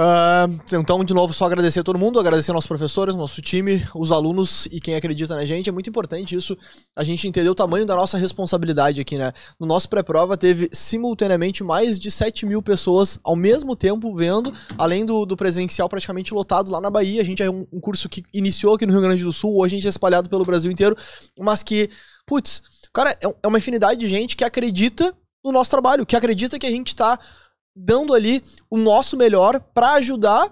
Uh, então, de novo, só agradecer a todo mundo, agradecer nossos professores, nosso time, os alunos e quem acredita na gente. É muito importante isso, a gente entender o tamanho da nossa responsabilidade aqui, né? No nosso pré-prova teve simultaneamente mais de 7 mil pessoas ao mesmo tempo vendo, além do, do presencial praticamente lotado lá na Bahia. A gente é um, um curso que iniciou aqui no Rio Grande do Sul, hoje a gente é espalhado pelo Brasil inteiro, mas que, putz, cara, é, é uma infinidade de gente que acredita no nosso trabalho, que acredita que a gente está dando ali o nosso melhor para ajudar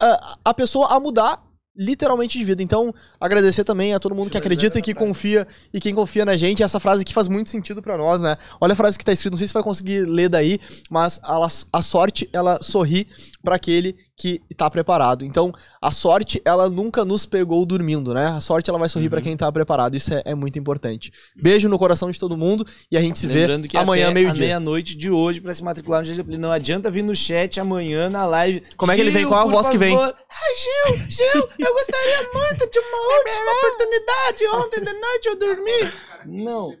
a, a pessoa a mudar literalmente de vida. Então, agradecer também a todo mundo que acredita e que confia e quem confia na gente. Essa frase que faz muito sentido para nós, né? Olha a frase que tá escrita, não sei se vai conseguir ler daí, mas a, a sorte ela sorri para aquele que tá preparado. Então, a sorte, ela nunca nos pegou dormindo, né? A sorte, ela vai sorrir uhum. para quem tá preparado. Isso é, é, muito importante. Beijo no coração de todo mundo e a gente se Lembrando vê que amanhã, meio-dia.
meia-noite de hoje para se matricular no GGPL. Não adianta vir no chat amanhã na live.
Como é que ele vem? Qual a voz favor. que vem?
Gil, Gil, eu gostaria muito de uma última oportunidade. Ontem de noite eu dormi. Não.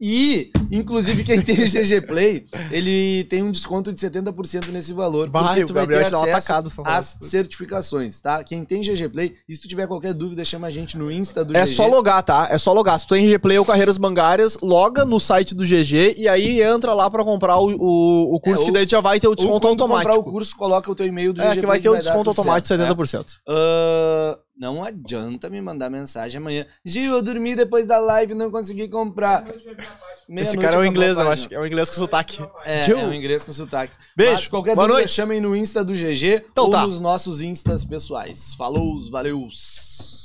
E, inclusive, quem tem o GG Play, ele tem um desconto de 70% nesse valor. Bah, porque tu vai ter acesso atacado, às certificações, tá? Quem tem GG Play, e se tu tiver qualquer dúvida, chama a gente no Insta do é GG. É só
logar, tá? É só logar. Se tu tem GG Play ou Carreiras Bangárias, loga no site do GG e aí entra lá para comprar o, o, o é, curso, é, que daí já vai ter o desconto automático. comprar o
curso, coloca o teu e-mail do é, GG Play. É, que vai ter o desconto automático de 70%. Né? Uh, não adianta me mandar mensagem amanhã. Gil, eu dormi depois da live e não consegui comprar. Meia Esse cara é um inglês, eu acho. É um inglês com sotaque. É, é um inglês com sotaque. Beijo. Mas qualquer Boa dúvida, noite. chamem no Insta do
GG então ou tá. nos nossos Instas pessoais. Falou, valeus.